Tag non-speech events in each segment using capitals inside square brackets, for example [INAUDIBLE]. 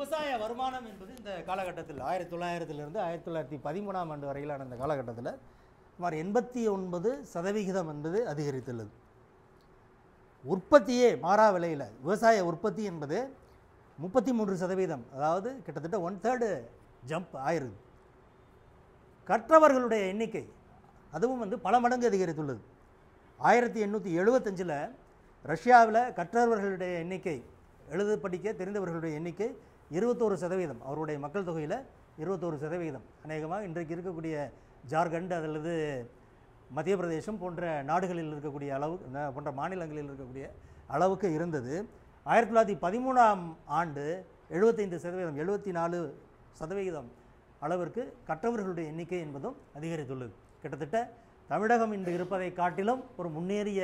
விவசாய வருமானம் என்பது இந்த காலகட்டத்தில் ஆயிரத்தி தொள்ளாயிரத்திலிருந்து ஆயிரத்தி தொள்ளாயிரத்தி பதிமூணாம் ஆண்டு வரையிலான இந்த காலகட்டத்தில் சுமார் எண்பத்தி ஒன்பது சதவிகிதம் என்பது அதிகரித்துள்ளது உற்பத்தியே மாறா விலையில் விவசாய உற்பத்தி என்பது முப்பத்தி மூன்று சதவீதம் அதாவது கிட்டத்தட்ட ஒன் தேர்டு ஜம்ப் ஆயிருது கற்றவர்களுடைய எண்ணிக்கை அதுவும் வந்து பல மடங்கு அதிகரித்துள்ளது ஆயிரத்தி எண்ணூற்றி எழுபத்தஞ்சில் ரஷ்யாவில் கற்றவர்களுடைய எண்ணிக்கை எழுத படிக்க தெரிந்தவர்களுடைய எண்ணிக்கை இருபத்தோரு சதவீதம் அவருடைய மக்கள் தொகையில் இருபத்தோரு சதவீதம் அநேகமாக இன்றைக்கு இருக்கக்கூடிய ஜார்க்கண்ட் அல்லது மத்திய பிரதேசம் போன்ற நாடுகளில் இருக்கக்கூடிய அளவு போன்ற மாநிலங்களில் இருக்கக்கூடிய அளவுக்கு இருந்தது ஆயிரத்தி தொள்ளாயிரத்தி பதிமூணாம் ஆண்டு எழுபத்தைந்து சதவீதம் எழுபத்தி நாலு சதவிகிதம் அளவிற்கு கற்றவர்களுடைய எண்ணிக்கை என்பதும் அதிகரித்துள்ளது கிட்டத்தட்ட தமிழகம் இன்று இருப்பதை காட்டிலும் ஒரு முன்னேறிய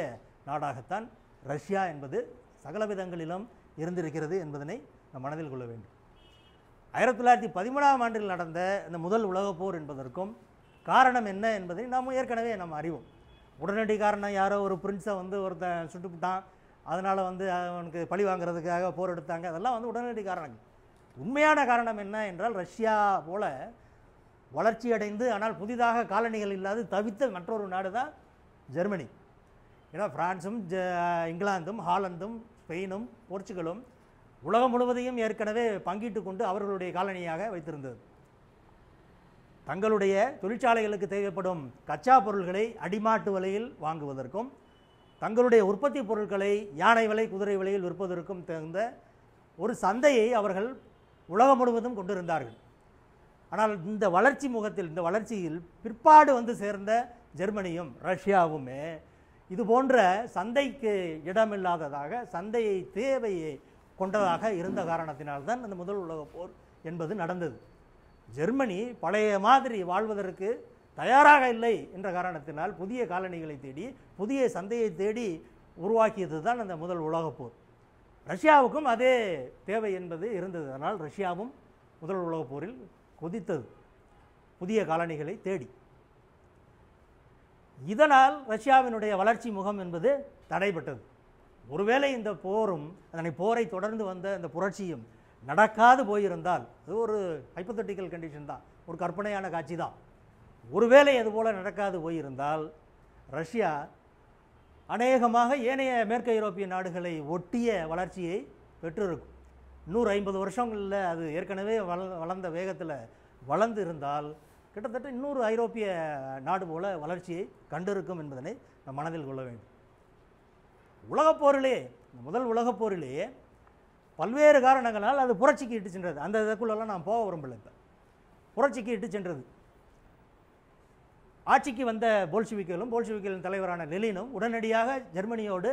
நாடாகத்தான் ரஷ்யா என்பது சகல விதங்களிலும் இருந்திருக்கிறது என்பதனை நம் மனதில் கொள்ள வேண்டும் ஆயிரத்தி தொள்ளாயிரத்தி பதிமூணாம் ஆண்டில் நடந்த இந்த முதல் உலகப் போர் என்பதற்கும் காரணம் என்ன என்பதை நாம் ஏற்கனவே நம்ம அறிவோம் உடனடி காரணம் யாரோ ஒரு பிரின்ஸை வந்து ஒருத்தன் சுட்டுப்பிட்டான் அதனால் வந்து அவனுக்கு பழி வாங்குறதுக்காக போர் எடுத்தாங்க அதெல்லாம் வந்து உடனடி காரணம் உண்மையான காரணம் என்ன என்றால் ரஷ்யா போல் வளர்ச்சியடைந்து ஆனால் புதிதாக காலனிகள் இல்லாது தவித்த மற்றொரு நாடு தான் ஜெர்மனி ஏன்னா ஃப்ரான்ஸும் இங்கிலாந்தும் ஹாலந்தும் ஸ்பெயினும் போர்ச்சுகலும் உலகம் முழுவதையும் ஏற்கனவே பங்கிட்டு கொண்டு அவர்களுடைய காலனியாக வைத்திருந்தது தங்களுடைய தொழிற்சாலைகளுக்கு தேவைப்படும் கச்சா பொருள்களை அடிமாட்டு விலையில் வாங்குவதற்கும் தங்களுடைய உற்பத்தி பொருட்களை யானை விலை குதிரை விலையில் விற்பதற்கும் தகுந்த ஒரு சந்தையை அவர்கள் உலகம் முழுவதும் கொண்டிருந்தார்கள் ஆனால் இந்த வளர்ச்சி முகத்தில் இந்த வளர்ச்சியில் பிற்பாடு வந்து சேர்ந்த ஜெர்மனியும் ரஷ்யாவுமே இது போன்ற சந்தைக்கு இடமில்லாததாக சந்தையை தேவையை கொண்டதாக இருந்த காரணத்தினால்தான் அந்த முதல் உலக போர் என்பது நடந்தது ஜெர்மனி பழைய மாதிரி வாழ்வதற்கு தயாராக இல்லை என்ற காரணத்தினால் புதிய காலனிகளை தேடி புதிய சந்தையை தேடி உருவாக்கியது தான் அந்த முதல் போர் ரஷ்யாவுக்கும் அதே தேவை என்பது இருந்தது அதனால் ரஷ்யாவும் முதல் உலகப் போரில் குதித்தது புதிய காலனிகளை தேடி இதனால் ரஷ்யாவினுடைய வளர்ச்சி முகம் என்பது தடைபட்டது ஒருவேளை இந்த போரும் அதனை போரை தொடர்ந்து வந்த இந்த புரட்சியும் நடக்காது போயிருந்தால் அது ஒரு ஹைப்பத்தட்டிக்கல் கண்டிஷன் தான் ஒரு கற்பனையான காட்சி தான் ஒருவேளை அதுபோல் நடக்காது போயிருந்தால் ரஷ்யா அநேகமாக ஏனைய மேற்கு ஐரோப்பிய நாடுகளை ஒட்டிய வளர்ச்சியை பெற்றிருக்கும் நூறு ஐம்பது வருஷங்களில் அது ஏற்கனவே வள வளர்ந்த வேகத்தில் வளர்ந்து இருந்தால் கிட்டத்தட்ட இன்னொரு ஐரோப்பிய நாடு போல வளர்ச்சியை கண்டிருக்கும் என்பதனை நம் மனதில் கொள்ள வேண்டும் உலகப் போரிலே இந்த முதல் உலகப் போரிலே பல்வேறு காரணங்களால் அது புரட்சிக்கு இட்டு சென்றது அந்த இதற்குள்ளெல்லாம் நான் போக விரும்பல இப்போ புரட்சிக்கு இட்டு சென்றது ஆட்சிக்கு வந்த போல்ஷிவிக்களும் போல்ஷிவிக்களின் தலைவரான லெலினும் உடனடியாக ஜெர்மனியோடு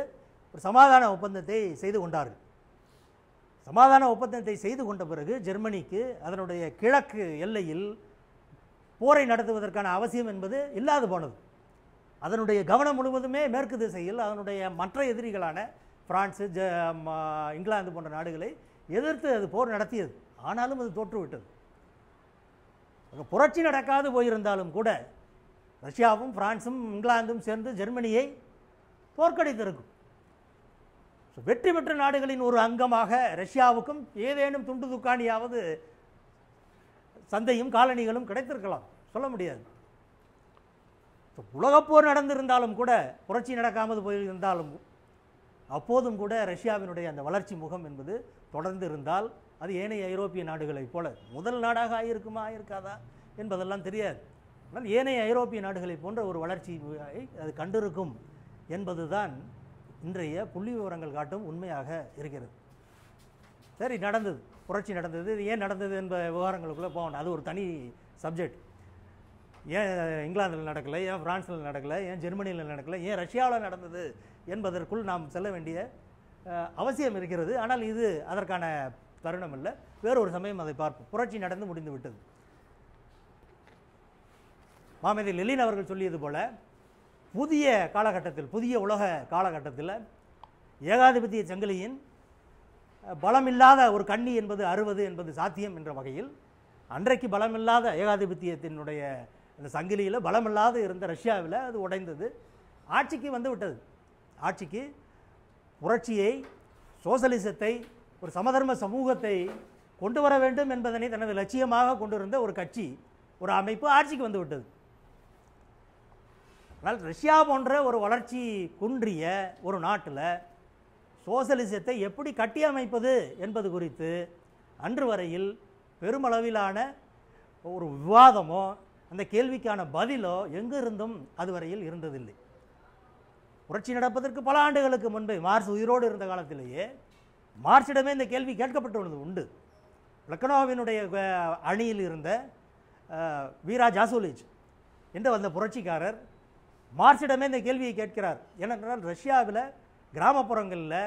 ஒரு சமாதான ஒப்பந்தத்தை செய்து கொண்டார்கள் சமாதான ஒப்பந்தத்தை செய்து கொண்ட பிறகு ஜெர்மனிக்கு அதனுடைய கிழக்கு எல்லையில் போரை நடத்துவதற்கான அவசியம் என்பது இல்லாது போனது அதனுடைய கவனம் முழுவதுமே மேற்கு திசையில் அதனுடைய மற்ற எதிரிகளான பிரான்ஸு ஜ இங்கிலாந்து போன்ற நாடுகளை எதிர்த்து அது போர் நடத்தியது ஆனாலும் அது தோற்றுவிட்டது அங்கே புரட்சி நடக்காது போயிருந்தாலும் கூட ரஷ்யாவும் பிரான்ஸும் இங்கிலாந்தும் சேர்ந்து ஜெர்மனியை தோற்கடித்திருக்கும் ஸோ வெற்றி பெற்ற நாடுகளின் ஒரு அங்கமாக ரஷ்யாவுக்கும் ஏதேனும் துண்டு துக்காணியாவது சந்தையும் காலனிகளும் கிடைத்திருக்கலாம் சொல்ல முடியாது உலகப்போர் நடந்திருந்தாலும் கூட புரட்சி நடக்காமல் போயிருந்தாலும் அப்போதும் கூட ரஷ்யாவினுடைய அந்த வளர்ச்சி முகம் என்பது தொடர்ந்து இருந்தால் அது ஏனைய ஐரோப்பிய நாடுகளைப் போல முதல் நாடாக ஆகியிருக்குமா ஆயிருக்காதா என்பதெல்லாம் தெரியாது ஆனால் ஏனைய ஐரோப்பிய நாடுகளை போன்ற ஒரு வளர்ச்சி அது கண்டிருக்கும் என்பதுதான் இன்றைய புள்ளி விவரங்கள் காட்டும் உண்மையாக இருக்கிறது சரி நடந்தது புரட்சி நடந்தது ஏன் நடந்தது என்ப விவகாரங்களுக்குள்ளே போகணும் அது ஒரு தனி சப்ஜெக்ட் ஏன் இங்கிலாந்தில் நடக்கலை ஏன் ஃப்ரான்ஸில் நடக்கலை ஏன் ஜெர்மனியில் நடக்கலை ஏன் ரஷ்யாவில் நடந்தது என்பதற்குள் நாம் செல்ல வேண்டிய அவசியம் இருக்கிறது ஆனால் இது அதற்கான தருணம் இல்லை வேறொரு சமயம் அதை பார்ப்போம் புரட்சி நடந்து முடிந்து விட்டது மாமதி லெலின் அவர்கள் சொல்லியது போல புதிய காலகட்டத்தில் புதிய உலக காலகட்டத்தில் ஏகாதிபத்திய சங்கிலியின் பலமில்லாத ஒரு கண்ணி என்பது அறுபது என்பது சாத்தியம் என்ற வகையில் அன்றைக்கு பலமில்லாத ஏகாதிபத்தியத்தினுடைய அந்த சங்கிலியில் பலமில்லாது இருந்த ரஷ்யாவில் அது உடைந்தது ஆட்சிக்கு வந்து விட்டது ஆட்சிக்கு புரட்சியை சோசலிசத்தை ஒரு சமதர்ம சமூகத்தை கொண்டு வர வேண்டும் என்பதனை தனது லட்சியமாக கொண்டிருந்த ஒரு கட்சி ஒரு அமைப்பு ஆட்சிக்கு வந்து விட்டது ஆனால் ரஷ்யா போன்ற ஒரு வளர்ச்சி குன்றிய ஒரு நாட்டில் சோசலிசத்தை எப்படி கட்டியமைப்பது என்பது குறித்து அன்று வரையில் பெருமளவிலான ஒரு விவாதமோ அந்த கேள்விக்கான பதிலோ எங்கே இருந்தும் அதுவரையில் இருந்ததில்லை புரட்சி நடப்பதற்கு பல ஆண்டுகளுக்கு முன்பே மார்ஸ் உயிரோடு இருந்த காலத்திலேயே மார்ச்சிடமே இந்த கேள்வி கேட்கப்பட்டுள்ளது உண்டு லக்னோவினுடைய அணியில் இருந்த வீரா ஜாசூலிச் என்று வந்த புரட்சிக்காரர் மார்ச்சிடமே இந்த கேள்வியை கேட்கிறார் ஏனென்றால் ரஷ்யாவில் கிராமப்புறங்களில்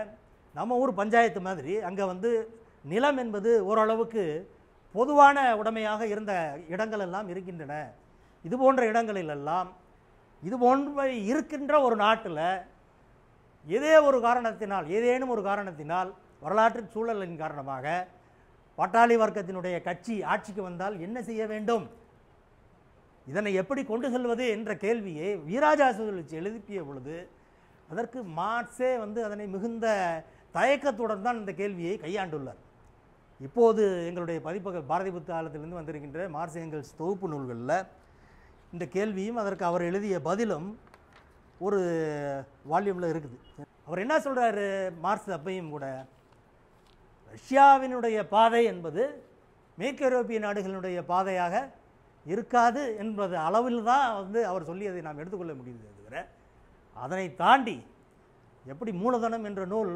நம்ம ஊர் பஞ்சாயத்து மாதிரி அங்கே வந்து நிலம் என்பது ஓரளவுக்கு பொதுவான உடைமையாக இருந்த இடங்கள் எல்லாம் இருக்கின்றன இது போன்ற இடங்களிலெல்லாம் இது போன்ற இருக்கின்ற ஒரு நாட்டில் ஏதே ஒரு காரணத்தினால் ஏதேனும் ஒரு காரணத்தினால் வரலாற்று சூழலின் காரணமாக பட்டாளி வர்க்கத்தினுடைய கட்சி ஆட்சிக்கு வந்தால் என்ன செய்ய வேண்டும் இதனை எப்படி கொண்டு செல்வது என்ற கேள்வியை வீராஜா சுழலிச்சு எழுதிப்பிய பொழுது அதற்கு மார்க்ஸே வந்து அதனை மிகுந்த தயக்கத்துடன் தான் இந்த கேள்வியை கையாண்டுள்ளார் இப்போது எங்களுடைய பதிப்பக பாரதி புத்தாளத்திலிருந்து வந்திருக்கின்ற மார்சி எங்கல்ஸ் தொகுப்பு நூல்களில் இந்த கேள்வியும் அதற்கு அவர் எழுதிய பதிலும் ஒரு வால்யூமில் இருக்குது அவர் என்ன சொல்கிறாரு மார்க்ஸ் அப்பையும் கூட ரஷ்யாவினுடைய பாதை என்பது மேற்கு ஐரோப்பிய நாடுகளினுடைய பாதையாக இருக்காது என்பது அளவில் தான் வந்து அவர் சொல்லியதை நாம் எடுத்துக்கொள்ள முடியுது தவிர அதனை தாண்டி எப்படி மூலதனம் என்ற நூல்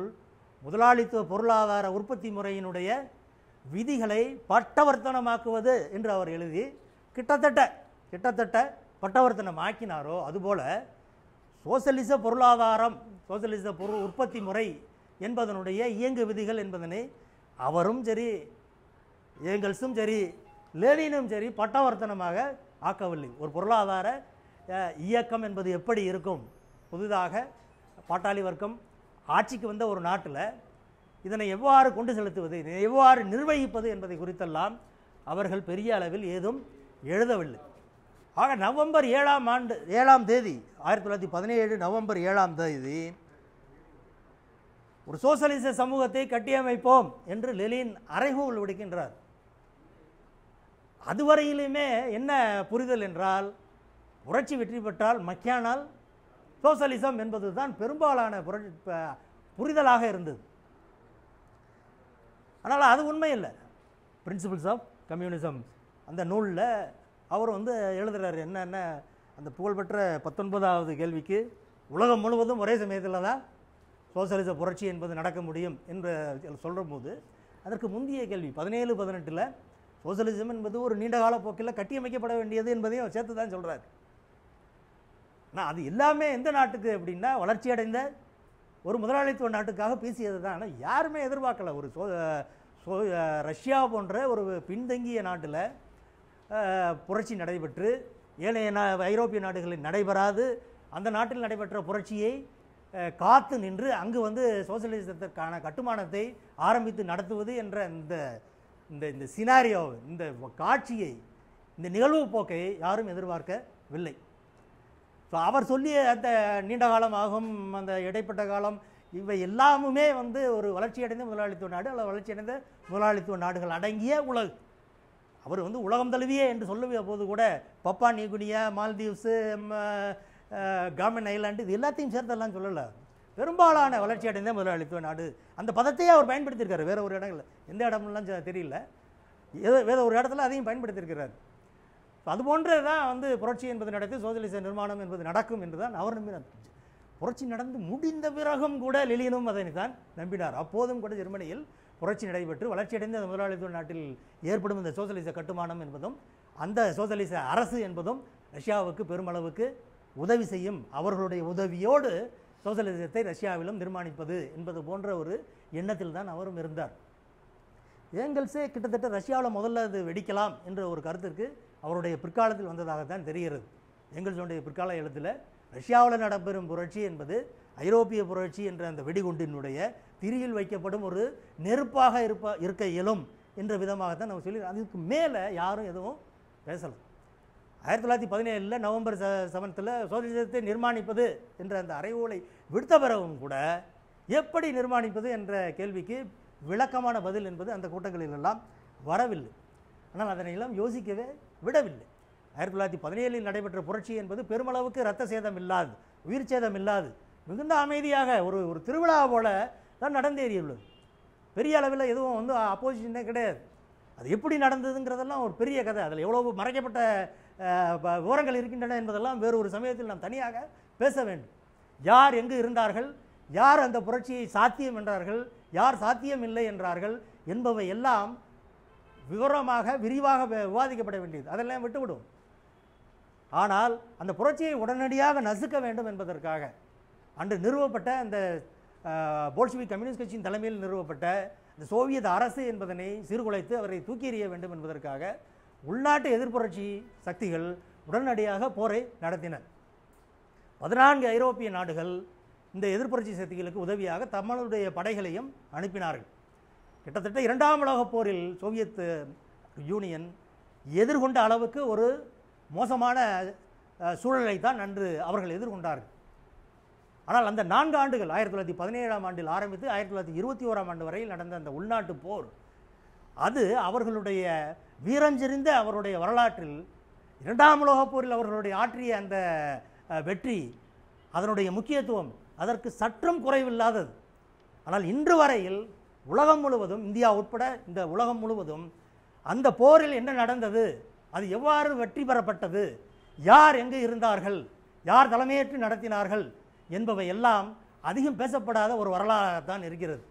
முதலாளித்துவ பொருளாதார உற்பத்தி முறையினுடைய விதிகளை பட்டவர்த்தனமாக்குவது என்று அவர் எழுதி கிட்டத்தட்ட கிட்டத்தட்ட பட்டவர்த்தனம் ஆக்கினாரோ அதுபோல் சோசியலிச பொருளாதாரம் சோசியலிச பொருள் உற்பத்தி முறை என்பதனுடைய இயங்கு விதிகள் என்பதனை அவரும் சரி ஏங்கல்ஸும் சரி லேனினும் சரி பட்டவர்த்தனமாக ஆக்கவில்லை ஒரு பொருளாதார இயக்கம் என்பது எப்படி இருக்கும் புதிதாக பாட்டாளி வர்க்கம் ஆட்சிக்கு வந்த ஒரு நாட்டில் இதனை எவ்வாறு கொண்டு செலுத்துவது எவ்வாறு நிர்வகிப்பது என்பதை குறித்தெல்லாம் அவர்கள் பெரிய அளவில் ஏதும் எழுதவில்லை ஆக நவம்பர் ஏழாம் ஆண்டு ஏழாம் தேதி ஆயிரத்தி தொள்ளாயிரத்தி பதினேழு நவம்பர் ஏழாம் தேதி ஒரு சோசலிச சமூகத்தை கட்டியமைப்போம் என்று லெலின் அறைகூல் விடுக்கின்றார் அதுவரையிலுமே என்ன புரிதல் என்றால் புரட்சி வெற்றி பெற்றால் மக்கியானால் சோசலிசம் என்பதுதான் பெரும்பாலான புரட்சி புரிதலாக இருந்தது ஆனால் அது உண்மை இல்லை பிரின்சிபிள்ஸ் ஆஃப் கம்யூனிசம் அந்த நூலில் அவர் வந்து எழுதுகிறார் என்னென்ன அந்த புகழ்பெற்ற பத்தொன்பதாவது கேள்விக்கு உலகம் முழுவதும் ஒரே சமயத்தில் தான் சோசியலிச புரட்சி என்பது நடக்க முடியும் என்று சொல்கிற போது அதற்கு முந்தைய கேள்வி பதினேழு பதினெட்டில் சோசியலிசம் என்பது ஒரு நீண்ட கால போக்கில் கட்டியமைக்கப்பட வேண்டியது என்பதையும் அவர் சேர்த்து தான் சொல்கிறார் ஆனால் அது எல்லாமே எந்த நாட்டுக்கு அப்படின்னா வளர்ச்சி அடைந்த ஒரு முதலாளித்துவ நாட்டுக்காக பேசியது தான் ஆனால் யாருமே எதிர்பார்க்கல ஒரு சோ சோ ரஷ்யா போன்ற ஒரு பின்தங்கிய நாட்டில் புரட்சி நடைபெற்று ஏனைய ஐரோப்பிய நாடுகளில் நடைபெறாது அந்த நாட்டில் நடைபெற்ற புரட்சியை காத்து நின்று அங்கு வந்து சோசியலிசத்திற்கான கட்டுமானத்தை ஆரம்பித்து நடத்துவது என்ற இந்த இந்த இந்த சினாரியோ இந்த காட்சியை இந்த நிகழ்வு போக்கை யாரும் எதிர்பார்க்கவில்லை ஸோ அவர் சொல்லிய அந்த நீண்ட காலம் ஆகும் அந்த இடைப்பட்ட காலம் இவை எல்லாமுமே வந்து ஒரு வளர்ச்சியடைந்த முதலாளித்துவ நாடு அல்லது வளர்ச்சியடைந்த முதலாளித்துவ நாடுகள் அடங்கிய உலக அவர் வந்து உலகம் தழுவியே என்று சொல்லுவிய போது கூட பப்பா நியூகுனியா மால்தீவ்ஸு கவர்மெண்ட் ஐலாண்டு இது எல்லாத்தையும் சேர்த்தெல்லாம் சொல்லலை பெரும்பாலான வளர்ச்சி அடைந்த முதலாளித்துவ நாடு அந்த பதத்தையே அவர் பயன்படுத்தியிருக்காரு வேறு ஒரு இடங்களில் எந்த இடம்லாம் தெரியல ஏதோ வேறு ஒரு இடத்துல அதையும் பயன்படுத்தியிருக்கிறார் அது போன்று தான் வந்து புரட்சி என்பது நடத்தி சோசியலிச நிர்மாணம் என்பது நடக்கும் என்று தான் அவர் நம்பினார் புரட்சி நடந்து முடிந்த பிறகும் கூட லெலினும் அதனை தான் நம்பினார் அப்போதும் கூட ஜெர்மனியில் புரட்சி நடைபெற்று வளர்ச்சியடைந்த முதலாளித்துவ நாட்டில் ஏற்படும் இந்த சோசியலிச கட்டுமானம் என்பதும் அந்த சோசியலிச அரசு என்பதும் ரஷ்யாவுக்கு பெருமளவுக்கு உதவி செய்யும் அவர்களுடைய உதவியோடு சோசியலிசத்தை ரஷ்யாவிலும் நிர்மாணிப்பது என்பது போன்ற ஒரு எண்ணத்தில் தான் அவரும் இருந்தார் ஏங்கல்ஸே கிட்டத்தட்ட ரஷ்யாவில் முதல்ல அது வெடிக்கலாம் என்ற ஒரு கருத்திற்கு அவருடைய பிற்காலத்தில் வந்ததாகத்தான் தெரிகிறது எங்கல்ஸோடைய பிற்கால எழுத்தில் ரஷ்யாவில் நடைபெறும் புரட்சி என்பது ஐரோப்பிய புரட்சி என்ற அந்த வெடிகுண்டினுடைய திரியில் வைக்கப்படும் ஒரு நெருப்பாக இருப்ப இருக்க இயலும் என்ற விதமாகத்தான் நம்ம சொல்லி அதுக்கு மேலே யாரும் எதுவும் பேசலை ஆயிரத்தி தொள்ளாயிரத்தி பதினேழில் நவம்பர் ச செவன்த்தில் சோசியலிசத்தை நிர்மாணிப்பது என்ற அந்த அறைவோலை விடுத்த பிறகும் கூட எப்படி நிர்மாணிப்பது என்ற கேள்விக்கு விளக்கமான பதில் என்பது அந்த கூட்டங்களிலெல்லாம் வரவில்லை ஆனால் அதனையெல்லாம் யோசிக்கவே விடவில்லை ஆயிரத்தி தொள்ளாயிரத்தி பதினேழில் நடைபெற்ற புரட்சி என்பது பெருமளவுக்கு ரத்த சேதம் இல்லாது உயிர் சேதம் இல்லாது மிகுந்த அமைதியாக ஒரு ஒரு திருவிழா போல தான் நடந்தேறியுள்ளது பெரிய அளவில் எதுவும் வந்து அப்போசிஷனே கிடையாது அது எப்படி நடந்ததுங்கிறதெல்லாம் ஒரு பெரிய கதை அதில் எவ்வளோ மறைக்கப்பட்ட விவரங்கள் இருக்கின்றன என்பதெல்லாம் வேறு ஒரு சமயத்தில் நாம் தனியாக பேச வேண்டும் யார் எங்கு இருந்தார்கள் யார் அந்த புரட்சியை சாத்தியம் என்றார்கள் யார் சாத்தியம் இல்லை என்றார்கள் என்பவை எல்லாம் விவரமாக விரிவாக விவாதிக்கப்பட வேண்டியது அதெல்லாம் விட்டுவிடும் ஆனால் அந்த புரட்சியை உடனடியாக நசுக்க வேண்டும் என்பதற்காக அன்று நிறுவப்பட்ட அந்த போல்ஷிவிக் கம்யூனிஸ்ட் கட்சியின் தலைமையில் நிறுவப்பட்ட இந்த சோவியத் அரசு என்பதனை சீர்குலைத்து அவரை தூக்கி எறிய வேண்டும் என்பதற்காக உள்நாட்டு எதிர்ப்புரட்சி சக்திகள் உடனடியாக போரை நடத்தினர் பதினான்கு ஐரோப்பிய நாடுகள் இந்த எதிர்ப்புரட்சி சக்திகளுக்கு உதவியாக தமிழருடைய படைகளையும் அனுப்பினார்கள் கிட்டத்தட்ட இரண்டாம் உலகப் போரில் சோவியத் யூனியன் எதிர்கொண்ட அளவுக்கு ஒரு மோசமான சூழலை தான் அன்று அவர்கள் எதிர்கொண்டார்கள் ஆனால் அந்த நான்கு ஆண்டுகள் ஆயிரத்தி தொள்ளாயிரத்தி பதினேழாம் ஆண்டில் ஆரம்பித்து ஆயிரத்தி தொள்ளாயிரத்தி இருபத்தி ஓராம் ஆண்டு வரையில் நடந்த அந்த உள்நாட்டு போர் அது அவர்களுடைய வீரஞ்சிருந்த அவருடைய வரலாற்றில் இரண்டாம் உலகப் போரில் அவர்களுடைய ஆற்றிய அந்த வெற்றி அதனுடைய முக்கியத்துவம் அதற்கு சற்றும் குறைவில்லாதது ஆனால் இன்று வரையில் உலகம் முழுவதும் இந்தியா உட்பட இந்த உலகம் முழுவதும் அந்த போரில் என்ன நடந்தது அது எவ்வாறு வெற்றி பெறப்பட்டது யார் எங்கு இருந்தார்கள் யார் தலைமையேற்று நடத்தினார்கள் என்பவை எல்லாம் அதிகம் பேசப்படாத ஒரு வரலாறாகத்தான் இருக்கிறது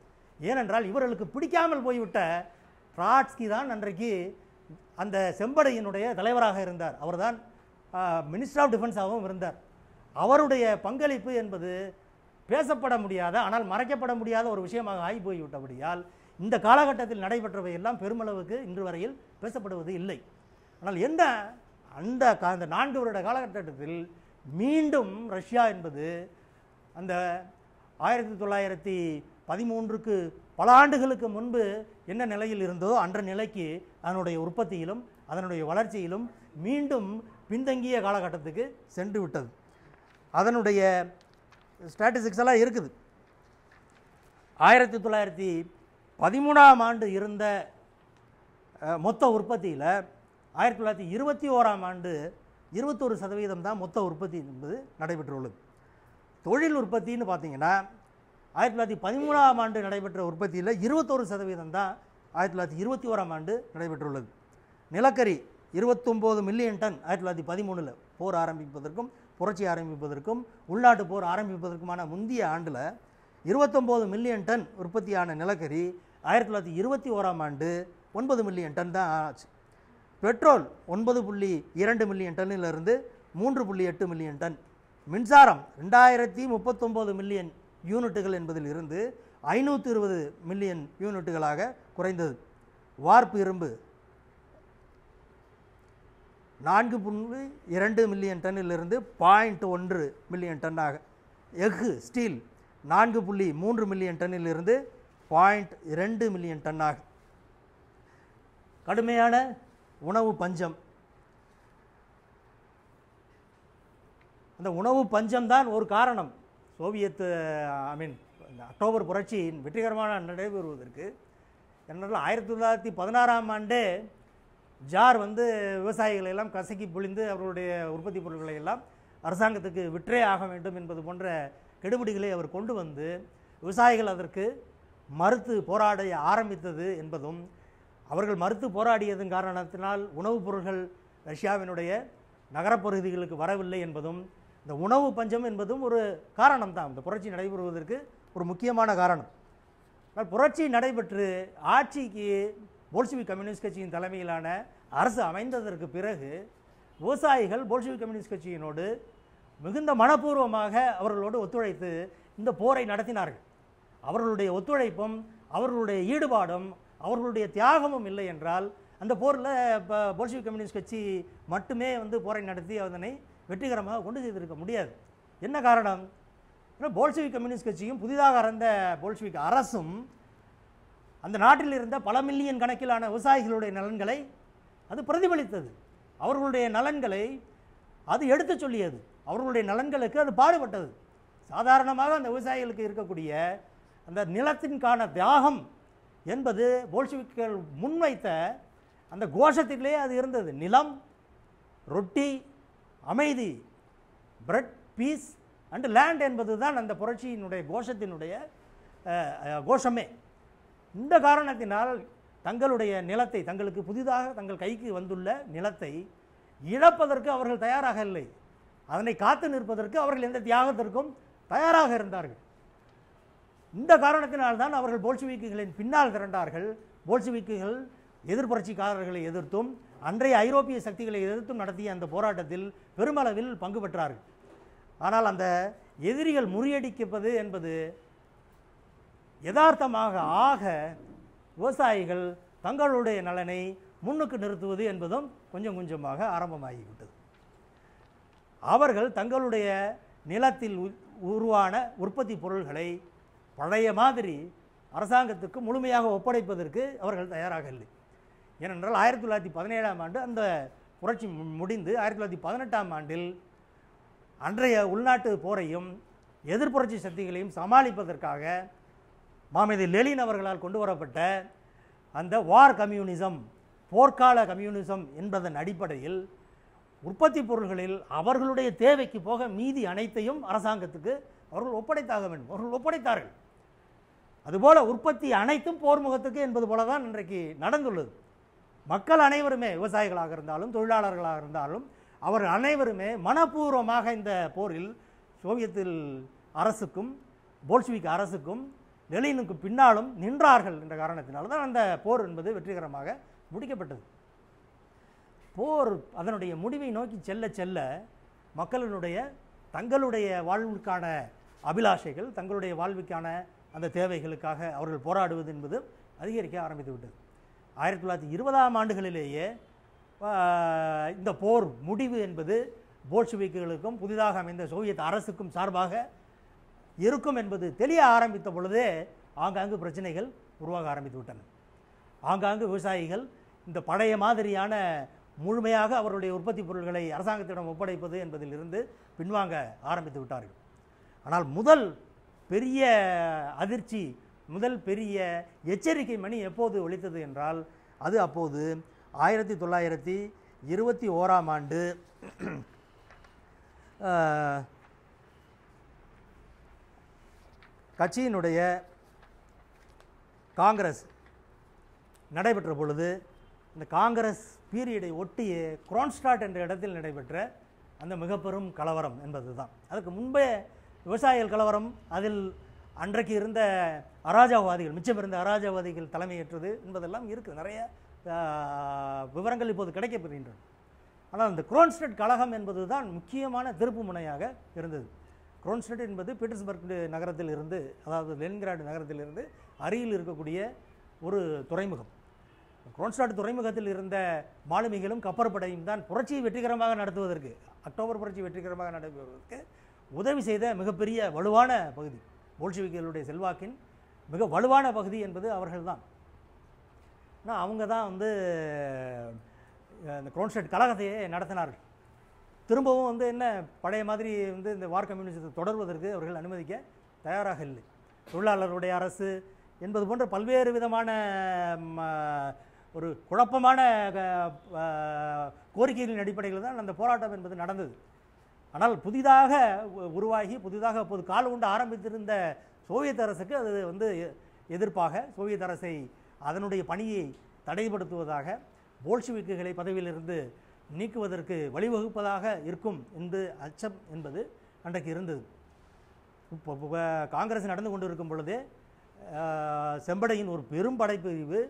ஏனென்றால் இவர்களுக்கு பிடிக்காமல் போய்விட்ட ராட்ஸ்கி தான் அன்றைக்கு அந்த செம்படையினுடைய தலைவராக இருந்தார் அவர்தான் மினிஸ்டர் ஆஃப் டிஃபென்ஸாகவும் இருந்தார் அவருடைய பங்களிப்பு என்பது பேசப்பட முடியாத ஆனால் மறைக்கப்பட முடியாத ஒரு விஷயமாக ஆகி போய்விட்டபடியால் இந்த காலகட்டத்தில் நடைபெற்றவை எல்லாம் பெருமளவுக்கு இன்று வரையில் பேசப்படுவது இல்லை ஆனால் என்ன அந்த அந்த நான்கு வருட காலகட்டத்தில் மீண்டும் ரஷ்யா என்பது அந்த ஆயிரத்தி தொள்ளாயிரத்தி பதிமூன்றுக்கு பல ஆண்டுகளுக்கு முன்பு என்ன நிலையில் இருந்ததோ அன்ற நிலைக்கு அதனுடைய உற்பத்தியிலும் அதனுடைய வளர்ச்சியிலும் மீண்டும் பின்தங்கிய காலகட்டத்துக்கு சென்று விட்டது அதனுடைய ஸ்டாட்டிஸ்டிக்ஸ் எல்லாம் இருக்குது ஆயிரத்தி தொள்ளாயிரத்தி பதிமூணாம் ஆண்டு இருந்த மொத்த உற்பத்தியில் ஆயிரத்தி தொள்ளாயிரத்தி இருபத்தி ஓராம் ஆண்டு இருபத்தொரு சதவீதம் தான் மொத்த உற்பத்தி என்பது நடைபெற்றுள்ளது தொழில் உற்பத்தின்னு பார்த்தீங்கன்னா ஆயிரத்தி தொள்ளாயிரத்தி பதிமூணாம் ஆண்டு நடைபெற்ற உற்பத்தியில் இருபத்தொரு சதவீதம் தான் ஆயிரத்தி தொள்ளாயிரத்தி இருபத்தி ஓராம் ஆண்டு நடைபெற்றுள்ளது நிலக்கரி இருபத்தொம்போது மில்லியன் டன் ஆயிரத்தி தொள்ளாயிரத்தி பதிமூணில் போர் ஆரம்பிப்பதற்கும் புரட்சி ஆரம்பிப்பதற்கும் உள்நாட்டு போர் ஆரம்பிப்பதற்குமான முந்தைய ஆண்டில் இருபத்தொம்போது மில்லியன் டன் உற்பத்தியான நிலக்கரி ஆயிரத்தி தொள்ளாயிரத்தி இருபத்தி ஓராம் ஆண்டு ஒன்பது மில்லியன் டன் தான் ஆச்சு பெட்ரோல் ஒன்பது புள்ளி இரண்டு மில்லியன் டன்னிலிருந்து மூன்று புள்ளி எட்டு மில்லியன் டன் மின்சாரம் ரெண்டாயிரத்தி முப்பத்தொம்போது மில்லியன் யூனிட்டுகள் என்பதில் இருந்து ஐநூற்றி இருபது மில்லியன் யூனிட்டுகளாக குறைந்தது வார்ப்பு இரும்பு நான்கு புள்ளி இரண்டு மில்லியன் டன்னிலிருந்து பாயிண்ட் ஒன்று மில்லியன் டன்னாக எஃகு ஸ்டீல் நான்கு புள்ளி மூன்று மில்லியன் டன்னிலிருந்து பாயிண்ட் இரண்டு மில்லியன் டன்னாக கடுமையான உணவு பஞ்சம் அந்த உணவு பஞ்சம்தான் ஒரு காரணம் சோவியத்து ஐ மீன் இந்த அக்டோபர் புரட்சியின் வெற்றிகரமான நடைபெறுவதற்கு என்னில் ஆயிரத்தி தொள்ளாயிரத்தி பதினாறாம் ஆண்டே ஜார் வந்து விவசாயிகளை எல்லாம் கசக்கி பொழிந்து அவர்களுடைய உற்பத்தி பொருட்களை எல்லாம் அரசாங்கத்துக்கு விற்றே ஆக வேண்டும் என்பது போன்ற கெடுபிடிகளை அவர் கொண்டு வந்து விவசாயிகள் அதற்கு மறுத்து போராட ஆரம்பித்தது என்பதும் அவர்கள் மறுத்து போராடியதன் காரணத்தினால் உணவுப் பொருட்கள் ரஷ்யாவினுடைய நகரப்பகுதிகளுக்கு வரவில்லை என்பதும் இந்த உணவு பஞ்சம் என்பதும் ஒரு காரணம் தான் இந்த புரட்சி நடைபெறுவதற்கு ஒரு முக்கியமான காரணம் புரட்சி நடைபெற்று ஆட்சிக்கு போல்ஷிவிக் கம்யூனிஸ்ட் கட்சியின் தலைமையிலான அரசு அமைந்ததற்கு பிறகு விவசாயிகள் போல்ஷிவிக் கம்யூனிஸ்ட் கட்சியினோடு மிகுந்த மனப்பூர்வமாக அவர்களோடு ஒத்துழைத்து இந்த போரை நடத்தினார்கள் அவர்களுடைய ஒத்துழைப்பும் அவர்களுடைய ஈடுபாடும் அவர்களுடைய தியாகமும் இல்லை என்றால் அந்த போரில் இப்போ போல்ஷிவிக் கம்யூனிஸ்ட் கட்சி மட்டுமே வந்து போரை நடத்தி அதனை வெற்றிகரமாக கொண்டு செய்திருக்க முடியாது என்ன காரணம் போல்சிவிக் போல்ஷிவிக் கம்யூனிஸ்ட் கட்சியும் புதிதாக அறந்த போல்ஷிவிக் அரசும் அந்த நாட்டில் இருந்த பல மில்லியன் கணக்கிலான விவசாயிகளுடைய நலன்களை அது பிரதிபலித்தது அவர்களுடைய நலன்களை அது எடுத்து சொல்லியது அவர்களுடைய நலன்களுக்கு அது பாடுபட்டது சாதாரணமாக அந்த விவசாயிகளுக்கு இருக்கக்கூடிய அந்த நிலத்தின்கான தியாகம் என்பது போல்ஷிவிக்கள் முன்வைத்த அந்த கோஷத்திலே அது இருந்தது நிலம் ரொட்டி அமைதி பிரெட் பீஸ் அண்டு லேண்ட் என்பது தான் அந்த புரட்சியினுடைய கோஷத்தினுடைய கோஷமே இந்த காரணத்தினால் தங்களுடைய நிலத்தை தங்களுக்கு புதிதாக தங்கள் கைக்கு வந்துள்ள நிலத்தை இழப்பதற்கு அவர்கள் தயாராக இல்லை அதனை காத்து நிற்பதற்கு அவர்கள் எந்த தியாகத்திற்கும் தயாராக இருந்தார்கள் இந்த காரணத்தினால்தான் அவர்கள் போல்ஷிவிக்குகளின் பின்னால் திரண்டார்கள் போல்ஷிவிக்குகள் எதிர்ப்புரட்சிக்காரர்களை எதிர்த்தும் அன்றைய ஐரோப்பிய சக்திகளை எதிர்த்தும் நடத்திய அந்த போராட்டத்தில் பெருமளவில் பங்கு பெற்றார்கள் ஆனால் அந்த எதிரிகள் முறியடிக்கப்பது என்பது யதார்த்தமாக ஆக விவசாயிகள் தங்களுடைய நலனை முன்னுக்கு நிறுத்துவது என்பதும் கொஞ்சம் கொஞ்சமாக ஆரம்பமாகிவிட்டது அவர்கள் தங்களுடைய நிலத்தில் உருவான உற்பத்தி பொருள்களை பழைய மாதிரி அரசாங்கத்துக்கு முழுமையாக ஒப்படைப்பதற்கு அவர்கள் தயாராக இல்லை ஏனென்றால் ஆயிரத்தி தொள்ளாயிரத்தி பதினேழாம் ஆண்டு அந்த புரட்சி முடிந்து ஆயிரத்தி தொள்ளாயிரத்தி பதினெட்டாம் ஆண்டில் அன்றைய உள்நாட்டு போரையும் எதிர்ப்புரட்சி சக்திகளையும் சமாளிப்பதற்காக மாமதி லெலின் அவர்களால் கொண்டு வரப்பட்ட அந்த வார் கம்யூனிசம் போர்க்கால கம்யூனிசம் என்பதன் அடிப்படையில் உற்பத்தி பொருள்களில் அவர்களுடைய தேவைக்கு போக மீதி அனைத்தையும் அரசாங்கத்துக்கு அவர்கள் ஒப்படைத்தாக வேண்டும் அவர்கள் ஒப்படைத்தார்கள் அதுபோல் உற்பத்தி அனைத்தும் போர் முகத்துக்கு என்பது போல தான் இன்றைக்கு நடந்துள்ளது மக்கள் அனைவருமே விவசாயிகளாக இருந்தாலும் தொழிலாளர்களாக இருந்தாலும் அவர் அனைவருமே மனப்பூர்வமாக இந்த போரில் சோவியத்தில் அரசுக்கும் போல்ஷிவிக் அரசுக்கும் லெலினுக்கு பின்னாலும் நின்றார்கள் என்ற காரணத்தினால் தான் அந்த போர் என்பது வெற்றிகரமாக முடிக்கப்பட்டது போர் அதனுடைய முடிவை நோக்கி செல்ல செல்ல மக்களினுடைய தங்களுடைய வாழ்வுக்கான அபிலாஷைகள் தங்களுடைய வாழ்வுக்கான அந்த தேவைகளுக்காக அவர்கள் போராடுவது என்பது அதிகரிக்க ஆரம்பித்து விட்டது ஆயிரத்தி தொள்ளாயிரத்தி இருபதாம் ஆண்டுகளிலேயே இந்த போர் முடிவு என்பது போல்ஷிவிக்குகளுக்கும் புதிதாக அமைந்த சோவியத் அரசுக்கும் சார்பாக இருக்கும் என்பது தெரிய ஆரம்பித்த பொழுதே ஆங்காங்கு பிரச்சனைகள் உருவாக ஆரம்பித்து விட்டன ஆங்காங்கு விவசாயிகள் இந்த பழைய மாதிரியான முழுமையாக அவருடைய உற்பத்தி பொருள்களை அரசாங்கத்திடம் ஒப்படைப்பது என்பதிலிருந்து பின்வாங்க ஆரம்பித்து விட்டார்கள் ஆனால் முதல் பெரிய அதிர்ச்சி முதல் பெரிய எச்சரிக்கை மணி எப்போது ஒழித்தது என்றால் அது அப்போது ஆயிரத்தி தொள்ளாயிரத்தி இருபத்தி ஓராம் ஆண்டு கட்சியினுடைய காங்கிரஸ் நடைபெற்ற பொழுது இந்த காங்கிரஸ் பீரியடை ஒட்டிய குரான்ஸ்டாட் என்ற இடத்தில் நடைபெற்ற அந்த மிக பெரும் கலவரம் என்பது தான் அதுக்கு முன்பே விவசாயிகள் கலவரம் அதில் அன்றைக்கு இருந்த அராஜாவாதிகள் மிச்சம் இருந்த அராஜாவாதிகள் தலைமையேற்றது என்பதெல்லாம் இருக்குது நிறைய விவரங்கள் இப்போது கிடைக்கப்பெறுகின்றன ஆனால் அந்த குரோன்ஸ்டட் கழகம் என்பது தான் முக்கியமான திருப்பு முனையாக இருந்தது க்ரோன்ஸ்டட் என்பது பீட்டர்ஸ்பர்க் நகரத்தில் இருந்து அதாவது நகரத்தில் நகரத்திலிருந்து அருகில் இருக்கக்கூடிய ஒரு துறைமுகம் குரோன்ஸ்டாட் துறைமுகத்தில் இருந்த மாலுமிகளும் கப்பற்படையும் தான் புரட்சியை வெற்றிகரமாக நடத்துவதற்கு அக்டோபர் புரட்சி வெற்றிகரமாக நடத்துவதற்கு உதவி செய்த மிகப்பெரிய வலுவான பகுதி போல்ஷிவிக்களுடைய செல்வாக்கின் மிக வலுவான பகுதி என்பது அவர்கள் தான் ஆனால் அவங்க தான் வந்து இந்த க்ரோன்ஸ்டட் கழகத்தையே நடத்தினார்கள் திரும்பவும் வந்து என்ன பழைய மாதிரி வந்து இந்த வார் கம்யூனிஸ்ட்டு தொடர்வதற்கு அவர்கள் அனுமதிக்க தயாராக இல்லை தொழிலாளருடைய அரசு என்பது போன்ற பல்வேறு விதமான ஒரு குழப்பமான கோரிக்கைகளின் அடிப்படையில் தான் அந்த போராட்டம் என்பது நடந்தது ஆனால் புதிதாக உருவாகி புதிதாக அப்போது கால் உண்டு ஆரம்பித்திருந்த சோவியத் அரசுக்கு அது வந்து எதிர்ப்பாக சோவியத் அரசை அதனுடைய பணியை தடைப்படுத்துவதாக போல்ஷிவிக்குகளை பதவியிலிருந்து நீக்குவதற்கு வழிவகுப்பதாக இருக்கும் என்று அச்சம் என்பது அன்றைக்கு இருந்தது இப்போ காங்கிரஸ் நடந்து கொண்டு இருக்கும் பொழுதே செம்படையின் ஒரு பெரும் படைப்பிரிவு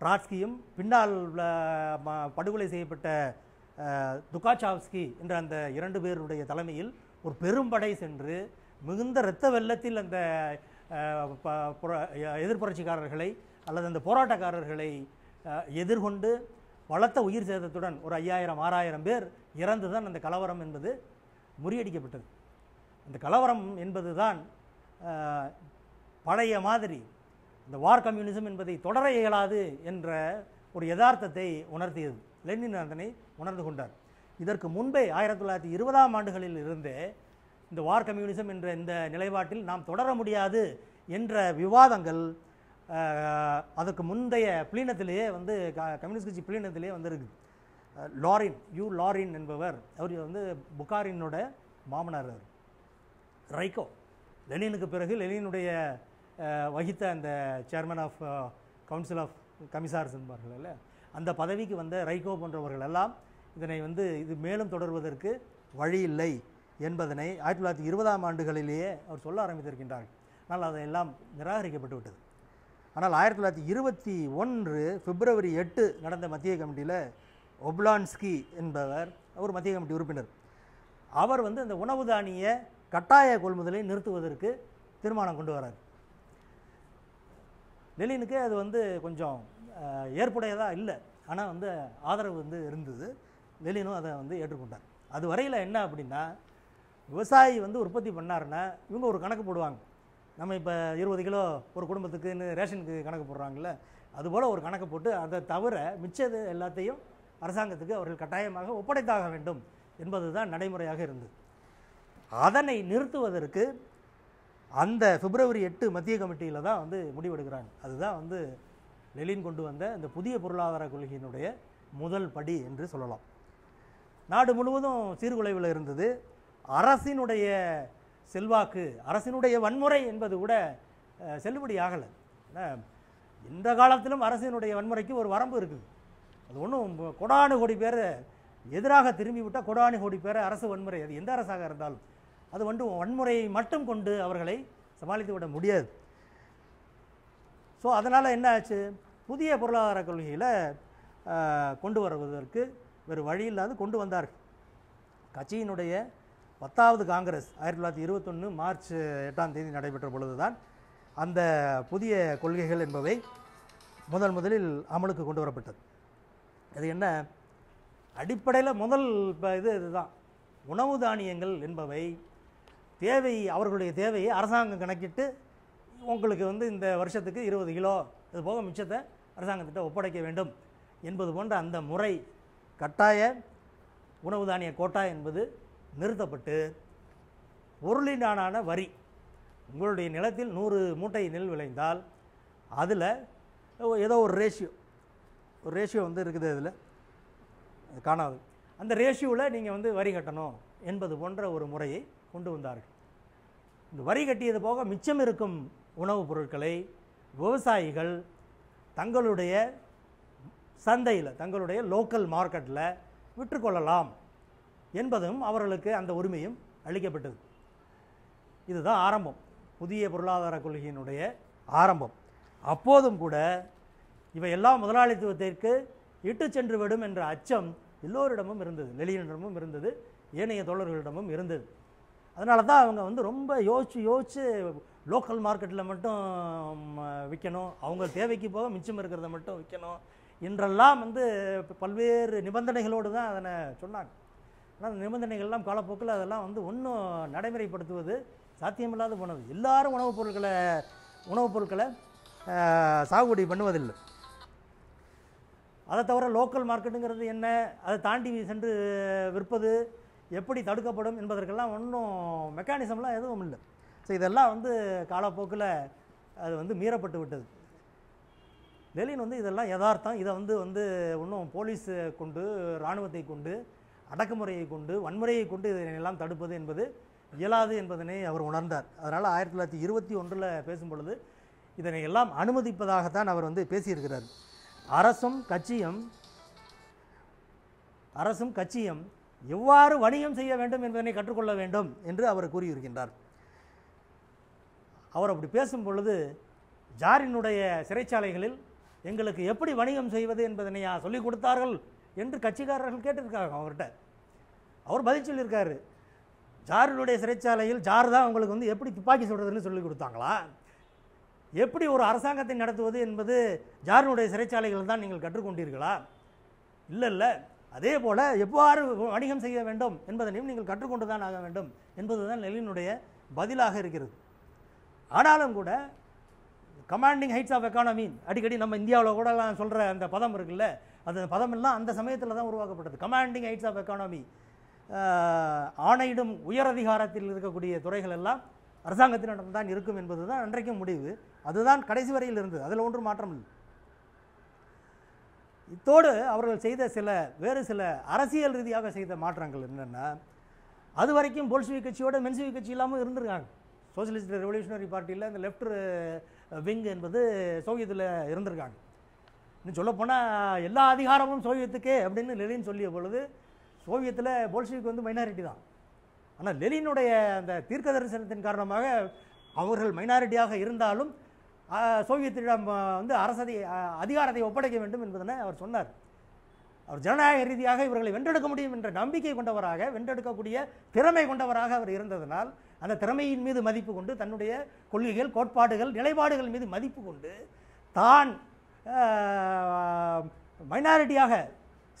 ட்ராட்ஸ்கியும் பின்னால் படுகொலை செய்யப்பட்ட துகாச்சாவ்ஸ்கி என்ற அந்த இரண்டு பேருடைய தலைமையில் ஒரு பெரும்படை சென்று மிகுந்த இரத்த வெள்ளத்தில் அந்த எதிர்ப்புரட்சிக்காரர்களை அல்லது அந்த போராட்டக்காரர்களை எதிர்கொண்டு பலத்த உயிர் சேதத்துடன் ஒரு ஐயாயிரம் ஆறாயிரம் பேர் இறந்துதான் அந்த கலவரம் என்பது முறியடிக்கப்பட்டது அந்த கலவரம் என்பது தான் பழைய மாதிரி இந்த வார் கம்யூனிசம் என்பதை தொடர இயலாது என்ற ஒரு யதார்த்தத்தை உணர்த்தியது லெனின் அதனை உணர்ந்து கொண்டார் இதற்கு முன்பே ஆயிரத்தி தொள்ளாயிரத்தி இருபதாம் ஆண்டுகளில் இருந்தே இந்த வார் கம்யூனிசம் என்ற இந்த நிலைப்பாட்டில் நாம் தொடர முடியாது என்ற விவாதங்கள் அதற்கு முந்தைய பிளீனத்திலேயே வந்து கம்யூனிஸ்ட் கட்சி பிளீனத்திலேயே வந்துருக்குது லாரின் யூ லாரின் என்பவர் அவர் வந்து புகாரினோட மாமனார் அவர் ரைகோ லெனினுக்கு பிறகு லெனினுடைய வகித்த அந்த chairman of council of commissars என்பார்கள் அந்த பதவிக்கு வந்த ரைகோ போன்றவர்கள் எல்லாம் இதனை வந்து இது மேலும் தொடர்வதற்கு வழி இல்லை என்பதனை ஆயிரத்தி தொள்ளாயிரத்தி இருபதாம் ஆண்டுகளிலேயே அவர் சொல்ல ஆரம்பித்திருக்கின்றார்கள் ஆனால் அதையெல்லாம் நிராகரிக்கப்பட்டு விட்டது ஆனால் ஆயிரத்தி தொள்ளாயிரத்தி இருபத்தி ஒன்று பிப்ரவரி எட்டு நடந்த மத்திய கமிட்டியில் ஒப்லான்ஸ்கி என்பவர் அவர் மத்திய கமிட்டி உறுப்பினர் அவர் வந்து அந்த உணவு தானிய கட்டாய கொள்முதலை நிறுத்துவதற்கு தீர்மானம் கொண்டு வரார் லெலினுக்கு அது வந்து கொஞ்சம் ஏற்புடையதாக இல்லை ஆனால் வந்து ஆதரவு வந்து இருந்தது லெலினும் அதை வந்து ஏற்றுக்கொண்டார் அது வரையில் என்ன அப்படின்னா விவசாயி வந்து உற்பத்தி பண்ணாருன்னா இவங்க ஒரு கணக்கு போடுவாங்க நம்ம இப்போ இருபது கிலோ ஒரு குடும்பத்துக்குன்னு ரேஷனுக்கு கணக்கு போடுறாங்கல்ல அதுபோல் ஒரு கணக்கு போட்டு அதை தவிர மிச்சது எல்லாத்தையும் அரசாங்கத்துக்கு அவர்கள் கட்டாயமாக ஒப்படைத்தாக வேண்டும் என்பது தான் நடைமுறையாக இருந்தது அதனை நிறுத்துவதற்கு அந்த பிப்ரவரி எட்டு மத்திய கமிட்டியில் தான் வந்து முடிவெடுக்கிறாங்க அதுதான் வந்து லெலின் கொண்டு வந்த இந்த புதிய பொருளாதார கொள்கையினுடைய முதல் படி என்று சொல்லலாம் நாடு முழுவதும் சீர்குலைவில் இருந்தது அரசினுடைய செல்வாக்கு அரசினுடைய வன்முறை என்பது கூட செல்லுபடி ஆகலை இந்த காலத்திலும் அரசினுடைய வன்முறைக்கு ஒரு வரம்பு இருக்குது அது ஒன்றும் கொடானு கோடி பேர் எதிராக திரும்பிவிட்டால் கொடானு கோடி பேர் அரசு வன்முறை அது எந்த அரசாக இருந்தாலும் அது வந்து வன்முறையை மட்டும் கொண்டு அவர்களை சமாளித்து விட முடியாது ஸோ அதனால் என்ன ஆச்சு புதிய பொருளாதார கொள்கையில் கொண்டு வருவதற்கு வேறு வழி இல்லாது கொண்டு வந்தார்கள் கட்சியினுடைய பத்தாவது காங்கிரஸ் ஆயிரத்தி தொள்ளாயிரத்தி இருபத்தொன்று மார்ச் எட்டாம் தேதி நடைபெற்ற பொழுதுதான் அந்த புதிய கொள்கைகள் என்பவை முதல் முதலில் அமலுக்கு கொண்டு வரப்பட்டது அது என்ன அடிப்படையில் முதல் இப்போ இது இதுதான் உணவு தானியங்கள் என்பவை தேவை அவர்களுடைய தேவையை அரசாங்கம் கணக்கிட்டு உங்களுக்கு வந்து இந்த வருஷத்துக்கு இருபது கிலோ இது போக மிச்சத்தை அரசாங்கத்திட்ட ஒப்படைக்க வேண்டும் என்பது போன்ற அந்த முறை கட்டாய உணவு தானிய கோட்டா என்பது நிறுத்தப்பட்டு பொருளினான வரி உங்களுடைய நிலத்தில் நூறு மூட்டை நெல் விளைந்தால் அதில் ஏதோ ஒரு ரேஷியோ ஒரு ரேஷியோ வந்து இருக்குது அதில் காணாது அந்த ரேஷியோவில் நீங்கள் வந்து வரி கட்டணும் என்பது போன்ற ஒரு முறையை கொண்டு வந்தார்கள் இந்த வரி கட்டியது போக மிச்சம் இருக்கும் உணவுப் பொருட்களை விவசாயிகள் தங்களுடைய சந்தையில் தங்களுடைய லோக்கல் மார்க்கெட்டில் விற்றுக்கொள்ளலாம் என்பதும் அவர்களுக்கு அந்த உரிமையும் அளிக்கப்பட்டது இதுதான் ஆரம்பம் புதிய பொருளாதார கொள்கையினுடைய ஆரம்பம் அப்போதும் கூட இவையெல்லாம் முதலாளித்துவத்திற்கு இட்டு சென்று விடும் என்ற அச்சம் எல்லோரிடமும் இருந்தது லெலியனிடமும் இருந்தது ஏனைய தோழர்களிடமும் இருந்தது அதனால தான் அவங்க வந்து ரொம்ப யோசித்து யோசித்து லோக்கல் மார்க்கெட்டில் மட்டும் விற்கணும் அவங்க தேவைக்கு போக மிச்சம் இருக்கிறத மட்டும் விற்கணும் என்றெல்லாம் வந்து பல்வேறு நிபந்தனைகளோடு தான் அதனை சொன்னாங்க ஆனால் அந்த நிபந்தனைகள்லாம் காலப்போக்கில் அதெல்லாம் வந்து ஒன்றும் நடைமுறைப்படுத்துவது சாத்தியமில்லாத போனது எல்லாரும் உணவுப் பொருட்களை உணவுப் பொருட்களை சாகுபடி பண்ணுவதில்லை அதை தவிர லோக்கல் மார்க்கெட்டுங்கிறது என்ன அதை தாண்டி சென்று விற்பது எப்படி தடுக்கப்படும் என்பதற்கெல்லாம் ஒன்றும் மெக்கானிசம்லாம் எதுவும் இல்லை ஸோ இதெல்லாம் வந்து காலப்போக்கில் அது வந்து மீறப்பட்டு விட்டது லெலின் வந்து இதெல்லாம் யதார்த்தம் இதை வந்து வந்து ஒன்றும் போலீஸை கொண்டு இராணுவத்தை கொண்டு அடக்குமுறையை கொண்டு வன்முறையை கொண்டு இதனையெல்லாம் தடுப்பது என்பது இயலாது என்பதனை அவர் உணர்ந்தார் அதனால் ஆயிரத்தி தொள்ளாயிரத்தி இருபத்தி ஒன்றில் பேசும் பொழுது இதனை எல்லாம் அனுமதிப்பதாகத்தான் அவர் வந்து பேசியிருக்கிறார் அரசும் கட்சியும் அரசும் கட்சியும் எவ்வாறு வணிகம் செய்ய வேண்டும் என்பதனை கற்றுக்கொள்ள வேண்டும் என்று அவர் கூறியிருக்கின்றார் அவர் அப்படி பேசும் பொழுது ஜாரினுடைய சிறைச்சாலைகளில் எங்களுக்கு எப்படி வணிகம் செய்வது என்பதனை சொல்லிக் கொடுத்தார்கள் என்று கட்சிக்காரர்கள் கேட்டிருக்காங்க அவர்கிட்ட அவர் பதில் சொல்லியிருக்காரு ஜாருடைய சிறைச்சாலையில் ஜார் தான் உங்களுக்கு வந்து எப்படி துப்பாக்கி சுடுறதுன்னு சொல்லி கொடுத்தாங்களா எப்படி ஒரு அரசாங்கத்தை நடத்துவது என்பது ஜாரினுடைய சிறைச்சாலைகள் தான் நீங்கள் கற்றுக்கொண்டீர்களா இல்லை இல்லை அதே போல் எவ்வாறு வணிகம் செய்ய வேண்டும் என்பதனையும் நீங்கள் கற்றுக்கொண்டு தான் ஆக வேண்டும் என்பதுதான் லெலினுடைய பதிலாக இருக்கிறது ஆனாலும் கூட கமாண்டிங் ஹைட்ஸ் ஆஃப் எக்கானமி அடிக்கடி நம்ம இந்தியாவில் கூடலாம் சொல்கிற அந்த பதம் இருக்குல்ல அது பதமெல்லாம் அந்த சமயத்தில் தான் உருவாக்கப்பட்டது கமாண்டிங் ஹைட்ஸ் ஆஃப் எக்கானமி ஆணையிடும் உயரதிகாரத்தில் இருக்கக்கூடிய துறைகள் எல்லாம் அரசாங்கத்தினிடம் தான் இருக்கும் என்பது தான் அன்றைக்கும் முடிவு அதுதான் கடைசி வரையில் இருந்தது அதில் ஒன்றும் மாற்றம் இல்லை இத்தோடு அவர்கள் செய்த சில வேறு சில அரசியல் ரீதியாக செய்த மாற்றங்கள் என்னென்னா அது வரைக்கும் போல்சிவி கட்சியோட மென்சிவி கட்சி இல்லாமல் இருந்திருக்காங்க சோசியலிஸ்ட் ரெவல்யூஷனரி பார்ட்டியில் இந்த லெஃப்ட் விங் என்பது சோவியத்தில் இருந்திருக்காங்க இன்னும் சொல்லப்போனால் எல்லா அதிகாரமும் சோவியத்துக்கே அப்படின்னு லெலின் சொல்லிய பொழுது சோவியத்தில் போல்ஷிவிக் வந்து மைனாரிட்டி தான் ஆனால் லெலினுடைய அந்த தீர்க்க தரிசனத்தின் காரணமாக அவர்கள் மைனாரிட்டியாக இருந்தாலும் சோவியத்திடம் வந்து அரசதி அதிகாரத்தை ஒப்படைக்க வேண்டும் என்பதனை அவர் சொன்னார் அவர் ஜனநாயக ரீதியாக இவர்களை வென்றெடுக்க முடியும் என்ற நம்பிக்கை கொண்டவராக வென்றெடுக்கக்கூடிய திறமை கொண்டவராக அவர் இருந்ததனால் அந்த திறமையின் மீது மதிப்பு கொண்டு தன்னுடைய கொள்கைகள் கோட்பாடுகள் நிலைப்பாடுகள் மீது மதிப்பு கொண்டு தான் மைனாரிட்டியாக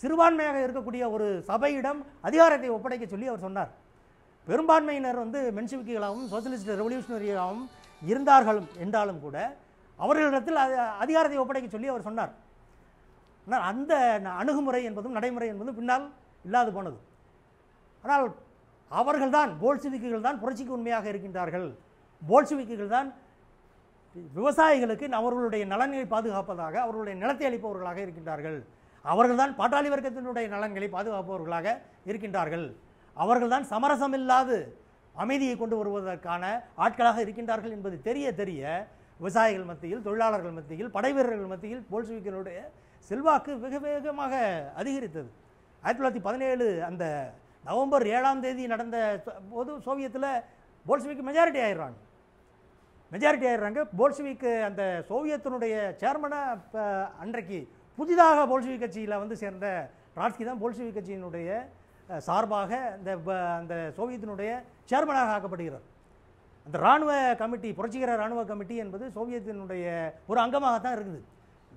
சிறுபான்மையாக இருக்கக்கூடிய ஒரு சபையிடம் அதிகாரத்தை ஒப்படைக்க சொல்லி அவர் சொன்னார் பெரும்பான்மையினர் வந்து மென்சிவிக்கிகளாகவும் சோசியலிஸ்ட் ரெவல்யூஷனரியாகவும் இருந்தார்களும் என்றாலும் கூட அவர்களிடத்தில் அது அதிகாரத்தை ஒப்படைக்க சொல்லி அவர் சொன்னார் ஆனால் அந்த அணுகுமுறை என்பதும் நடைமுறை என்பதும் பின்னால் இல்லாது போனது ஆனால் அவர்கள்தான் போல்சிவிக்குகள் தான் புரட்சிக்கு உண்மையாக இருக்கின்றார்கள் போல்சிவிக்குகள் தான் விவசாயிகளுக்கு அவர்களுடைய நலன்களை பாதுகாப்பதாக அவர்களுடைய நிலத்தை அளிப்பவர்களாக இருக்கின்றார்கள் அவர்கள்தான் பாட்டாளி வர்க்கத்தினுடைய நலன்களை பாதுகாப்பவர்களாக இருக்கின்றார்கள் அவர்கள்தான் இல்லாது அமைதியை கொண்டு வருவதற்கான ஆட்களாக இருக்கின்றார்கள் என்பது தெரிய தெரிய விவசாயிகள் மத்தியில் தொழிலாளர்கள் மத்தியில் படைவீரர்கள் மத்தியில் போல்சுவிக்களுடைய செல்வாக்கு வெகு வேகமாக அதிகரித்தது ஆயிரத்தி தொள்ளாயிரத்தி பதினேழு அந்த நவம்பர் ஏழாம் தேதி நடந்த போது சோவியத்தில் போல்சுவிக் மெஜாரிட்டி ஆயிடுறாங்க மெஜாரிட்டி ஆகிடுறாங்க போல்ஷிவிக்கு அந்த சோவியத்தினுடைய சேர்மனாக அன்றைக்கு புதிதாக போல்ஷிவிக் கட்சியில் வந்து சேர்ந்த ராட்ஸ்கி தான் போல்ஷிவிக் கட்சியினுடைய சார்பாக இந்த அந்த சோவியத்தினுடைய சேர்மனாக ஆக்கப்படுகிறார் அந்த இராணுவ கமிட்டி புரட்சிகர இராணுவ கமிட்டி என்பது சோவியத்தினுடைய ஒரு அங்கமாக தான் இருக்குது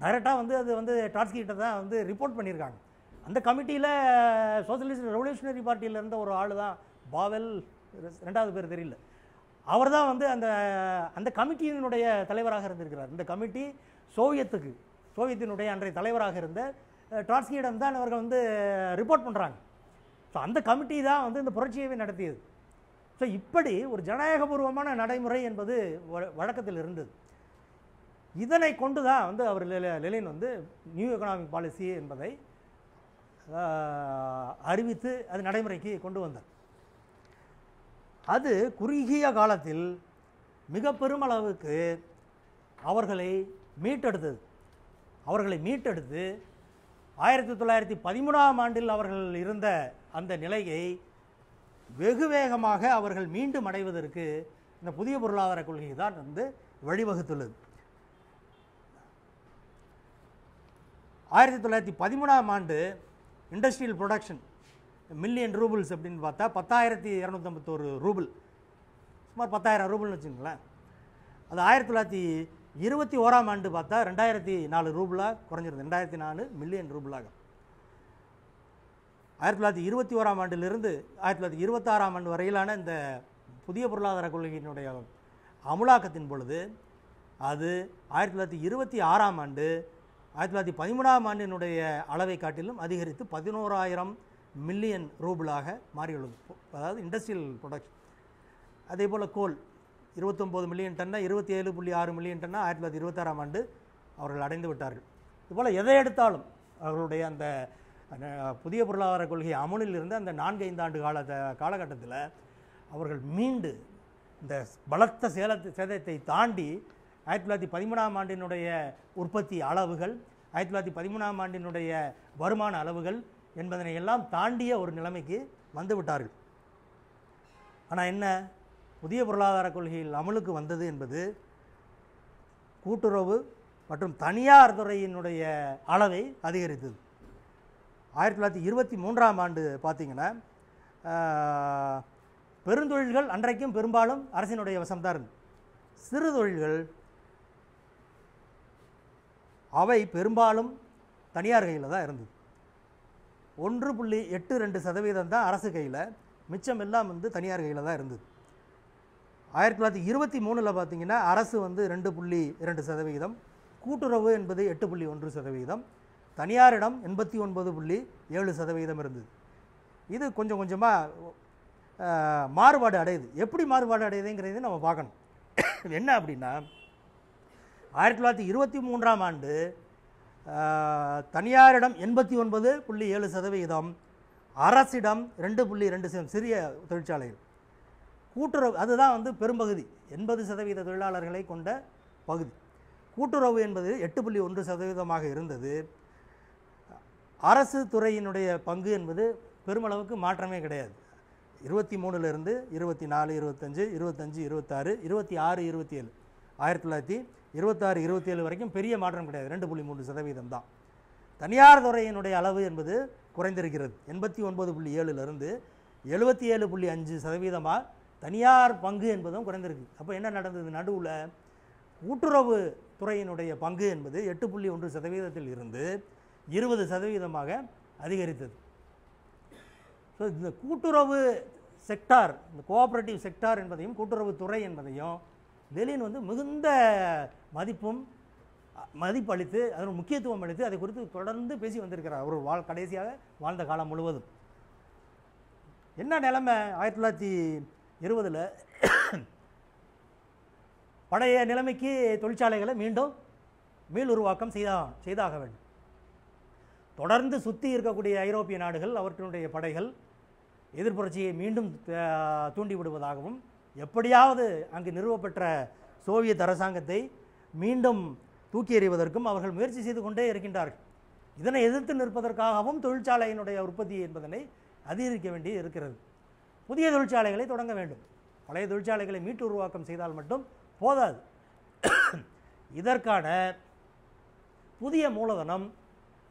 டைரெக்டாக வந்து அது வந்து டாட்ஸ்கிட்ட தான் வந்து ரிப்போர்ட் பண்ணியிருக்காங்க அந்த கமிட்டியில் சோசியலிஸ்ட் ரெவல்யூஷனரி பார்ட்டியில் இருந்த ஒரு ஆள் தான் பாவல் ரெண்டாவது பேர் தெரியல அவர் தான் வந்து அந்த அந்த கமிட்டியினுடைய தலைவராக இருந்திருக்கிறார் இந்த கமிட்டி சோவியத்துக்கு சோவியத்தினுடைய அன்றைய தலைவராக இருந்த ட்ராட்ஸ்கியிடம் தான் அவர்கள் வந்து ரிப்போர்ட் பண்ணுறாங்க ஸோ அந்த கமிட்டி தான் வந்து இந்த புரட்சியவே நடத்தியது ஸோ இப்படி ஒரு ஜனநாயகபூர்வமான நடைமுறை என்பது வழக்கத்தில் இருந்தது இதனை கொண்டு தான் வந்து அவர் லெலின் வந்து நியூ எக்கனாமிக் பாலிசி என்பதை அறிவித்து அது நடைமுறைக்கு கொண்டு வந்தார் அது குறுகிய காலத்தில் மிக பெருமளவுக்கு அவர்களை மீட்டெடுத்தது அவர்களை மீட்டெடுத்து ஆயிரத்தி தொள்ளாயிரத்தி பதிமூணாம் ஆண்டில் அவர்கள் இருந்த அந்த நிலையை வெகு வேகமாக அவர்கள் மீண்டும் அடைவதற்கு இந்த புதிய பொருளாதார கொள்கை தான் வந்து வழிவகுத்துள்ளது ஆயிரத்தி தொள்ளாயிரத்தி பதிமூணாம் ஆண்டு இண்டஸ்ட்ரியல் ப்ரொடக்ஷன் மில்லியன் ரூபிள்ஸ் அப்படின்னு பார்த்தா பத்தாயிரத்தி இரநூத்தம்பத்தோரு ரூபிள் சுமார் பத்தாயிரம் ரூபிள்னு வச்சுங்களேன் அது ஆயிரத்தி தொள்ளாயிரத்தி இருபத்தி ஓராம் ஆண்டு பார்த்தா ரெண்டாயிரத்தி நாலு ரூபிளாக குறைஞ்சிருது ரெண்டாயிரத்தி நாலு மில்லியன் ரூபிளாக ஆயிரத்தி தொள்ளாயிரத்தி இருபத்தி ஓராம் ஆண்டிலிருந்து ஆயிரத்தி தொள்ளாயிரத்தி இருபத்தாறாம் ஆண்டு வரையிலான இந்த புதிய பொருளாதார கொள்கையினுடைய அமுலாக்கத்தின் பொழுது அது ஆயிரத்தி தொள்ளாயிரத்தி இருபத்தி ஆறாம் ஆண்டு ஆயிரத்தி தொள்ளாயிரத்தி பதிமூணாம் ஆண்டினுடைய அளவை காட்டிலும் அதிகரித்து பதினோராயிரம் மில்லியன் ரூபிளாக மாறியுள்ளது அதாவது இண்டஸ்ட்ரியல் ப்ரொடக்ஷன் அதே போல் கோல் இருபத்தொம்போது மில்லியன் டன்னா இருபத்தி ஏழு புள்ளி ஆறு மில்லியன் டன்னா ஆயிரத்தி தொள்ளாயிரத்தி இருபத்தாறாம் ஆண்டு அவர்கள் அடைந்து விட்டார்கள் இதுபோல் எதை எடுத்தாலும் அவர்களுடைய அந்த புதிய பொருளாதார கொள்கை அமுலில் இருந்த அந்த நான்கு ஐந்து ஆண்டு கால காலகட்டத்தில் அவர்கள் மீண்டு இந்த பலத்த சேலத்தை சேதத்தை தாண்டி ஆயிரத்தி தொள்ளாயிரத்தி பதிமூணாம் ஆண்டினுடைய உற்பத்தி அளவுகள் ஆயிரத்தி தொள்ளாயிரத்தி பதிமூணாம் ஆண்டினுடைய வருமான அளவுகள் என்பதனை எல்லாம் தாண்டிய ஒரு நிலைமைக்கு வந்துவிட்டார்கள் ஆனால் என்ன புதிய பொருளாதார கொள்கையில் அமலுக்கு வந்தது என்பது கூட்டுறவு மற்றும் தனியார் துறையினுடைய அளவை அதிகரித்தது ஆயிரத்தி தொள்ளாயிரத்தி இருபத்தி மூன்றாம் ஆண்டு பார்த்திங்கன்னா பெருந்தொழில்கள் அன்றைக்கும் பெரும்பாலும் அரசினுடைய வசம்தான் இருந்தது சிறு தொழில்கள் அவை பெரும்பாலும் தனியார் கையில் தான் இருந்தது ஒன்று புள்ளி எட்டு ரெண்டு சதவீதம் தான் அரசு கையில் மிச்சம் எல்லாம் வந்து தனியார் கையில் தான் இருந்தது ஆயிரத்தி தொள்ளாயிரத்தி இருபத்தி மூணில் பார்த்திங்கன்னா அரசு வந்து ரெண்டு புள்ளி இரண்டு சதவீதம் கூட்டுறவு என்பது எட்டு புள்ளி ஒன்று சதவீதம் தனியாரிடம் எண்பத்தி ஒன்பது புள்ளி ஏழு சதவீதம் இருந்தது இது கொஞ்சம் கொஞ்சமாக மாறுபாடு அடையுது எப்படி மாறுபாடு அடையுதுங்கிறது நம்ம பார்க்கணும் [COUGHS] என்ன அப்படின்னா ஆயிரத்தி தொள்ளாயிரத்தி இருபத்தி மூன்றாம் ஆண்டு தனியாரிடம் எண்பத்தி ஒன்பது புள்ளி ஏழு சதவிகிதம் அரசிடம் ரெண்டு புள்ளி ரெண்டு சதவீதம் சிறிய தொழிற்சாலைகள் கூட்டுறவு அதுதான் வந்து பெரும்பகுதி எண்பது சதவீத தொழிலாளர்களை கொண்ட பகுதி கூட்டுறவு என்பது எட்டு புள்ளி ஒன்று சதவீதமாக இருந்தது அரசு துறையினுடைய பங்கு என்பது பெருமளவுக்கு மாற்றமே கிடையாது இருபத்தி மூணுலேருந்து இருபத்தி நாலு இருபத்தஞ்சு இருபத்தஞ்சு இருபத்தாறு இருபத்தி ஆறு இருபத்தி ஏழு ஆயிரத்தி தொள்ளாயிரத்தி இருபத்தாறு இருபத்தேழு வரைக்கும் பெரிய மாற்றம் கிடையாது ரெண்டு புள்ளி மூன்று சதவீதம் தான் தனியார் துறையினுடைய அளவு என்பது குறைந்திருக்கிறது எண்பத்தி ஒன்பது புள்ளி ஏழுலேருந்து எழுபத்தி ஏழு புள்ளி அஞ்சு சதவீதமாக தனியார் பங்கு என்பதும் குறைந்திருக்கு அப்போ என்ன நடந்தது நடுவில் கூட்டுறவு துறையினுடைய பங்கு என்பது எட்டு புள்ளி ஒன்று சதவீதத்தில் இருந்து இருபது சதவீதமாக அதிகரித்தது ஸோ இந்த கூட்டுறவு செக்டார் இந்த கோஆப்ரேட்டிவ் செக்டார் என்பதையும் கூட்டுறவு துறை என்பதையும் லெலின் வந்து மிகுந்த மதிப்பும் மதிப்பளித்து அதன் முக்கியத்துவம் அளித்து அதை குறித்து தொடர்ந்து பேசி வந்திருக்கிறார் அவர் வாழ் கடைசியாக வாழ்ந்த காலம் முழுவதும் என்ன நிலைமை ஆயிரத்தி தொள்ளாயிரத்தி இருபதில் [COUGHS] பழைய நிலைமைக்கு தொழிற்சாலைகளை மீண்டும் மீள் உருவாக்கம் செய்தா செய்தாக வேண்டும் தொடர்ந்து சுற்றி இருக்கக்கூடிய ஐரோப்பிய நாடுகள் அவற்றினுடைய படைகள் எதிர்ப்புரட்சியை மீண்டும் தூண்டிவிடுவதாகவும் எப்படியாவது அங்கு நிறுவப்பெற்ற சோவியத் அரசாங்கத்தை மீண்டும் தூக்கி எறிவதற்கும் அவர்கள் முயற்சி செய்து கொண்டே இருக்கின்றார்கள் இதனை எதிர்த்து நிற்பதற்காகவும் தொழிற்சாலையினுடைய உற்பத்தி என்பதனை அதிகரிக்க வேண்டி இருக்கிறது புதிய தொழிற்சாலைகளை தொடங்க வேண்டும் பழைய தொழிற்சாலைகளை மீட்டு உருவாக்கம் செய்தால் மட்டும் போதாது இதற்கான புதிய மூலதனம்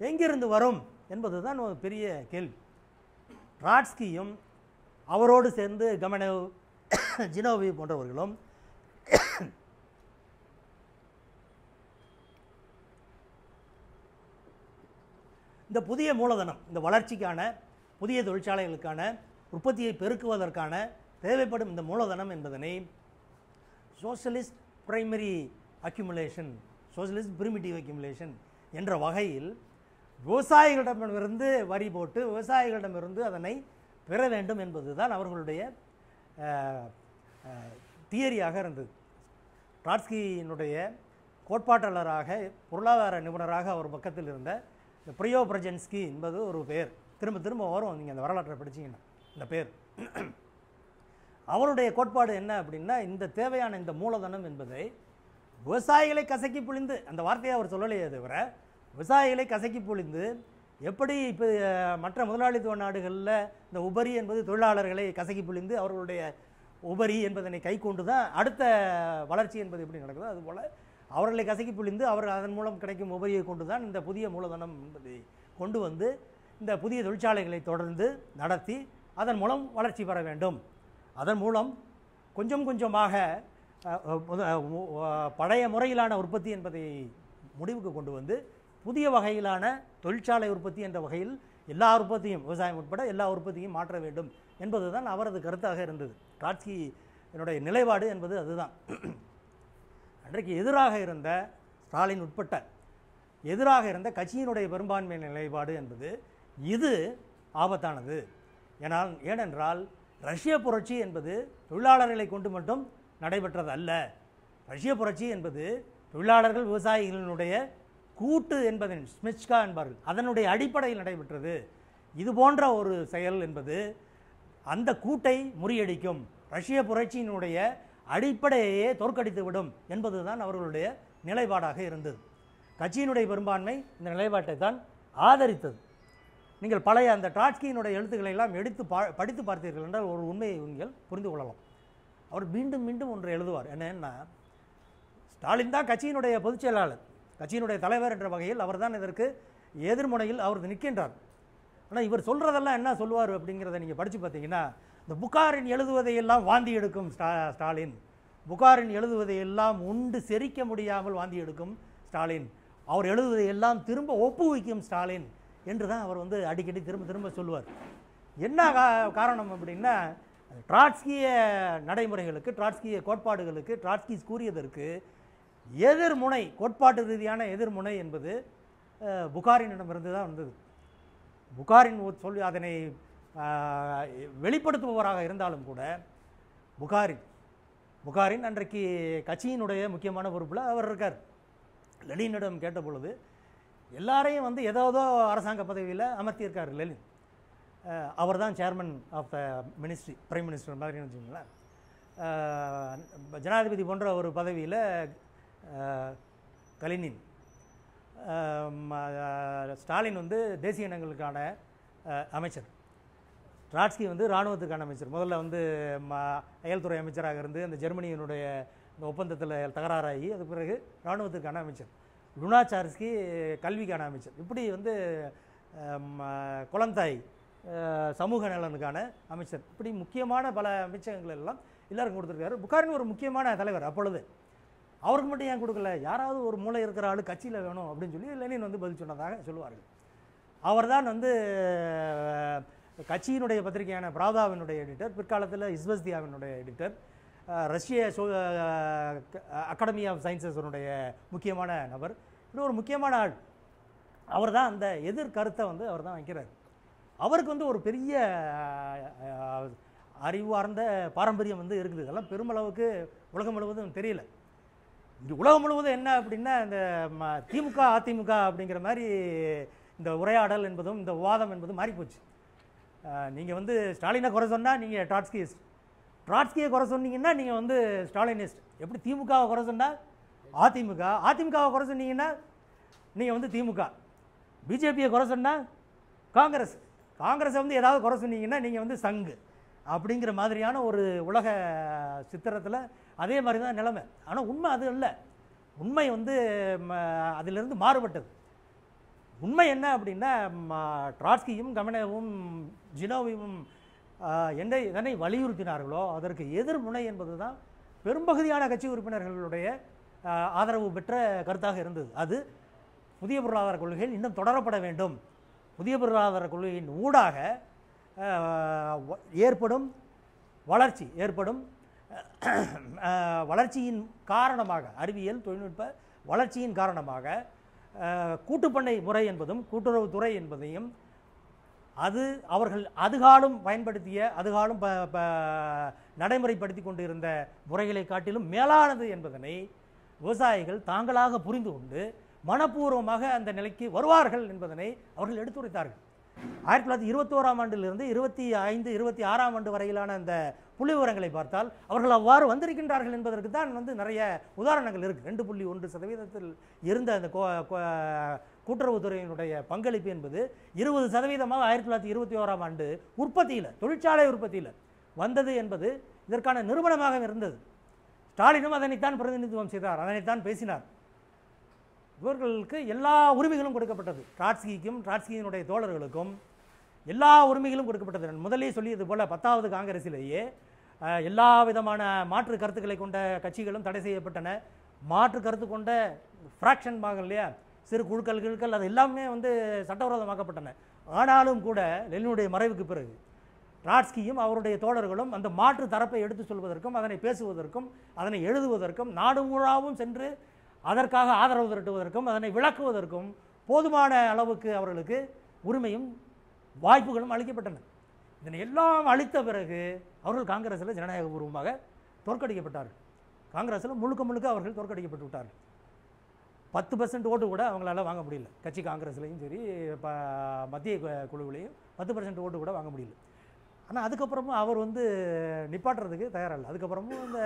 எங்கிருந்து வரும் என்பது தான் ஒரு பெரிய கேள்வி ராட்ஸ்கியும் அவரோடு சேர்ந்து கமனவ் ஜினோவி போன்றவர்களும் இந்த புதிய மூலதனம் இந்த வளர்ச்சிக்கான புதிய தொழிற்சாலைகளுக்கான உற்பத்தியை பெருக்குவதற்கான தேவைப்படும் இந்த மூலதனம் என்பதனை socialist primary accumulation socialist primitive accumulation என்ற வகையில் விவசாயிகளிடமிருந்து வரி போட்டு விவசாயிகளிடமிருந்து அதனை பெற வேண்டும் என்பது தான் அவர்களுடைய தியரியாக இருந்தது ட்ராட்ஸ்கியினுடைய கோட்பாட்டாளராக பொருளாதார நிபுணராக அவர் பக்கத்தில் இருந்த இந்த பிரஜன்ஸ்கி என்பது ஒரு பேர் திரும்ப திரும்ப வரும் நீங்கள் அந்த வரலாற்றை படிச்சிங்கன்னா இந்த பேர் அவருடைய கோட்பாடு என்ன அப்படின்னா இந்த தேவையான இந்த மூலதனம் என்பதை விவசாயிகளை கசக்கி பொழிந்து அந்த வார்த்தையை அவர் சொல்லலையே தவிர விவசாயிகளை கசக்கி பொழிந்து எப்படி இப்போ மற்ற முதலாளித்துவ நாடுகளில் இந்த உபரி என்பது தொழிலாளர்களை கசக்கி பொழிந்து அவர்களுடைய உபரி என்பதனை கை கொண்டு தான் அடுத்த வளர்ச்சி என்பது எப்படி நடக்குதோ அதுபோல் அவர்களை கசக்கி பிழிந்து அவர் அதன் மூலம் கிடைக்கும் உபரியை கொண்டு தான் இந்த புதிய மூலதனம் என்பதை கொண்டு வந்து இந்த புதிய தொழிற்சாலைகளை தொடர்ந்து நடத்தி அதன் மூலம் வளர்ச்சி பெற வேண்டும் அதன் மூலம் கொஞ்சம் கொஞ்சமாக பழைய முறையிலான உற்பத்தி என்பதை முடிவுக்கு கொண்டு வந்து புதிய வகையிலான தொழிற்சாலை உற்பத்தி என்ற வகையில் எல்லா உற்பத்தியும் விவசாயம் உட்பட எல்லா உற்பத்தியும் மாற்ற வேண்டும் என்பது தான் அவரது கருத்தாக இருந்தது காட்சி என்னுடைய நிலைப்பாடு என்பது அதுதான் அன்றைக்கு எதிராக இருந்த ஸ்டாலின் உட்பட்ட எதிராக இருந்த கட்சியினுடைய பெரும்பான்மை நிலைப்பாடு என்பது இது ஆபத்தானது ஏனால் ஏனென்றால் ரஷ்ய புரட்சி என்பது தொழிலாளர்களை கொண்டு மட்டும் நடைபெற்றது அல்ல ரஷ்ய புரட்சி என்பது தொழிலாளர்கள் விவசாயிகளினுடைய கூட்டு என்பதன் ஸ்மிச்கா என்பார்கள் அதனுடைய அடிப்படையில் நடைபெற்றது இது போன்ற ஒரு செயல் என்பது அந்த கூட்டை முறியடிக்கும் ரஷ்ய புரட்சியினுடைய அடிப்படையே தோற்கடித்து விடும் என்பதுதான் அவர்களுடைய நிலைப்பாடாக இருந்தது கட்சியினுடைய பெரும்பான்மை இந்த நிலைப்பாட்டை தான் ஆதரித்தது நீங்கள் பழைய அந்த ட்ராட்ஸ்கியினுடைய எழுத்துக்களை எல்லாம் எடுத்து பா படித்து பார்த்தீர்கள் என்றால் ஒரு உண்மையை நீங்கள் புரிந்து கொள்ளலாம் அவர் மீண்டும் மீண்டும் ஒன்று எழுதுவார் என்னென்னா ஸ்டாலின் தான் கட்சியினுடைய பொதுச் செயலாளர் கட்சியினுடைய தலைவர் என்ற வகையில் அவர் தான் இதற்கு எதிர்முனையில் அவர் நிற்கின்றார் ஆனால் இவர் சொல்கிறதெல்லாம் என்ன சொல்லுவார் அப்படிங்கிறத நீங்கள் படித்து பார்த்தீங்கன்னா இந்த புகாரின் எழுதுவதையெல்லாம் வாந்தி எடுக்கும் ஸ்டா ஸ்டாலின் புகாரின் எழுதுவதையெல்லாம் உண்டு செரிக்க முடியாமல் வாந்தி எடுக்கும் ஸ்டாலின் அவர் எழுதுவதையெல்லாம் திரும்ப ஒப்புவிக்கும் ஸ்டாலின் என்று தான் அவர் வந்து அடிக்கடி திரும்ப திரும்ப சொல்லுவார் என்ன கா காரணம் அப்படின்னா ட்ராட்ஸ்கிய நடைமுறைகளுக்கு ட்ராட்ஸ்கிய கோட்பாடுகளுக்கு ட்ராட்ஸ்கிஸ் கூறியதற்கு எதிர்முனை கோட்பாட்டு ரீதியான எதிர்முனை என்பது புகாரினிடமிருந்து தான் வந்தது புகாரின் சொல்லி அதனை வெளிப்படுத்துபவராக இருந்தாலும் கூட புகாரின் புகாரின் அன்றைக்கு கட்சியினுடைய முக்கியமான பொறுப்பில் அவர் இருக்கார் லெனினிடம் கேட்ட பொழுது எல்லாரையும் வந்து ஏதாவதோ அரசாங்க பதவியில் அமர்த்தியிருக்கார் லெலின் அவர் தான் chairman of the ministry prime minister மாதிரின்னு வச்சுக்கோங்களேன் ஜனாதிபதி போன்ற ஒரு பதவியில் கலினின் ஸ்டாலின் வந்து தேசிய இனங்களுக்கான அமைச்சர் ட்ராட்ஸ்கி வந்து இராணுவத்துக்கான அமைச்சர் முதல்ல வந்து ம அயல்துறை அமைச்சராக இருந்து அந்த ஜெர்மனியினுடைய இந்த ஒப்பந்தத்தில் தகராறாகி அதுக்கு பிறகு இராணுவத்துக்கான அமைச்சர் லுனாச்சார்ஸ்கி கல்விக்கான அமைச்சர் இப்படி வந்து குழந்தாய் சமூக நலனுக்கான அமைச்சர் இப்படி முக்கியமான பல அமைச்சகங்கள் எல்லாம் எல்லோரும் கொடுத்துருக்காரு புகாரின் ஒரு முக்கியமான தலைவர் அப்பொழுது அவருக்கு மட்டும் ஏன் கொடுக்கல யாராவது ஒரு மூளை இருக்கிற ஆள் கட்சியில் வேணும் அப்படின்னு சொல்லி லெனின் வந்து பதில் சொன்னதாக சொல்லுவார்கள் அவர் தான் வந்து கட்சியினுடைய பத்திரிகையான பிராதாவினுடைய எடிட்டர் பிற்காலத்தில் இஸ்வஸ்தியாவினுடைய எடிட்டர் ரஷ்ய சோ அகாடமி ஆஃப் சயின்சஸனுடைய முக்கியமான நபர் இப்படி ஒரு முக்கியமான ஆள் அவர் தான் அந்த எதிர்கருத்தை வந்து அவர் தான் வைக்கிறார் அவருக்கு வந்து ஒரு பெரிய அறிவார்ந்த பாரம்பரியம் வந்து இருக்குது இதெல்லாம் பெருமளவுக்கு உலகம் முழுவதும் தெரியல இங்கே உலகம் முழுவதும் என்ன அப்படின்னா இந்த திமுக அதிமுக அப்படிங்கிற மாதிரி இந்த உரையாடல் என்பதும் இந்த வாதம் என்பதும் மாறிப்போச்சு நீங்கள் வந்து ஸ்டாலினை குறை சொன்னால் நீங்கள் ட்ராட்ஸ்கியிஸ்ட் ட்ராட்ஸ்கியை குறை சொன்னீங்கன்னா நீங்கள் வந்து ஸ்டாலினிஸ்ட் எப்படி திமுகவை குறை சொன்னால் அதிமுக அதிமுகவை குறை சொன்னீங்கன்னா நீங்கள் வந்து திமுக பிஜேபியை குறை சொன்னால் காங்கிரஸ் காங்கிரஸை வந்து ஏதாவது குறை சொன்னீங்கன்னா நீங்கள் வந்து சங்கு அப்படிங்கிற மாதிரியான ஒரு உலக சித்திரத்தில் அதே மாதிரி தான் நிலைமை ஆனால் உண்மை அது இல்லை உண்மை வந்து அதிலிருந்து மாறுபட்டது உண்மை என்ன அப்படின்னா ட்ராட்ஸ்கியும் கமனவும் ஜினோவியும் எந்த எதனை வலியுறுத்தினார்களோ அதற்கு எதிர்முனை என்பது தான் பெரும்பகுதியான கட்சி உறுப்பினர்களுடைய ஆதரவு பெற்ற கருத்தாக இருந்தது அது புதிய பொருளாதார கொள்கைகள் இன்னும் தொடரப்பட வேண்டும் புதிய பொருளாதார கொள்கையின் ஊடாக ஏற்படும் வளர்ச்சி ஏற்படும் வளர்ச்சியின் காரணமாக அறிவியல் தொழில்நுட்ப வளர்ச்சியின் காரணமாக கூட்டுப்பண்ணை முறை என்பதும் கூட்டுறவுத்துறை என்பதையும் அது அவர்கள் அதுகாலும் பயன்படுத்திய அதுகாலும் நடைமுறைப்படுத்தி கொண்டிருந்த முறைகளை காட்டிலும் மேலானது என்பதனை விவசாயிகள் தாங்களாக புரிந்து கொண்டு மனப்பூர்வமாக அந்த நிலைக்கு வருவார்கள் என்பதனை அவர்கள் எடுத்துரைத்தார்கள் ஆயிரத்தி தொள்ளாயிரத்தி இருபத்தோராம் ஆண்டிலிருந்து இருபத்தி ஐந்து இருபத்தி ஆறாம் ஆண்டு வரையிலான அந்த புள்ளி விவரங்களை பார்த்தால் அவர்கள் அவ்வாறு வந்திருக்கின்றார்கள் என்பதற்கு தான் வந்து நிறைய உதாரணங்கள் இருக்குது ரெண்டு புள்ளி ஒன்று சதவீதத்தில் இருந்த அந்த கூட்டுறவுத்துறையினுடைய பங்களிப்பு என்பது இருபது சதவீதமாக ஆயிரத்தி தொள்ளாயிரத்தி இருபத்தி ஓராம் ஆண்டு உற்பத்தியில் தொழிற்சாலை உற்பத்தியில் வந்தது என்பது இதற்கான நிறுவனமாக இருந்தது ஸ்டாலினும் அதனைத்தான் பிரதிநிதித்துவம் செய்தார் அதனைத்தான் பேசினார் இவர்களுக்கு எல்லா உரிமைகளும் கொடுக்கப்பட்டது ட்ராட்ஸ்கிக்கும் ட்ராட்ஸ்கியினுடைய தோழர்களுக்கும் எல்லா உரிமைகளும் கொடுக்கப்பட்டது நான் முதலே சொல்லியது போல் பத்தாவது காங்கிரஸிலேயே எல்லா விதமான மாற்று கருத்துக்களை கொண்ட கட்சிகளும் தடை செய்யப்பட்டன மாற்று கருத்து கொண்ட ஃப்ராக்ஷன் பாகம் இல்லையா சிறு குழுக்கள் குழுக்கள் அது எல்லாமே வந்து சட்டவிரோதமாக்கப்பட்டன ஆனாலும் கூட லெனினுடைய மறைவுக்கு பிறகு ராட்ஸ்கியும் அவருடைய தோழர்களும் அந்த மாற்று தரப்பை எடுத்து சொல்வதற்கும் அதனை பேசுவதற்கும் அதனை எழுதுவதற்கும் நாடு முழாவும் சென்று அதற்காக ஆதரவு திரட்டுவதற்கும் அதனை விளக்குவதற்கும் போதுமான அளவுக்கு அவர்களுக்கு உரிமையும் வாய்ப்புகளும் அளிக்கப்பட்டன இதனை எல்லாம் அளித்த பிறகு அவர்கள் காங்கிரஸில் ஜனநாயக பூர்வமாக தோற்கடிக்கப்பட்டார்கள் காங்கிரஸில் முழுக்க முழுக்க அவர்கள் தோற்கடிக்கப்பட்டு விட்டார்கள் பத்து பர்சன்ட் ஓட்டு கூட அவங்களால வாங்க முடியல கட்சி காங்கிரஸ்லேயும் சரி இப்போ மத்திய குழுவிலையும் பத்து பர்சன்ட் ஓட்டு கூட வாங்க முடியல ஆனால் அதுக்கப்புறமும் அவர் வந்து நிப்பாட்டுறதுக்கு இல்லை அதுக்கப்புறமும் இந்த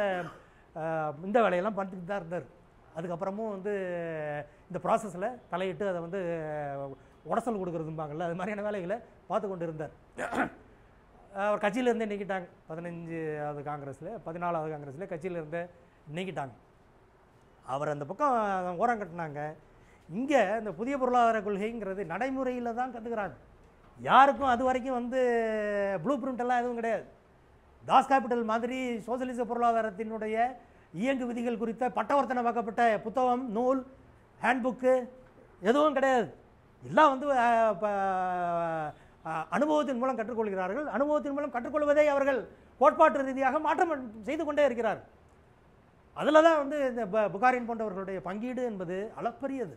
இந்த வேலையெல்லாம் பண்ணிட்டு தான் இருந்தார் அதுக்கப்புறமும் வந்து இந்த ப்ராசஸில் தலையிட்டு அதை வந்து உடசல் கொடுக்குறதும்பாங்கள்ல அது மாதிரியான வேலைகளை பார்த்து கொண்டு இருந்தார் அவர் கட்சியிலேருந்தே நீக்கிட்டாங்க பதினஞ்சாவது காங்கிரஸில் பதினாலாவது காங்கிரஸில் கட்சியிலேருந்தே நீக்கிட்டாங்க அவர் அந்த பக்கம் ஓரம் கட்டினாங்க இங்கே இந்த புதிய பொருளாதார கொள்கைங்கிறது நடைமுறையில் தான் கற்றுக்கிறாங்க யாருக்கும் அது வரைக்கும் வந்து ப்ளூ பிரிண்ட் எல்லாம் எதுவும் கிடையாது தாஸ் கேபிட்டல் மாதிரி சோசியலிச பொருளாதாரத்தினுடைய இயங்கு விதிகள் குறித்த பட்டவர்த்தனமாக்கப்பட்ட புத்தகம் நூல் ஹேண்ட்புக்கு எதுவும் கிடையாது எல்லாம் வந்து அனுபவத்தின் மூலம் கற்றுக்கொள்கிறார்கள் அனுபவத்தின் மூலம் கற்றுக்கொள்வதை அவர்கள் கோட்பாட்டு ரீதியாக மாற்றம் செய்து கொண்டே இருக்கிறார் அதில் தான் வந்து இந்த புகாரின் போன்றவர்களுடைய பங்கீடு என்பது அளப்பரியது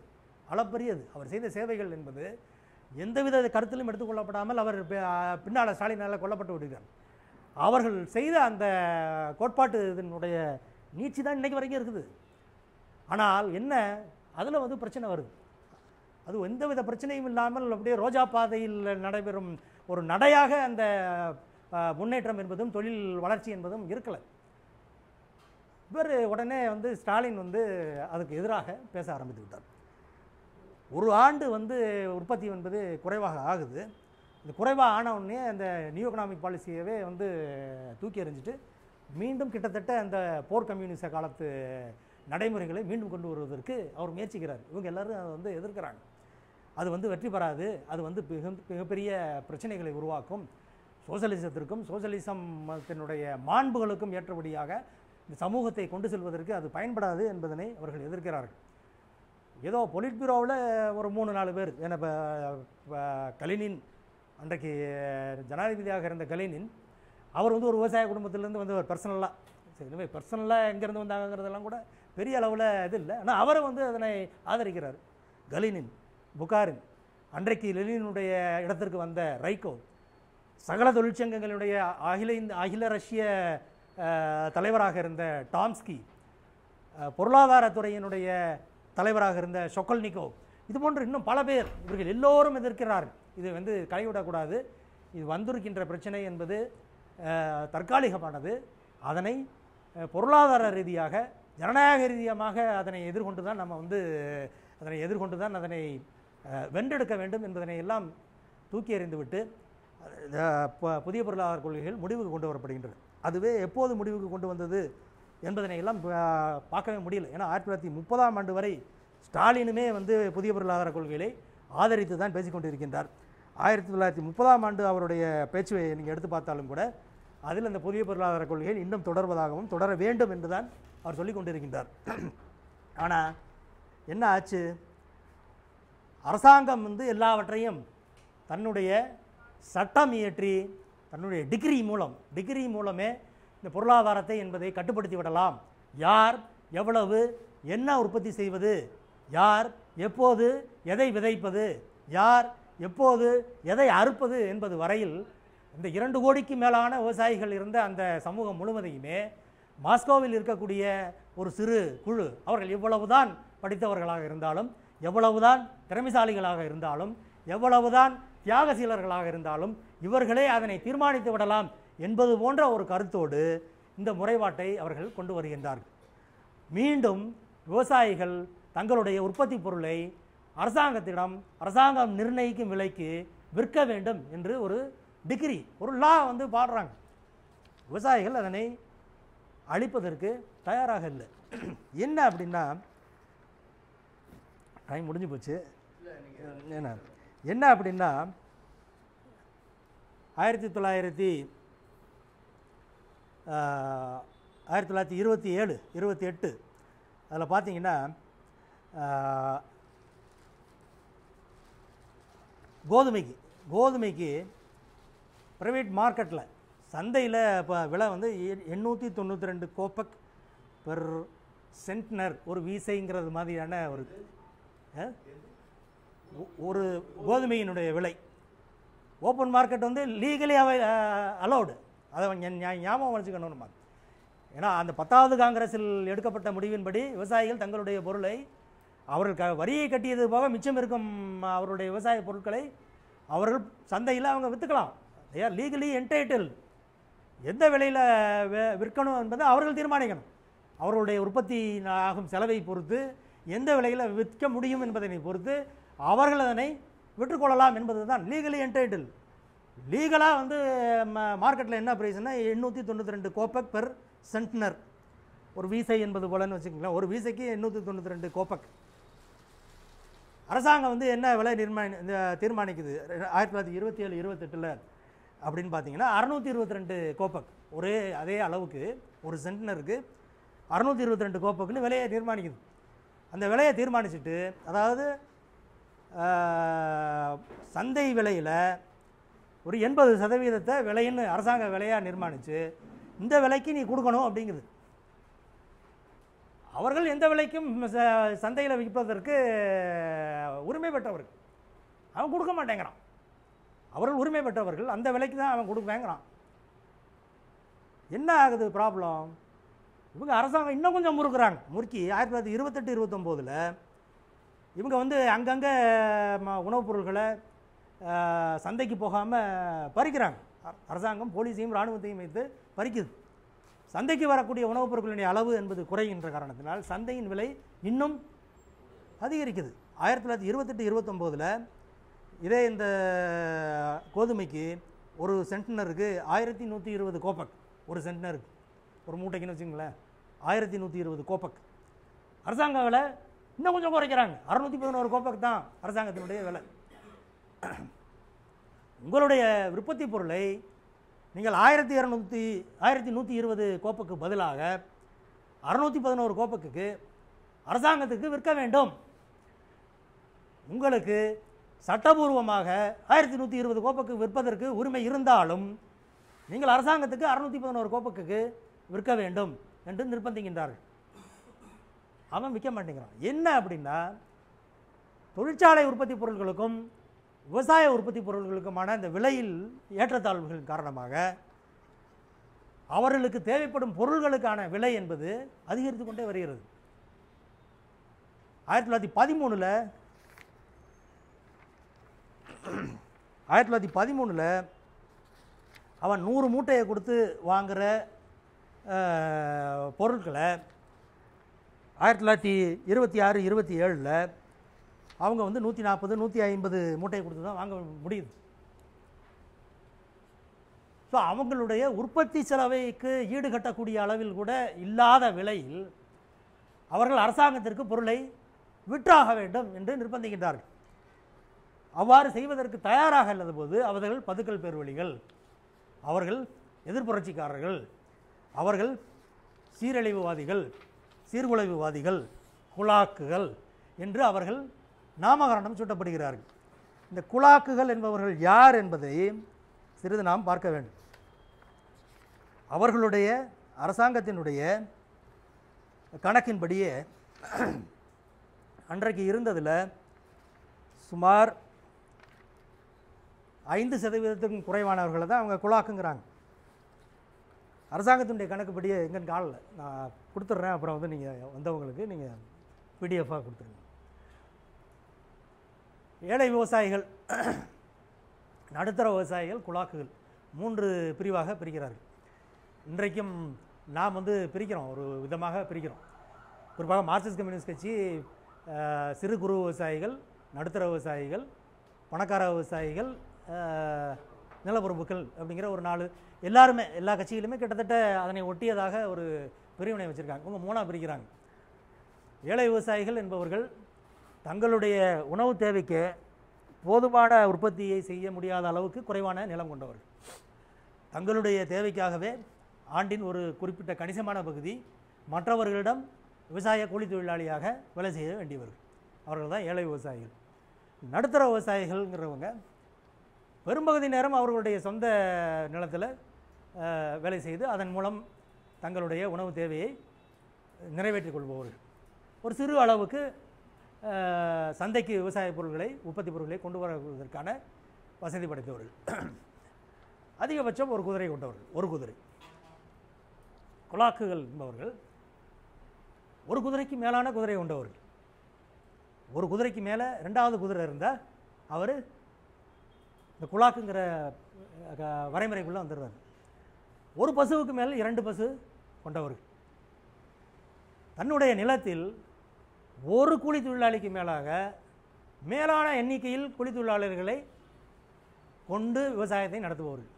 அளப்பரியது அவர் செய்த சேவைகள் என்பது எந்தவித கருத்திலும் எடுத்துக்கொள்ளப்படாமல் அவர் பின்னால் ஸ்டாலினால் கொல்லப்பட்டு விடுகிறார் அவர்கள் செய்த அந்த கோட்பாட்டு இதனுடைய நீச்சி தான் இன்றைக்கி வரைக்கும் இருக்குது ஆனால் என்ன அதில் வந்து பிரச்சனை வருது அது எந்தவித பிரச்சனையும் இல்லாமல் அப்படியே ரோஜா பாதையில் நடைபெறும் ஒரு நடையாக அந்த முன்னேற்றம் என்பதும் தொழில் வளர்ச்சி என்பதும் இருக்கலை இவர் உடனே வந்து ஸ்டாலின் வந்து அதுக்கு எதிராக பேச ஆரம்பித்து விட்டார் ஒரு ஆண்டு வந்து உற்பத்தி என்பது குறைவாக ஆகுது இந்த குறைவாக ஆனவுடனே அந்த நியூ எக்கனாமிக் பாலிசியவே வந்து தூக்கி எறிஞ்சிட்டு மீண்டும் கிட்டத்தட்ட அந்த போர் கம்யூனிச காலத்து நடைமுறைகளை மீண்டும் கொண்டு வருவதற்கு அவர் முயற்சிக்கிறார் இவங்க எல்லோரும் அதை வந்து எதிர்க்கிறாங்க அது வந்து வெற்றி பெறாது அது வந்து மிக மிகப்பெரிய பிரச்சனைகளை உருவாக்கும் சோசியலிசத்திற்கும் சோசியலிசம் மதத்தினுடைய மாண்புகளுக்கும் ஏற்றபடியாக இந்த சமூகத்தை கொண்டு செல்வதற்கு அது பயன்படாது என்பதனை அவர்கள் எதிர்க்கிறார்கள் ஏதோ பொலிட் பியூரோவில் ஒரு மூணு நாலு பேர் என இப்போ கலினின் அன்றைக்கு ஜனாதிபதியாக இருந்த கலினின் அவர் வந்து ஒரு விவசாய குடும்பத்திலேருந்து வந்தவர் பர்சனலாக சரி இனிமேல் பர்சனலாக எங்கேருந்து வந்தாங்கிறதெல்லாம் கூட பெரிய அளவில் இது இல்லை ஆனால் அவரை வந்து அதனை ஆதரிக்கிறார் கலினின் புகாரின் அன்றைக்கு லெனினுடைய இடத்திற்கு வந்த ரைகோ சகல தொழிற்சங்கங்களுடைய அகில இந்த அகில ரஷ்ய தலைவராக இருந்த டாம்ஸ்கி பொருளாதாரத்துறையினுடைய தலைவராக இருந்த சொக்கல்னிகோ இது போன்று இன்னும் பல பேர் இவர்கள் எல்லோரும் எதிர்க்கிறார்கள் இது வந்து கைவிடக்கூடாது இது வந்திருக்கின்ற பிரச்சனை என்பது தற்காலிகமானது அதனை பொருளாதார ரீதியாக ஜனநாயக ரீதியாக அதனை எதிர்கொண்டு தான் நம்ம வந்து அதனை எதிர்கொண்டு தான் அதனை வென்றெடுக்க வேண்டும் என்பதனை எல்லாம் தூக்கி எறிந்துவிட்டு புதிய பொருளாதார கொள்கைகள் முடிவுக்கு கொண்டு வரப்படுகின்றன அதுவே எப்போது முடிவுக்கு கொண்டு வந்தது என்பதனை எல்லாம் பார்க்கவே முடியல ஏன்னா ஆயிரத்தி தொள்ளாயிரத்தி முப்பதாம் ஆண்டு வரை ஸ்டாலினுமே வந்து புதிய பொருளாதார கொள்கைகளை ஆதரித்து தான் பேசிக்கொண்டிருக்கின்றார் ஆயிரத்தி தொள்ளாயிரத்தி முப்பதாம் ஆண்டு அவருடைய பேச்சுவை நீங்கள் எடுத்து பார்த்தாலும் கூட அதில் அந்த புதிய பொருளாதார கொள்கைகள் இன்னும் தொடர்வதாகவும் தொடர வேண்டும் என்றுதான் அவர் சொல்லி கொண்டிருக்கின்றார் ஆனால் என்ன ஆச்சு அரசாங்கம் வந்து எல்லாவற்றையும் தன்னுடைய சட்டம் இயற்றி தன்னுடைய டிகிரி மூலம் டிகிரி மூலமே இந்த பொருளாதாரத்தை என்பதை கட்டுப்படுத்தி விடலாம் யார் எவ்வளவு என்ன உற்பத்தி செய்வது யார் எப்போது எதை விதைப்பது யார் எப்போது எதை அறுப்பது என்பது வரையில் இந்த இரண்டு கோடிக்கு மேலான விவசாயிகள் இருந்த அந்த சமூகம் முழுவதையுமே மாஸ்கோவில் இருக்கக்கூடிய ஒரு சிறு குழு அவர்கள் எவ்வளவுதான் படித்தவர்களாக இருந்தாலும் எவ்வளவுதான் திறமைசாலிகளாக இருந்தாலும் எவ்வளவுதான் தியாகசீலர்களாக இருந்தாலும் இவர்களே அதனை தீர்மானித்து விடலாம் என்பது போன்ற ஒரு கருத்தோடு இந்த முறைப்பாட்டை அவர்கள் கொண்டு வருகின்றார்கள் மீண்டும் விவசாயிகள் தங்களுடைய உற்பத்தி பொருளை அரசாங்கத்திடம் அரசாங்கம் நிர்ணயிக்கும் விலைக்கு விற்க வேண்டும் என்று ஒரு டிகிரி ஒரு லா வந்து பாடுறாங்க விவசாயிகள் அதனை அழிப்பதற்கு தயாராக இல்லை என்ன அப்படின்னா டைம் முடிஞ்சு போச்சு என்ன என்ன அப்படின்னா ஆயிரத்தி தொள்ளாயிரத்தி ஆயிரத்தி தொள்ளாயிரத்தி இருபத்தி ஏழு இருபத்தி எட்டு அதில் பார்த்தீங்கன்னா கோதுமைக்கு கோதுமைக்கு ப்ரைவேட் மார்க்கெட்டில் சந்தையில் இப்போ விலை வந்து எண்ணூற்றி தொண்ணூற்றி ரெண்டு கோப்பக் பெர் சென்ட்னர் ஒரு வீசைங்கிறது மாதிரியான ஒரு ஒரு கோதுமையினுடைய விலை ஓப்பன் மார்க்கெட் வந்து லீகலி அவை அலோடு அதை ஞாபகம் வச்சுக்கணும் நம்ம ஏன்னா அந்த பத்தாவது காங்கிரஸில் எடுக்கப்பட்ட முடிவின்படி விவசாயிகள் தங்களுடைய பொருளை அவர்கள் க வரியை கட்டியது போக மிச்சம் இருக்கும் அவருடைய விவசாய பொருட்களை அவர்கள் சந்தையில் அவங்க விற்றுக்கலாம் ஐயா லீகலி என்டைட்டில் எந்த விலையில் விற்கணும் என்பதை அவர்கள் தீர்மானிக்கணும் அவர்களுடைய உற்பத்தி ஆகும் செலவை பொறுத்து எந்த விலையில் விற்க முடியும் என்பதனை பொறுத்து அவர்கள் அதனை விற்றுக்கொள்ளலாம் என்பது தான் லீகலி என்டைட்டில் லீகலாக வந்து மார்க்கெட்டில் என்ன ப்ரைஸ்னா எண்ணூற்றி தொண்ணூற்றி ரெண்டு கோப்பக் பெர் சென்ட்னர் ஒரு வீசை என்பது போலன்னு வச்சுக்கோங்களேன் ஒரு வீசைக்கு எண்ணூற்றி தொண்ணூற்றி ரெண்டு கோப்பக் அரசாங்கம் வந்து என்ன விலை நிர்மாணி தீர்மானிக்குது ஆயிரத்தி தொள்ளாயிரத்தி இருபத்தி ஏழு இருபத்தெட்டில் அப்படின்னு பார்த்தீங்கன்னா அறநூற்றி இருபத்தி ரெண்டு கோப்பக் ஒரே அதே அளவுக்கு ஒரு சென்டினருக்கு அறநூற்றி இருபத்தி ரெண்டு கோப்பக்குன்னு விலையை தீர்மானிக்குது அந்த விலையை தீர்மானிச்சுட்டு அதாவது சந்தை விலையில் ஒரு எண்பது சதவீதத்தை விலைன்னு அரசாங்க விலையாக நிர்மாணித்து இந்த விலைக்கு நீ கொடுக்கணும் அப்படிங்கிறது அவர்கள் எந்த விலைக்கும் சந்தையில் விற்பதற்கு உரிமை பெற்றவர்கள் அவன் கொடுக்க மாட்டேங்கிறான் அவர்கள் உரிமை பெற்றவர்கள் அந்த விலைக்கு தான் அவன் கொடுப்பேங்கிறான் என்ன ஆகுது ப்ராப்ளம் இவங்க அரசாங்கம் இன்னும் கொஞ்சம் முறுக்குறாங்க முறுக்கி ஆயிரத்தி தொள்ளாயிரத்தி இருபத்தெட்டு இருபத்தொம்போதில் இவங்க வந்து அங்கங்கே உணவுப் பொருள்களை சந்தைக்கு போகாமல் பறிக்கிறாங்க அரசாங்கம் போலீஸையும் இராணுவத்தையும் வைத்து பறிக்குது சந்தைக்கு வரக்கூடிய உணவுப் பொருட்களுடைய அளவு என்பது குறைகின்ற காரணத்தினால் சந்தையின் விலை இன்னும் அதிகரிக்குது ஆயிரத்தி தொள்ளாயிரத்தி இருபத்தெட்டு இருபத்தொம்போதில் இதே இந்த கோதுமைக்கு ஒரு சென்டனருக்கு ஆயிரத்தி நூற்றி இருபது கோப்பக் ஒரு சென்டனருக்கு ஒரு மூட்டைக்குன்னு வச்சுங்களேன் ஆயிரத்தி நூற்றி இருபது கோப்பக் அரசாங்க விலை இன்னும் கொஞ்சம் குறைக்கிறாங்க அறநூற்றி பதினோரு கோப்பக் தான் அரசாங்கத்தினுடைய விலை உங்களுடைய விற்பத்தி பொருளை நீங்கள் ஆயிரத்தி இரநூத்தி ஆயிரத்தி நூற்றி இருபது கோப்புக்கு பதிலாக அறுநூற்றி பதினோரு கோப்புக்கு அரசாங்கத்துக்கு விற்க வேண்டும் உங்களுக்கு சட்டபூர்வமாக ஆயிரத்தி நூற்றி இருபது கோப்புக்கு விற்பதற்கு உரிமை இருந்தாலும் நீங்கள் அரசாங்கத்துக்கு அறுநூற்றி பதினோரு கோப்புக்கு விற்க வேண்டும் என்று நிர்பந்திக்கின்றார்கள் அவன் விற்க மாட்டேங்கிறான் என்ன அப்படின்னா தொழிற்சாலை உற்பத்தி பொருட்களுக்கும் விவசாய உற்பத்தி பொருள்களுக்குமான இந்த விலையில் ஏற்றத்தாழ்வுகளின் காரணமாக அவர்களுக்கு தேவைப்படும் பொருள்களுக்கான விலை என்பது அதிகரித்து கொண்டே வருகிறது ஆயிரத்தி தொள்ளாயிரத்தி பதிமூணில் ஆயிரத்தி தொள்ளாயிரத்தி பதிமூணில் அவன் நூறு மூட்டையை கொடுத்து வாங்குகிற பொருட்களை ஆயிரத்தி தொள்ளாயிரத்தி இருபத்தி ஆறு இருபத்தி ஏழில் அவங்க வந்து நூற்றி நாற்பது நூற்றி ஐம்பது மூட்டையை கொடுத்து தான் வாங்க முடியுது ஸோ அவங்களுடைய உற்பத்தி செலவைக்கு ஈடுகட்டக்கூடிய அளவில் கூட இல்லாத விலையில் அவர்கள் அரசாங்கத்திற்கு பொருளை விற்றாக வேண்டும் என்று நிர்பந்திக்கின்றார்கள் அவ்வாறு செய்வதற்கு தயாராக இல்லாத போது அவர்கள் பதுக்கல் பேர்வழிகள் அவர்கள் எதிர்ப்புரட்சிக்காரர்கள் அவர்கள் சீரழிவுவாதிகள் சீர்குலைவுவாதிகள் குழாக்குகள் என்று அவர்கள் நாமகரணம் சூட்டப்படுகிறார்கள் இந்த குழாக்குகள் என்பவர்கள் யார் என்பதை சிறிது நாம் பார்க்க வேண்டும் அவர்களுடைய அரசாங்கத்தினுடைய கணக்கின்படியே அன்றைக்கு இருந்ததில் சுமார் ஐந்து சதவீதத்துக்கும் குறைவானவர்களை தான் அவங்க குழாக்குங்கிறாங்க அரசாங்கத்தினுடைய கணக்குப்படியே எங்கன்னு காலில் நான் கொடுத்துட்றேன் அப்புறம் வந்து நீங்கள் வந்தவங்களுக்கு நீங்கள் பிடிஎஃபாக கொடுத்துருங்க ஏழை விவசாயிகள் [CLEARS THROAT] நடுத்தர விவசாயிகள் குழாக்குகள் மூன்று பிரிவாக பிரிக்கிறார்கள் இன்றைக்கும் நாம் வந்து பிரிக்கிறோம் ஒரு விதமாக பிரிக்கிறோம் குறிப்பாக மார்க்சிஸ்ட் கம்யூனிஸ்ட் கட்சி சிறு குறு விவசாயிகள் நடுத்தர விவசாயிகள் பணக்கார விவசாயிகள் நிலப்பொறுப்புகள் அப்படிங்கிற ஒரு நாலு எல்லாருமே எல்லா கட்சிகளுமே கிட்டத்தட்ட அதனை ஒட்டியதாக ஒரு பிரிவினை வச்சுருக்காங்க இவங்க மூணாக பிரிக்கிறாங்க ஏழை விவசாயிகள் என்பவர்கள் தங்களுடைய உணவு தேவைக்கு போதுமான உற்பத்தியை செய்ய முடியாத அளவுக்கு குறைவான நிலம் கொண்டவர்கள் தங்களுடைய தேவைக்காகவே ஆண்டின் ஒரு குறிப்பிட்ட கணிசமான பகுதி மற்றவர்களிடம் விவசாய கூலி தொழிலாளியாக வேலை செய்ய வேண்டியவர்கள் அவர்கள் தான் ஏழை விவசாயிகள் நடுத்தர விவசாயிகள்ங்கிறவங்க பெரும்பகுதி நேரம் அவர்களுடைய சொந்த நிலத்தில் வேலை செய்து அதன் மூலம் தங்களுடைய உணவு தேவையை நிறைவேற்றிக் கொள்பவர்கள் ஒரு சிறு அளவுக்கு சந்தைக்கு விவசாய பொருட்களை உற்பத்தி பொருட்களை கொண்டு வரதற்கான வசதி படைத்தவர்கள் அதிகபட்சம் ஒரு குதிரை கொண்டவர்கள் ஒரு குதிரை குலாக்குகள் என்பவர்கள் ஒரு குதிரைக்கு மேலான குதிரை கொண்டவர்கள் ஒரு குதிரைக்கு மேலே ரெண்டாவது குதிரை இருந்தால் அவர் இந்த குலாக்குங்கிற வரைமுறைக்குள்ளே வந்துடுறாரு ஒரு பசுவுக்கு மேலே இரண்டு பசு கொண்டவர்கள் தன்னுடைய நிலத்தில் ஒரு கூலி தொழிலாளிக்கு மேலாக மேலான எண்ணிக்கையில் கூலி தொழிலாளர்களை கொண்டு விவசாயத்தை நடத்துபவர்கள்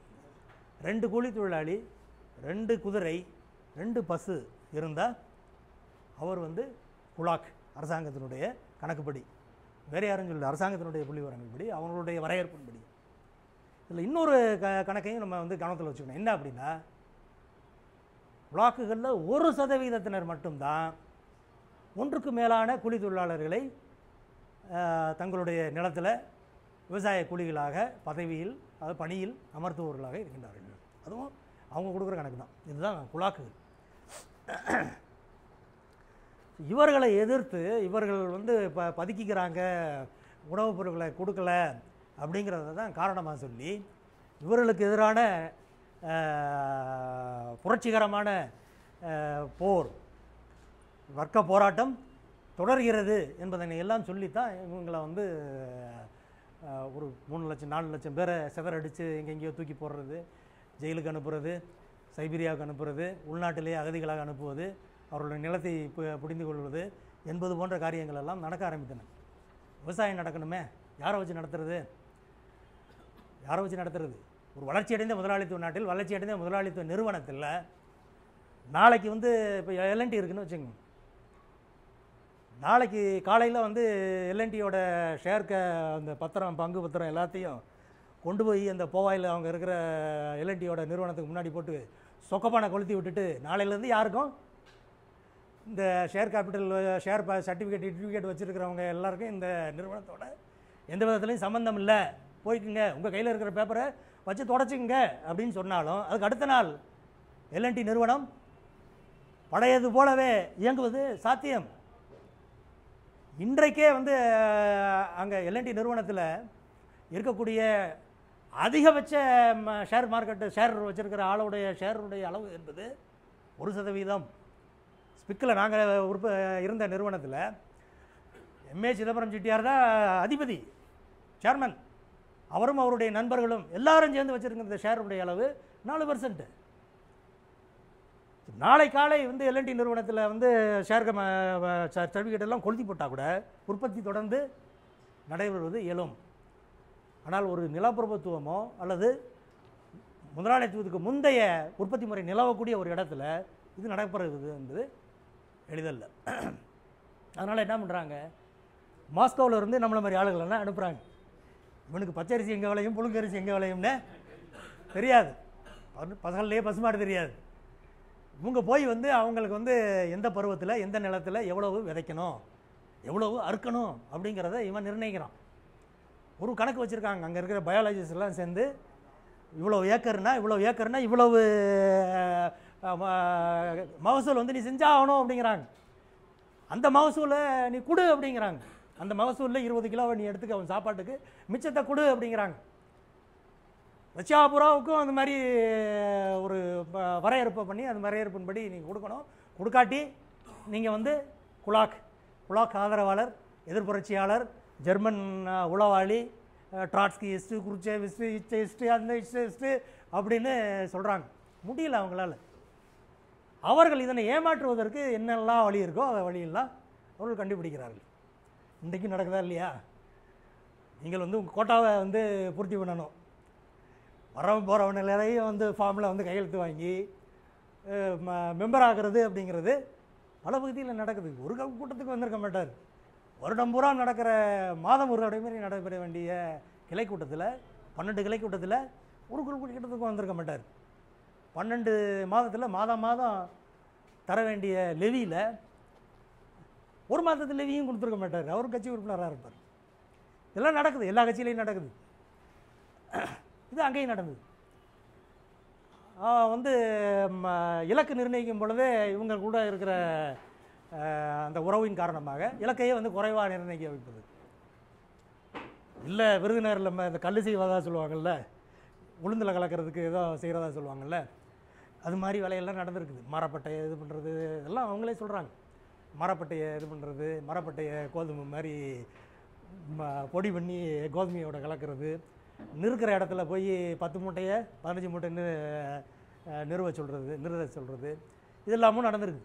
ரெண்டு கூலி தொழிலாளி ரெண்டு குதிரை ரெண்டு பஸ்ஸு இருந்தால் அவர் வந்து குலாக் அரசாங்கத்தினுடைய கணக்குப்படி வேறு யாரும் சொல்லல அரசாங்கத்தினுடைய புள்ளி விவரங்கள்படி அவங்களுடைய வரையறுப்பின்படி இதில் இன்னொரு க கணக்கையும் நம்ம வந்து கவனத்தில் வச்சுக்கணும் என்ன அப்படின்னா பிளாக்குகளில் ஒரு சதவீதத்தினர் மட்டும்தான் ஒன்றுக்கு மேலான கூலி தொழிலாளர்களை தங்களுடைய நிலத்தில் விவசாய கூலிகளாக பதவியில் அதாவது பணியில் அமர்த்துபவர்களாக இருக்கின்றார்கள் அதுவும் அவங்க கொடுக்குற கணக்கு தான் இதுதான் குழாக்குகள் இவர்களை எதிர்த்து இவர்கள் வந்து ப பதுக்கிக்கிறாங்க உணவுப் பொருட்களை கொடுக்கல அப்படிங்கிறத தான் காரணமாக சொல்லி இவர்களுக்கு எதிரான புரட்சிகரமான போர் வர்க்க போராட்டம் தொடர்கிறது என்பதனை எல்லாம் சொல்லித்தான் இவங்களை வந்து ஒரு மூணு லட்சம் நாலு லட்சம் பேரை செதறடித்து எங்கெங்கேயோ தூக்கி போடுறது ஜெயிலுக்கு அனுப்புறது சைபீரியாவுக்கு அனுப்புறது உள்நாட்டிலேயே அகதிகளாக அனுப்புவது அவர்களுடைய நிலத்தை புரிந்து கொள்வது என்பது போன்ற காரியங்கள் எல்லாம் நடக்க ஆரம்பித்தன விவசாயம் நடக்கணுமே யாரை வச்சு நடத்துறது யாரை வச்சு நடத்துறது ஒரு அடைந்த முதலாளித்துவ நாட்டில் வளர்ச்சி அடைந்த முதலாளித்துவ நிறுவனத்தில் நாளைக்கு வந்து இப்போ எல்என்டி இருக்குன்னு வச்சுக்கோங்க நாளைக்கு காலையில் வந்து எல்என்டியோட ஷேர்க்கை அந்த பத்திரம் பங்கு பத்திரம் எல்லாத்தையும் கொண்டு போய் அந்த போவாயில் அவங்க இருக்கிற எல்என்டியோட நிறுவனத்துக்கு முன்னாடி போட்டு சொக்கப்பானை கொளுத்தி விட்டுட்டு நாளையிலேருந்து யாருக்கும் இந்த share capital share certificate certificate வச்சுருக்கிறவங்க எல்லாருக்கும் இந்த நிறுவனத்தோட எந்த விதத்துலையும் சம்மந்தம் இல்லை போய்க்குங்க உங்கள் கையில் இருக்கிற பேப்பரை வச்சு தொடச்சிக்கங்க அப்படின்னு சொன்னாலும் அதுக்கு அடுத்த நாள் எல்என்டி நிறுவனம் பழையது போலவே இயங்குவது சாத்தியம் இன்றைக்கே வந்து அங்கே எல்என்டி நிறுவனத்தில் இருக்கக்கூடிய அதிகபட்ச ஷேர் மார்க்கெட்டு ஷேர் வச்சுருக்கிற ஆளுடைய ஷேருடைய அளவு என்பது ஒரு சதவீதம் ஸ்பிக்கில் நாங்கள் உற்ப இருந்த நிறுவனத்தில் எம்ஏ சிதம்பரம் செட்டியார் தான் அதிபதி சேர்மன் அவரும் அவருடைய நண்பர்களும் எல்லாரும் சேர்ந்து வச்சுருக்கிற ஷேருடைய அளவு நாலு பர்சன்ட்டு நாளை காலை வந்து எல்என்டி நிறுவனத்தில் வந்து ஷேர் சர்டிஃபிகேட் எல்லாம் கொளுத்தி போட்டால் கூட உற்பத்தி தொடர்ந்து நடைபெறுவது இயலும் ஆனால் ஒரு நிலப்பிரபுத்துவமோ அல்லது முதலாளித்துவத்துக்கு முந்தைய உற்பத்தி முறை நிலவக்கூடிய ஒரு இடத்துல இது நடைபெறுகிறது என்பது எளிதல்ல அதனால் என்ன பண்ணுறாங்க மாஸ்கோவில் இருந்து நம்மளை மாதிரி ஆளுகளெல்லாம் அனுப்புகிறாங்க இவனுக்கு பச்சரிசி எங்கே விளையும் புழுங்கரிசி எங்கே விளையும்னு தெரியாது பசங்கள்லேயே பசுமாடு தெரியாது இவங்க போய் வந்து அவங்களுக்கு வந்து எந்த பருவத்தில் எந்த நிலத்தில் எவ்வளவு விதைக்கணும் எவ்வளவு அறுக்கணும் அப்படிங்கிறத இவன் நிர்ணயிக்கிறான் ஒரு கணக்கு வச்சுருக்காங்க அங்கே இருக்கிற பயாலஜிஸ்ட்லாம் சேர்ந்து இவ்வளோ ஏக்கர்னா இவ்வளோ ஏக்கர்னா இவ்வளவு மகசூல் வந்து நீ செஞ்சாகணும் அப்படிங்கிறாங்க அந்த மகசூலை நீ கொடு அப்படிங்கிறாங்க அந்த மகசூலில் இருபது கிலோவை நீ எடுத்துக்க அவன் சாப்பாட்டுக்கு மிச்சத்தை கொடு அப்படிங்கிறாங்க மிர்ச்சாபுராவுக்கும் அந்த மாதிரி ஒரு வரையறுப்பை பண்ணி அந்த வரையறுப்பின்படி நீங்கள் கொடுக்கணும் கொடுக்காட்டி நீங்கள் வந்து குலாக் குலாக் ஆதரவாளர் எதிர்புரட்சியாளர் ஜெர்மன் உளவாளி ட்ராட்ஸ்கி இஸ்ட்டு குருச்சே ஹிஸ்ட்டு இச்ச அந்த ஹிஸ்ட்டு அப்படின்னு சொல்கிறாங்க முடியல அவங்களால அவர்கள் இதனை ஏமாற்றுவதற்கு என்னெல்லாம் வழி இருக்கோ அதை வழியெல்லாம் அவர்கள் கண்டுபிடிக்கிறார்கள் இன்றைக்கும் நடக்குதா இல்லையா நீங்கள் வந்து உங்கள் கோட்டாவை வந்து பூர்த்தி பண்ணணும் வரவன் போகிறவன் எல்லாரையும் வந்து ஃபார்மில் வந்து கையெழுத்து வாங்கி மெம்பர் ஆகிறது அப்படிங்கிறது பல பகுதியில் நடக்குது ஒரு கூட்டத்துக்கு வந்திருக்க மாட்டார் வருடம் பூரா நடக்கிற மாதம் ஒரு அடைமாரி நடைபெற வேண்டிய கிளை கூட்டத்தில் பன்னெண்டு கிளை கூட்டத்தில் ஒரு கூட்டத்துக்கும் வந்திருக்க மாட்டார் பன்னெண்டு மாதத்தில் மாதம் மாதம் தர வேண்டிய லெவியில் ஒரு மாதத்து லெவியும் கொடுத்துருக்க மாட்டார் அவரும் கட்சி உறுப்பினராக இருப்பார் இதெல்லாம் நடக்குது எல்லா கட்சியிலையும் நடக்குது இது அங்கேயும் நடந்தது வந்து இலக்கு நிர்ணயிக்கும் பொழுதே இவங்க கூட இருக்கிற அந்த உறவின் காரணமாக இலக்கையே வந்து குறைவாக நிர்ணயிக்க வைப்பது இல்லை விருதுநகரில் நம்ம இந்த கல் செய்வதாக சொல்லுவாங்கள்ல உளுந்தில் கலக்கிறதுக்கு ஏதோ செய்கிறதா சொல்லுவாங்கள்ல அது மாதிரி வேலையெல்லாம் நடந்திருக்குது மரப்பட்டையை இது பண்ணுறது எல்லாம் அவங்களே சொல்கிறாங்க மரப்பட்டையை இது பண்ணுறது மரப்பட்டையை கோதுமை மாதிரி பொடி பண்ணி கோதுமையோட கலக்கிறது நிறுக்கிற இடத்துல போய் பத்து மூட்டையை பதினஞ்சு மூட்டைன்னு நிறுவ சொல்கிறது நிறுத சொல்கிறது இதெல்லாமும் நடந்திருக்கு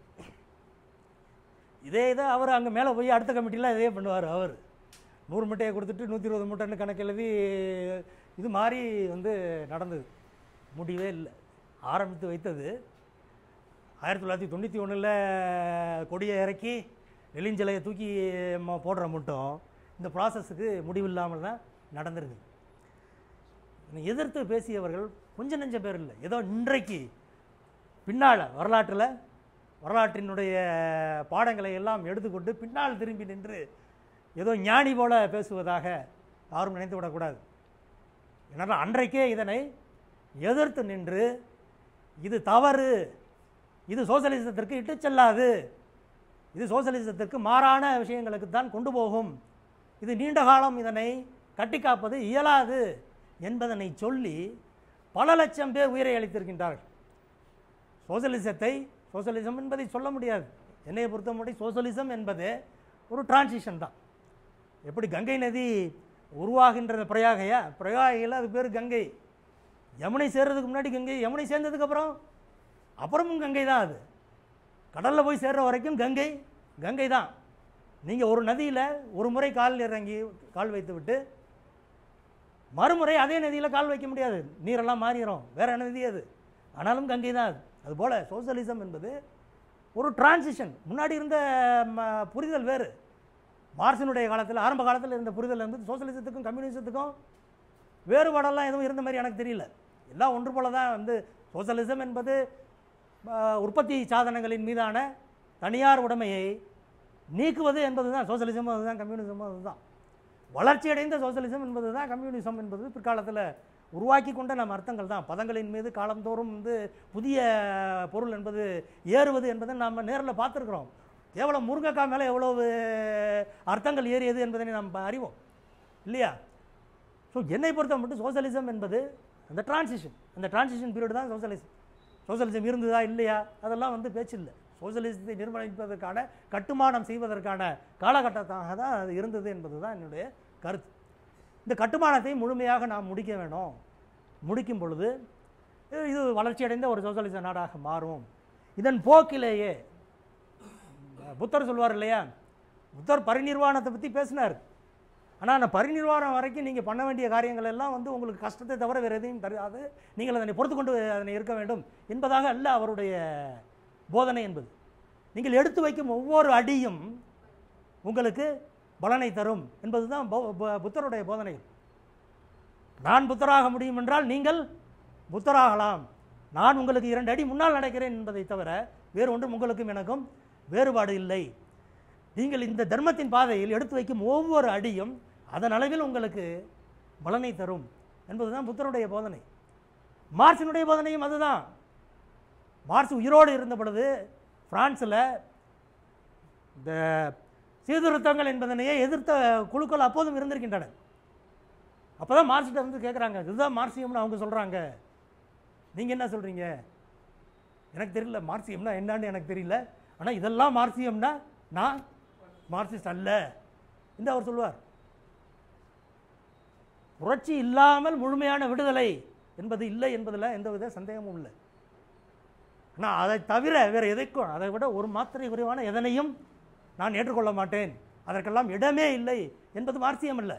இதே இதை அவர் அங்கே மேலே போய் அடுத்த கமிட்டிலாம் இதே பண்ணுவார் அவர் நூறு மூட்டையை கொடுத்துட்டு நூற்றி இருபது மூட்டைன்னு எழுதி இது மாதிரி வந்து நடந்தது முடிவே இல்லை ஆரம்பித்து வைத்தது ஆயிரத்தி தொள்ளாயிரத்தி தொண்ணூற்றி ஒன்றில் கொடியை இறக்கி நெலிஞ்சலையை தூக்கி போடுற மட்டும் இந்த ப்ராசஸுக்கு முடிவில்லாமல் தான் நடந்திருக்குது எதிர்த்து பேசியவர்கள் கொஞ்சம் நெஞ்ச பேர் இல்லை ஏதோ இன்றைக்கு பின்னால் வரலாற்றில் வரலாற்றினுடைய பாடங்களை எல்லாம் எடுத்துக்கொண்டு பின்னால் திரும்பி நின்று ஏதோ ஞானி போல பேசுவதாக யாரும் நினைத்து விடக்கூடாது என்னால் அன்றைக்கே இதனை எதிர்த்து நின்று இது தவறு இது சோசியலிசத்திற்கு இட்டு செல்லாது இது சோசியலிசத்திற்கு மாறான விஷயங்களுக்கு தான் கொண்டு போகும் இது நீண்ட காலம் இதனை கட்டி காப்பது இயலாது என்பதனை சொல்லி பல லட்சம் பேர் உயிரை அளித்திருக்கின்றார்கள் சோசலிசத்தை சோசலிசம் என்பதை சொல்ல முடியாது என்னையை பொறுத்தமட்டி சோசலிசம் என்பது ஒரு டிரான்சிஷன் தான் எப்படி கங்கை நதி உருவாகின்றது பிரயாகையா பிரயாகையில் அது பேர் கங்கை யமுனை சேர்றதுக்கு முன்னாடி கங்கை யமுனை சேர்ந்ததுக்கப்புறம் அப்புறமும் கங்கை தான் அது கடலில் போய் சேர்கிற வரைக்கும் கங்கை கங்கை தான் நீங்கள் ஒரு நதியில் ஒரு முறை கால் இறங்கி கால் வைத்து விட்டு மறுமுறை அதே நதியில் கால் வைக்க முடியாது நீரெல்லாம் மாறிடும் வேறு நதி அது ஆனாலும் கங்கை தான் அது அதுபோல் சோசியலிசம் என்பது ஒரு டிரான்சிஷன் முன்னாடி இருந்த புரிதல் வேறு மார்சினுடைய காலத்தில் ஆரம்ப காலத்தில் இருந்த புரிதல் இருந்து சோசியலிசத்துக்கும் கம்யூனிசத்துக்கும் வேறுபாடெல்லாம் எதுவும் இருந்த மாதிரி எனக்கு தெரியல எல்லாம் ஒன்று போல தான் வந்து சோசியலிசம் என்பது உற்பத்தி சாதனங்களின் மீதான தனியார் உடைமையை நீக்குவது என்பது தான் சோசியலிசமும் அதுதான் கம்யூனிசமும் அதுதான் வளர்ச்சியடைந்த சோசியலிசம் என்பது தான் கம்யூனிசம் என்பது பிற்காலத்தில் உருவாக்கி கொண்ட நம் அர்த்தங்கள் தான் பதங்களின் மீது காலந்தோறும் வந்து புதிய பொருள் என்பது ஏறுவது என்பதை நாம் நேரில் பார்த்துருக்குறோம் கேவலம் முருங்கக்கா மேலே எவ்வளவு அர்த்தங்கள் ஏறியது என்பதனை நாம் அறிவோம் இல்லையா ஸோ என்னை பொறுத்த மட்டும் சோசியலிசம் என்பது அந்த டிரான்சிஷன் அந்த டிரான்சிஷன் பீரியட் தான் சோசியலிசம் சோசியலிசம் இருந்ததா இல்லையா அதெல்லாம் வந்து பேச்சு இல்லை சோசியலிசத்தை நிர்மணிப்பதற்கான கட்டுமானம் செய்வதற்கான காலகட்டத்தாக தான் அது இருந்தது என்பது தான் என்னுடைய கருத்து இந்த கட்டுமானத்தை முழுமையாக நாம் முடிக்க வேணும் முடிக்கும் பொழுது இது வளர்ச்சியடைந்த ஒரு சோசியலிச நாடாக மாறும் இதன் போக்கிலேயே புத்தர் சொல்வார் இல்லையா புத்தர் பரிநிர்வாணத்தை பற்றி பேசினார் ஆனால் அந்த பரிநிர்வாணம் வரைக்கும் நீங்கள் பண்ண வேண்டிய காரியங்கள் எல்லாம் வந்து உங்களுக்கு கஷ்டத்தை தவிர வேறு எதையும் தராது நீங்கள் அதனை பொறுத்து கொண்டு அதனை இருக்க வேண்டும் என்பதாக அல்ல அவருடைய போதனை என்பது நீங்கள் எடுத்து வைக்கும் ஒவ்வொரு அடியும் உங்களுக்கு பலனை தரும் என்பது தான் புத்தருடைய போதனை நான் புத்தராக முடியும் என்றால் நீங்கள் புத்தராகலாம் நான் உங்களுக்கு இரண்டு அடி முன்னால் நடக்கிறேன் என்பதை தவிர வேறு ஒன்றும் உங்களுக்கும் எனக்கும் வேறுபாடு இல்லை நீங்கள் இந்த தர்மத்தின் பாதையில் எடுத்து வைக்கும் ஒவ்வொரு அடியும் அதன் அளவில் உங்களுக்கு பலனை தரும் என்பதுதான் புத்தருடைய போதனை மார்சினுடைய போதனையும் அதுதான் மார்ஸ் உயிரோடு இருந்த பொழுது பிரான்ஸில் இந்த சீர்திருத்தங்கள் என்பதனையே எதிர்த்த குழுக்கள் அப்போதும் இருந்திருக்கின்றன அப்போ தான் மார்சிட்ட வந்து கேட்குறாங்க இதுதான் மார்சியம்னு அவங்க சொல்கிறாங்க நீங்கள் என்ன சொல்கிறீங்க எனக்கு தெரியல மார்சியம்னா என்னான்னு எனக்கு தெரியல ஆனால் இதெல்லாம் மார்சியம்னா நான் மார்சிஸ்ட் அல்ல இந்த அவர் சொல்லுவார் புரட்சி இல்லாமல் முழுமையான விடுதலை என்பது இல்லை என்பதில் எந்த வித சந்தேகமும் இல்லை ஆனால் அதை தவிர வேறு எதைக்கும் அதை விட ஒரு மாத்திரை குறைவான எதனையும் நான் ஏற்றுக்கொள்ள மாட்டேன் அதற்கெல்லாம் இடமே இல்லை என்பது மார்சியம் இல்லை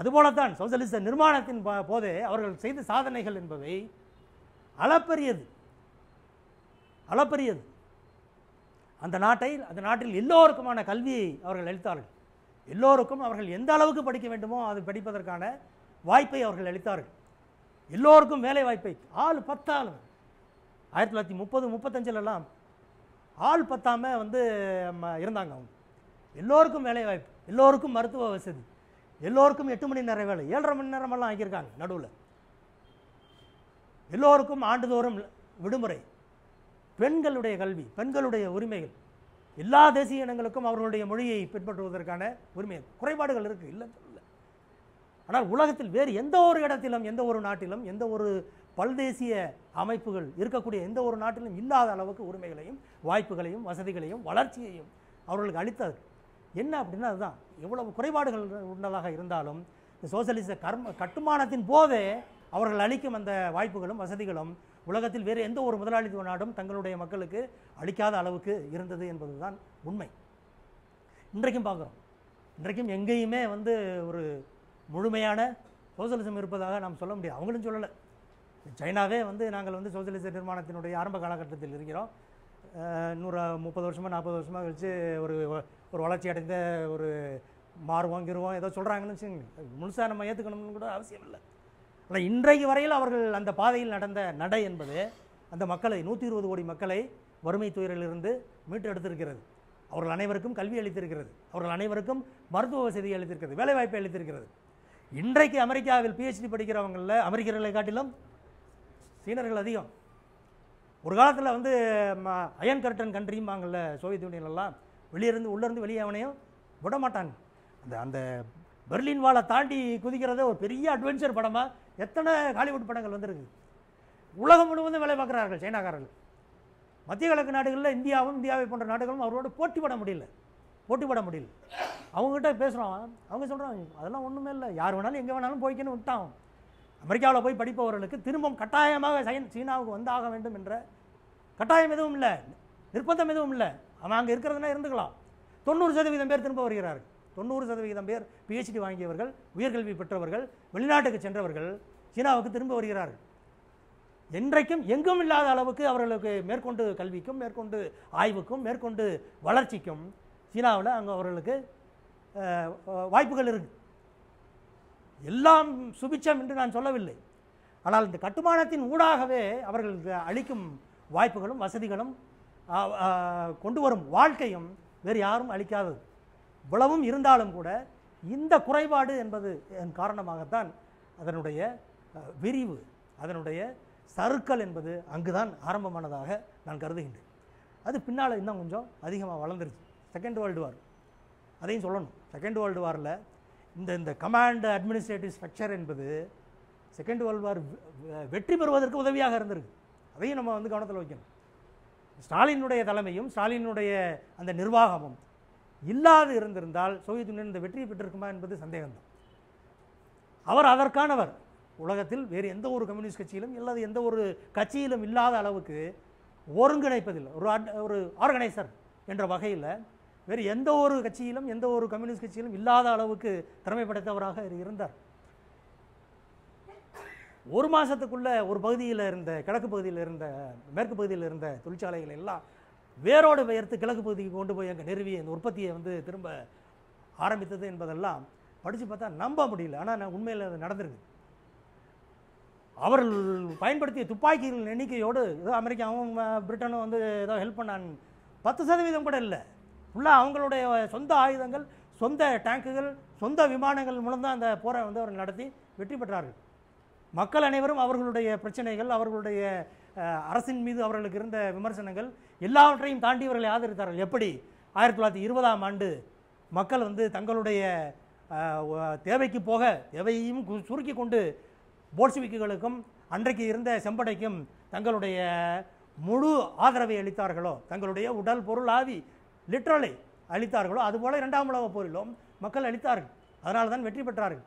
அதுபோலத்தான் சோசியலிச நிர்மாணத்தின் போது அவர்கள் செய்த சாதனைகள் என்பவை அளப்பரியது அளப்பரியது அந்த நாட்டை அந்த நாட்டில் எல்லோருக்குமான கல்வியை அவர்கள் அளித்தார்கள் எல்லோருக்கும் அவர்கள் எந்த அளவுக்கு படிக்க வேண்டுமோ அது படிப்பதற்கான வாய்ப்பை அவர்கள் அளித்தார்கள் எல்லோருக்கும் வேலை வாய்ப்பை ஆள் பத்தாள் ஆயிரத்தி தொள்ளாயிரத்தி முப்பது முப்பத்தஞ்சிலெல்லாம் ஆள் பத்தாமல் வந்து இருந்தாங்க அவங்க எல்லோருக்கும் வேலை வாய்ப்பு எல்லோருக்கும் மருத்துவ வசதி எல்லோருக்கும் எட்டு மணி நேரம் வேலை ஏழரை மணி நேரமெல்லாம் ஆகியிருக்காங்க நடுவில் எல்லோருக்கும் ஆண்டுதோறும் விடுமுறை பெண்களுடைய கல்வி பெண்களுடைய உரிமைகள் எல்லா தேசிய இனங்களுக்கும் அவர்களுடைய மொழியை பின்பற்றுவதற்கான உரிமை குறைபாடுகள் இருக்குது இல்லை சொல்லல ஆனால் உலகத்தில் வேறு எந்த ஒரு இடத்திலும் எந்த ஒரு நாட்டிலும் எந்த ஒரு பல்தேசிய அமைப்புகள் இருக்கக்கூடிய எந்த ஒரு நாட்டிலும் இல்லாத அளவுக்கு உரிமைகளையும் வாய்ப்புகளையும் வசதிகளையும் வளர்ச்சியையும் அவர்களுக்கு அளித்தது என்ன அப்படின்னா அதுதான் எவ்வளவு குறைபாடுகள் உள்ளதாக இருந்தாலும் இந்த சோசியலிச கர்ம கட்டுமானத்தின் போதே அவர்கள் அளிக்கும் அந்த வாய்ப்புகளும் வசதிகளும் உலகத்தில் வேறு எந்த ஒரு முதலாளித்துவ நாடும் தங்களுடைய மக்களுக்கு அளிக்காத அளவுக்கு இருந்தது என்பது தான் உண்மை இன்றைக்கும் பார்க்குறோம் இன்றைக்கும் எங்கேயுமே வந்து ஒரு முழுமையான சோசியலிசம் இருப்பதாக நாம் சொல்ல முடியாது அவங்களும் சொல்லலை சைனாவே வந்து நாங்கள் வந்து சோசியலிச நிர்மாணத்தினுடைய ஆரம்ப காலகட்டத்தில் இருக்கிறோம் நூறு முப்பது வருஷமாக நாற்பது வருஷமாக கழித்து ஒரு ஒரு வளர்ச்சி அடைந்த ஒரு மாறுவோம் கிருவோம் ஏதோ சொல்கிறாங்கன்னு வச்சுங்க முழுசாக நம்ம ஏற்றுக்கணும்னு கூட அவசியம் இல்லை ஆனால் இன்றைக்கு வரையில் அவர்கள் அந்த பாதையில் நடந்த நடை என்பது அந்த மக்களை நூற்றி இருபது கோடி மக்களை வறுமை துயரிலிருந்து மீட்டெடுத்திருக்கிறது அவர்கள் அனைவருக்கும் கல்வி அளித்திருக்கிறது அவர்கள் அனைவருக்கும் மருத்துவ வசதி அளித்திருக்கிறது வேலைவாய்ப்பை அளித்திருக்கிறது இன்றைக்கு அமெரிக்காவில் பிஹெச்டி படிக்கிறவங்களில் அமெரிக்கர்களை காட்டிலும் சீனர்கள் அதிகம் ஒரு காலத்தில் வந்து அயன் கர்டன் கண்ட்ரிம்பாங்கள்ல சோவியத் யூனியன்லாம் வெளியிருந்து உள்ளேருந்து வெளியே அவனையும் விட மாட்டாங்க அந்த அந்த பெர்லின் வாழை தாண்டி குதிக்கிறத ஒரு பெரிய அட்வென்ச்சர் படமாக எத்தனை ஹாலிவுட் படங்கள் வந்திருக்கு உலகம் முழுவதும் வேலை பார்க்குறார்கள் சைனாக்காரர்கள் மத்திய கிழக்கு நாடுகளில் இந்தியாவும் இந்தியாவை போன்ற நாடுகளும் அவரோட போட்டி பட முடியல போட்டி பட முடியல அவங்ககிட்ட பேசுகிறோம் அவங்க சொல்கிறாங்க அதெல்லாம் ஒன்றுமே இல்லை யார் வேணாலும் எங்கே வேணாலும் போய்க்கணும் விட்டான் அமெரிக்காவில் போய் படிப்பவர்களுக்கு திரும்பவும் கட்டாயமாக சைன் சீனாவுக்கு வந்தாக வேண்டும் என்ற கட்டாயம் எதுவும் இல்லை நிர்பந்தம் எதுவும் இல்லை அவன் அங்கே இருக்கிறதுனா இருந்துக்கலாம் தொண்ணூறு சதவீதம் பேர் திரும்ப வருகிறார்கள் தொண்ணூறு சதவீதம் பேர் பிஹெச்டி வாங்கியவர்கள் உயர்கல்வி பெற்றவர்கள் வெளிநாட்டுக்கு சென்றவர்கள் சீனாவுக்கு திரும்ப வருகிறார்கள் என்றைக்கும் எங்கும் இல்லாத அளவுக்கு அவர்களுக்கு மேற்கொண்டு கல்விக்கும் மேற்கொண்டு ஆய்வுக்கும் மேற்கொண்டு வளர்ச்சிக்கும் சீனாவில் அங்கே அவர்களுக்கு வாய்ப்புகள் இருக்குது எல்லாம் சுபிச்சம் என்று நான் சொல்லவில்லை ஆனால் இந்த கட்டுமானத்தின் ஊடாகவே அவர்களுக்கு அளிக்கும் வாய்ப்புகளும் வசதிகளும் கொண்டு வரும் வாழ்க்கையும் வேறு யாரும் அளிக்காதது இவ்வளவும் இருந்தாலும் கூட இந்த குறைபாடு என்பது என் காரணமாகத்தான் அதனுடைய விரிவு அதனுடைய சருக்கள் என்பது அங்குதான் ஆரம்பமானதாக நான் கருதுகின்றேன் அது பின்னால் இன்னும் கொஞ்சம் அதிகமாக வளர்ந்துருச்சு செகண்ட் வேர்ல்டு வார் அதையும் சொல்லணும் செகண்ட் வேர்ல்டு வாரில் இந்த இந்த கமாண்ட் அட்மினிஸ்ட்ரேட்டிவ் ஸ்ட்ரக்சர் என்பது செகண்ட் வேர்ல்டு வார் வெற்றி பெறுவதற்கு உதவியாக இருந்திருக்கு அதையும் நம்ம வந்து கவனத்தில் வைக்கணும் ஸ்டாலினுடைய தலைமையும் ஸ்டாலினுடைய அந்த நிர்வாகமும் இல்லாது இருந்திருந்தால் சோவியத் யூனியன் இந்த வெற்றியை பெற்றிருக்குமா என்பது சந்தேகம்தான் அவர் அதற்கானவர் உலகத்தில் வேறு எந்த ஒரு கம்யூனிஸ்ட் கட்சியிலும் இல்லாத எந்த ஒரு கட்சியிலும் இல்லாத அளவுக்கு ஒருங்கிணைப்பதில் ஒரு ஒரு ஆர்கனைசர் என்ற வகையில் வேறு எந்த ஒரு கட்சியிலும் எந்த ஒரு கம்யூனிஸ்ட் கட்சியிலும் இல்லாத அளவுக்கு திறமை படைத்தவராக இருந்தார் ஒரு மாதத்துக்குள்ளே ஒரு பகுதியில் இருந்த கிழக்கு பகுதியில் இருந்த மேற்கு பகுதியில் இருந்த தொழிற்சாலைகள் எல்லாம் வேரோடு பெயர்த்து கிழக்கு பகுதிக்கு கொண்டு போய் அங்கே நிறுவி இந்த உற்பத்தியை வந்து திரும்ப ஆரம்பித்தது என்பதெல்லாம் படித்து பார்த்தா நம்ப முடியல ஆனால் உண்மையில் அது நடந்திருக்கு அவர்கள் பயன்படுத்திய துப்பாக்கிகளின் எண்ணிக்கையோடு ஏதோ அமெரிக்காவும் பிரிட்டனும் வந்து ஏதோ ஹெல்ப் பண்ணான் பத்து சதவீதம் கூட இல்லை ஃபுல்லாக அவங்களுடைய சொந்த ஆயுதங்கள் சொந்த டேங்குகள் சொந்த விமானங்கள் மூலம் தான் அந்த போரை வந்து அவர்கள் நடத்தி வெற்றி பெற்றார்கள் மக்கள் அனைவரும் அவர்களுடைய பிரச்சனைகள் அவர்களுடைய அரசின் மீது அவர்களுக்கு இருந்த விமர்சனங்கள் எல்லாவற்றையும் தாண்டி இவர்களை ஆதரித்தார்கள் எப்படி ஆயிரத்தி தொள்ளாயிரத்தி இருபதாம் ஆண்டு மக்கள் வந்து தங்களுடைய தேவைக்கு போக எவையும் சுருக்கி கொண்டு போல்ஷிவிக்குகளுக்கும் அன்றைக்கு இருந்த செம்படைக்கும் தங்களுடைய முழு ஆதரவை அளித்தார்களோ தங்களுடைய உடல் பொருள் ஆவி லிட்ரலை அழித்தார்களோ அதுபோல் இரண்டாம் உலக போரிலும் மக்கள் அழித்தார்கள் அதனால தான் வெற்றி பெற்றார்கள்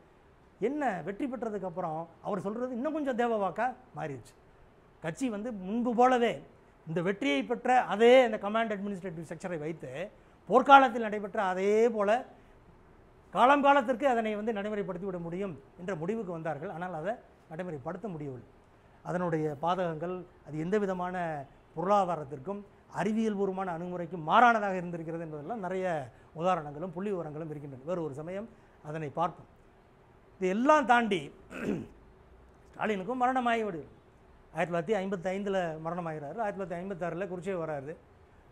என்ன வெற்றி பெற்றதுக்கப்புறம் அவர் சொல்கிறது இன்னும் கொஞ்சம் வாக்காக மாறிடுச்சு கட்சி வந்து முன்பு போலவே இந்த வெற்றியை பெற்ற அதே இந்த கமாண்ட் அட்மினிஸ்ட்ரேட்டிவ் செக்ஷரை வைத்து போர்க்காலத்தில் நடைபெற்ற அதே போல் காலம் காலத்திற்கு அதனை வந்து நடைமுறைப்படுத்தி விட முடியும் என்ற முடிவுக்கு வந்தார்கள் ஆனால் அதை நடைமுறைப்படுத்த முடியவில்லை அதனுடைய பாதகங்கள் அது எந்த விதமான பொருளாதாரத்திற்கும் அறிவியல் பூர்வமான அணுகுமுறைக்கு மாறானதாக இருந்திருக்கிறது என்பதெல்லாம் நிறைய உதாரணங்களும் புள்ளி விவரங்களும் இருக்கின்றன வேறு ஒரு சமயம் அதனை பார்ப்போம் இது எல்லாம் தாண்டி [CLEARS THROAT] ஸ்டாலினுக்கும் மரணமாகி விடுது ஆயிரத்தி தொள்ளாயிரத்தி ஐம்பத்தி ஐந்தில் மரணமாகிறாரு ஆயிரத்தி தொள்ளாயிரத்தி ஐம்பத்தாறில் குருச்சேவை வராரு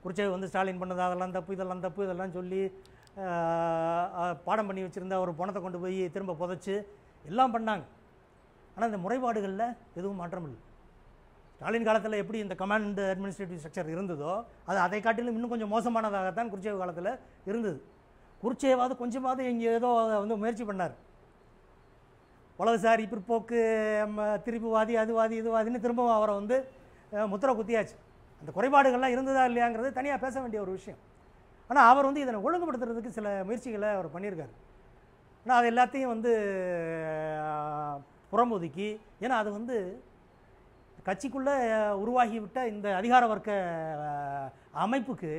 குருச்சேவை வந்து ஸ்டாலின் பண்ணது அதெல்லாம் தப்பு இதெல்லாம் தப்பு இதெல்லாம் சொல்லி பாடம் பண்ணி வச்சுருந்த ஒரு பணத்தை கொண்டு போய் திரும்ப புதைச்சி எல்லாம் பண்ணாங்க ஆனால் இந்த முறைபாடுகளில் எதுவும் மாற்றம் இல்லை ஸ்டாலின் காலத்தில் எப்படி இந்த கமாண்ட் அட்மினிஸ்ட்ரேட்டிவ் ஸ்ட்ரக்சர் இருந்ததோ அது அதை காட்டிலும் இன்னும் கொஞ்சம் மோசமானதாகத்தான் குருச்சேவ் காலத்தில் இருந்தது குருச்சேவாவது கொஞ்சமாவது இங்கே ஏதோ வந்து முயற்சி பண்ணார் உலகசாரி பிற்போக்கு திருப்புவாதி அதுவாதி இதுவாதின்னு திரும்பவும் அவரை வந்து முத்திரை குத்தியாச்சு அந்த குறைபாடுகள்லாம் இருந்ததா இல்லையாங்கிறது தனியாக பேச வேண்டிய ஒரு விஷயம் ஆனால் அவர் வந்து இதனை ஒழுங்குபடுத்துறதுக்கு சில முயற்சிகளை அவர் பண்ணியிருக்காரு ஆனால் அது எல்லாத்தையும் வந்து புறம்பொதுக்கி ஏன்னா அது வந்து கட்சிக்குள்ளே உருவாகிவிட்ட இந்த அதிகார வர்க்க அமைப்புக்கு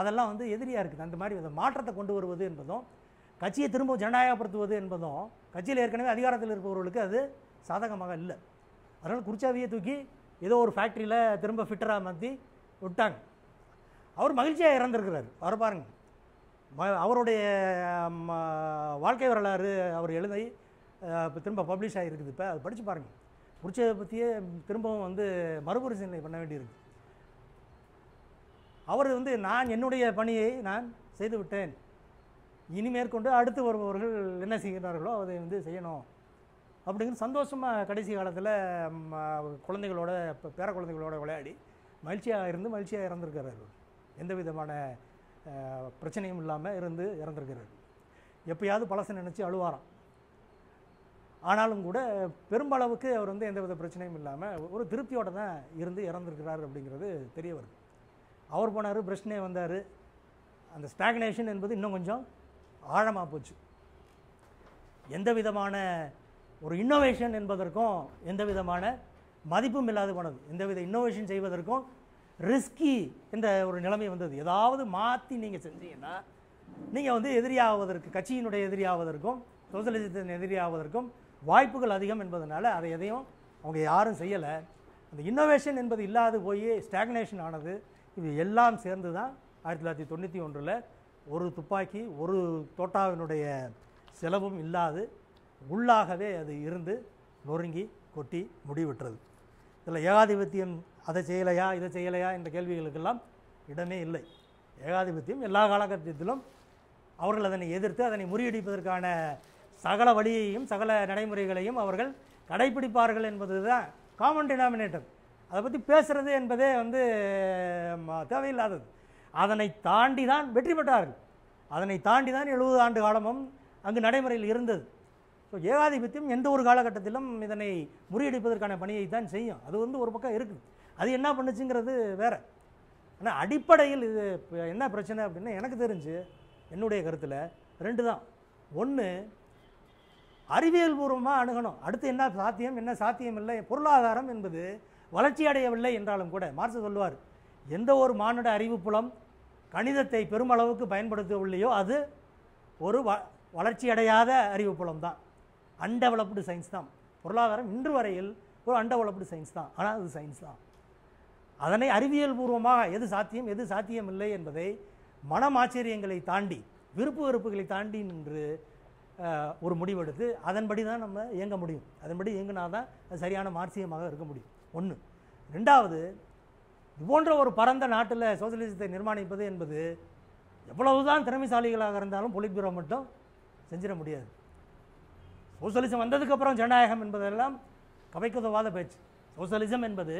அதெல்லாம் வந்து எதிரியாக இருக்குது அந்த மாதிரி மாற்றத்தை கொண்டு வருவது என்பதும் கட்சியை திரும்ப ஜனநாயகப்படுத்துவது என்பதும் கட்சியில் ஏற்கனவே அதிகாரத்தில் இருப்பவர்களுக்கு அது சாதகமாக இல்லை அதனால் குறிச்சாவியை தூக்கி ஏதோ ஒரு ஃபேக்ட்ரியில் திரும்ப ஃபிட்டராக மாற்றி விட்டாங்க அவர் மகிழ்ச்சியாக இறந்துருக்கிறார் அவர் பாருங்கள் ம அவருடைய வாழ்க்கை வரலாறு அவர் எழுதி திரும்ப பப்ளிஷ் ஆகிருக்குது இப்போ அது படித்து பாருங்கள் பிடிச்சதை பற்றியே திரும்பவும் வந்து மறுபரிசீலனை பண்ண வேண்டியிருக்கு அவர் வந்து நான் என்னுடைய பணியை நான் செய்துவிட்டேன் இனி மேற்கொண்டு அடுத்து வருபவர்கள் என்ன செய்கிறார்களோ அதை வந்து செய்யணும் அப்படிங்கிற சந்தோஷமாக கடைசி காலத்தில் குழந்தைகளோட பேர குழந்தைகளோட விளையாடி மகிழ்ச்சியாக இருந்து மகிழ்ச்சியாக இறந்துருக்கிறார்கள் எந்த விதமான பிரச்சனையும் இல்லாமல் இருந்து இறந்துருக்கிறார்கள் எப்பயாவது பழசை நினச்சி அழுவாராம் ஆனாலும் கூட பெரும்பளவுக்கு அவர் வந்து எந்தவித பிரச்சனையும் இல்லாமல் ஒரு திருப்தியோடு தான் இருந்து இறந்துருக்கிறார் அப்படிங்கிறது தெரிய வருது அவர் போனார் பிரச்சனை வந்தார் அந்த ஸ்டாக்னேஷன் என்பது இன்னும் கொஞ்சம் ஆழமாக போச்சு எந்த விதமான ஒரு இன்னோவேஷன் என்பதற்கும் எந்த விதமான மதிப்பும் இல்லாது போனது வித இன்னோவேஷன் செய்வதற்கும் ரிஸ்கி என்ற ஒரு நிலைமை வந்தது ஏதாவது மாற்றி நீங்கள் செஞ்சீங்கன்னா நீங்கள் வந்து எதிரியாவதற்கு கட்சியினுடைய எதிரியாவதற்கும் சோசியலிசத்தின் எதிரியாவதற்கும் வாய்ப்புகள் அதிகம் என்பதனால அதை எதையும் அவங்க யாரும் செய்யலை அந்த இன்னோவேஷன் என்பது இல்லாது போய் ஸ்டாக்னேஷன் ஆனது இது எல்லாம் சேர்ந்து தான் ஆயிரத்தி தொள்ளாயிரத்தி தொண்ணூற்றி ஒன்றில் ஒரு துப்பாக்கி ஒரு தோட்டாவினுடைய செலவும் இல்லாது உள்ளாகவே அது இருந்து நொறுங்கி கொட்டி முடிவிட்டுறது இதில் ஏகாதிபத்தியம் அதை செய்யலையா இதை செய்யலையா என்ற கேள்விகளுக்கெல்லாம் இடமே இல்லை ஏகாதிபத்தியம் எல்லா காலகட்டத்திலும் அவர்கள் அதனை எதிர்த்து அதனை முறியடிப்பதற்கான சகல வழியையும் சகல நடைமுறைகளையும் அவர்கள் கடைபிடிப்பார்கள் என்பது தான் காமன் டினாமினேட்டர் அதை பற்றி பேசுகிறது என்பதே வந்து தேவையில்லாதது அதனை தாண்டி தான் வெற்றி பெற்றார்கள் அதனை தாண்டி தான் எழுபது ஆண்டு காலமும் அங்கு நடைமுறையில் இருந்தது ஸோ ஏகாதிபத்தியம் எந்த ஒரு காலகட்டத்திலும் இதனை முறியடிப்பதற்கான பணியை தான் செய்யும் அது வந்து ஒரு பக்கம் இருக்குது அது என்ன பண்ணுச்சுங்கிறது வேறு ஆனால் அடிப்படையில் இது என்ன பிரச்சனை அப்படின்னா எனக்கு தெரிஞ்சு என்னுடைய கருத்தில் ரெண்டு தான் ஒன்று அறிவியல் பூர்வமாக அணுகணும் அடுத்து என்ன சாத்தியம் என்ன சாத்தியம் இல்லை பொருளாதாரம் என்பது வளர்ச்சி அடையவில்லை என்றாலும் கூட மார்க்ஸ் சொல்லுவார் எந்த ஒரு மானுட அறிவு புலம் கணிதத்தை பெருமளவுக்கு பயன்படுத்தவில்லையோ அது ஒரு வ வளர்ச்சி அடையாத அறிவு புலம் தான் அன்டெவலப்டு சயின்ஸ் தான் பொருளாதாரம் இன்று வரையில் ஒரு அன்டெவலப்டு சயின்ஸ் தான் ஆனால் அது சயின்ஸ் தான் அதனை அறிவியல் பூர்வமாக எது சாத்தியம் எது சாத்தியம் இல்லை என்பதை மனம் ஆச்சரியங்களை தாண்டி விருப்பு வெறுப்புகளை தாண்டி நின்று ஒரு முடிவெடுத்து அதன்படி தான் நம்ம இயங்க முடியும் அதன்படி இயங்கினா தான் சரியான மார்சியமாக இருக்க முடியும் ஒன்று ரெண்டாவது போன்ற ஒரு பரந்த நாட்டில் சோசியலிசத்தை நிர்மாணிப்பது என்பது எவ்வளவுதான் திறமைசாலிகளாக இருந்தாலும் பொலிட் பியூரோ மட்டும் செஞ்சிட முடியாது சோசியலிசம் வந்ததுக்கப்புறம் ஜனநாயகம் என்பதெல்லாம் கவைக்குதவாத பேச்சு சோசியலிசம் என்பது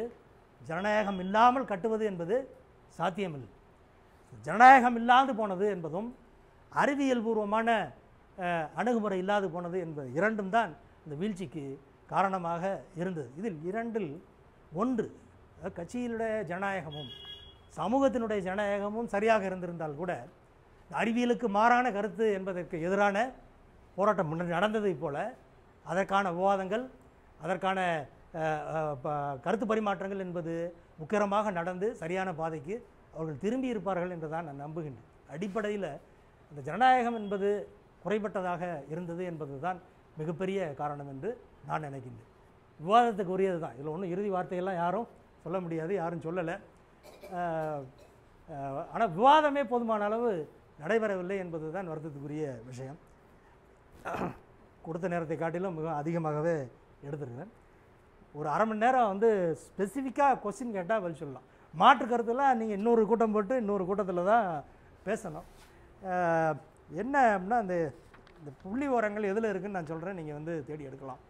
ஜனநாயகம் இல்லாமல் கட்டுவது என்பது சாத்தியமில்லை ஜனநாயகம் இல்லாது போனது என்பதும் அறிவியல் பூர்வமான அணுகுமுறை இல்லாது போனது என்பது இரண்டும் தான் இந்த வீழ்ச்சிக்கு காரணமாக இருந்தது இதில் இரண்டில் ஒன்று கட்சியினுடைய ஜனநாயகமும் சமூகத்தினுடைய ஜனநாயகமும் சரியாக இருந்திருந்தால் கூட அறிவியலுக்கு மாறான கருத்து என்பதற்கு எதிரான போராட்டம் முன்னர் நடந்ததை போல அதற்கான விவாதங்கள் அதற்கான கருத்து பரிமாற்றங்கள் என்பது உக்கிரமாக நடந்து சரியான பாதைக்கு அவர்கள் திரும்பி இருப்பார்கள் என்று தான் நான் நம்புகின்றேன் அடிப்படையில் இந்த ஜனநாயகம் என்பது குறைபட்டதாக இருந்தது என்பதுதான் மிகப்பெரிய காரணம் என்று நான் நினைக்கின்றேன் விவாதத்துக்கு உரியது தான் இதில் ஒன்றும் இறுதி வார்த்தையெல்லாம் யாரும் சொல்ல முடியாது யாரும் சொல்லலை ஆனால் விவாதமே போதுமான அளவு நடைபெறவில்லை என்பது தான் வருத்தத்துக்குரிய விஷயம் கொடுத்த நேரத்தை காட்டிலும் மிக அதிகமாகவே எடுத்துருக்கேன் ஒரு அரை மணி நேரம் வந்து ஸ்பெசிஃபிக்காக கொஸ்டின் கேட்டால் பதில் சொல்லலாம் மாற்று கருத்தில் நீங்கள் இன்னொரு கூட்டம் போட்டு இன்னொரு கூட்டத்தில் தான் பேசணும் என்ன அப்படின்னா அந்த இந்த புள்ளி ஓரங்கள் எதில் இருக்குதுன்னு நான் சொல்கிறேன் நீங்கள் வந்து தேடி எடுக்கலாம்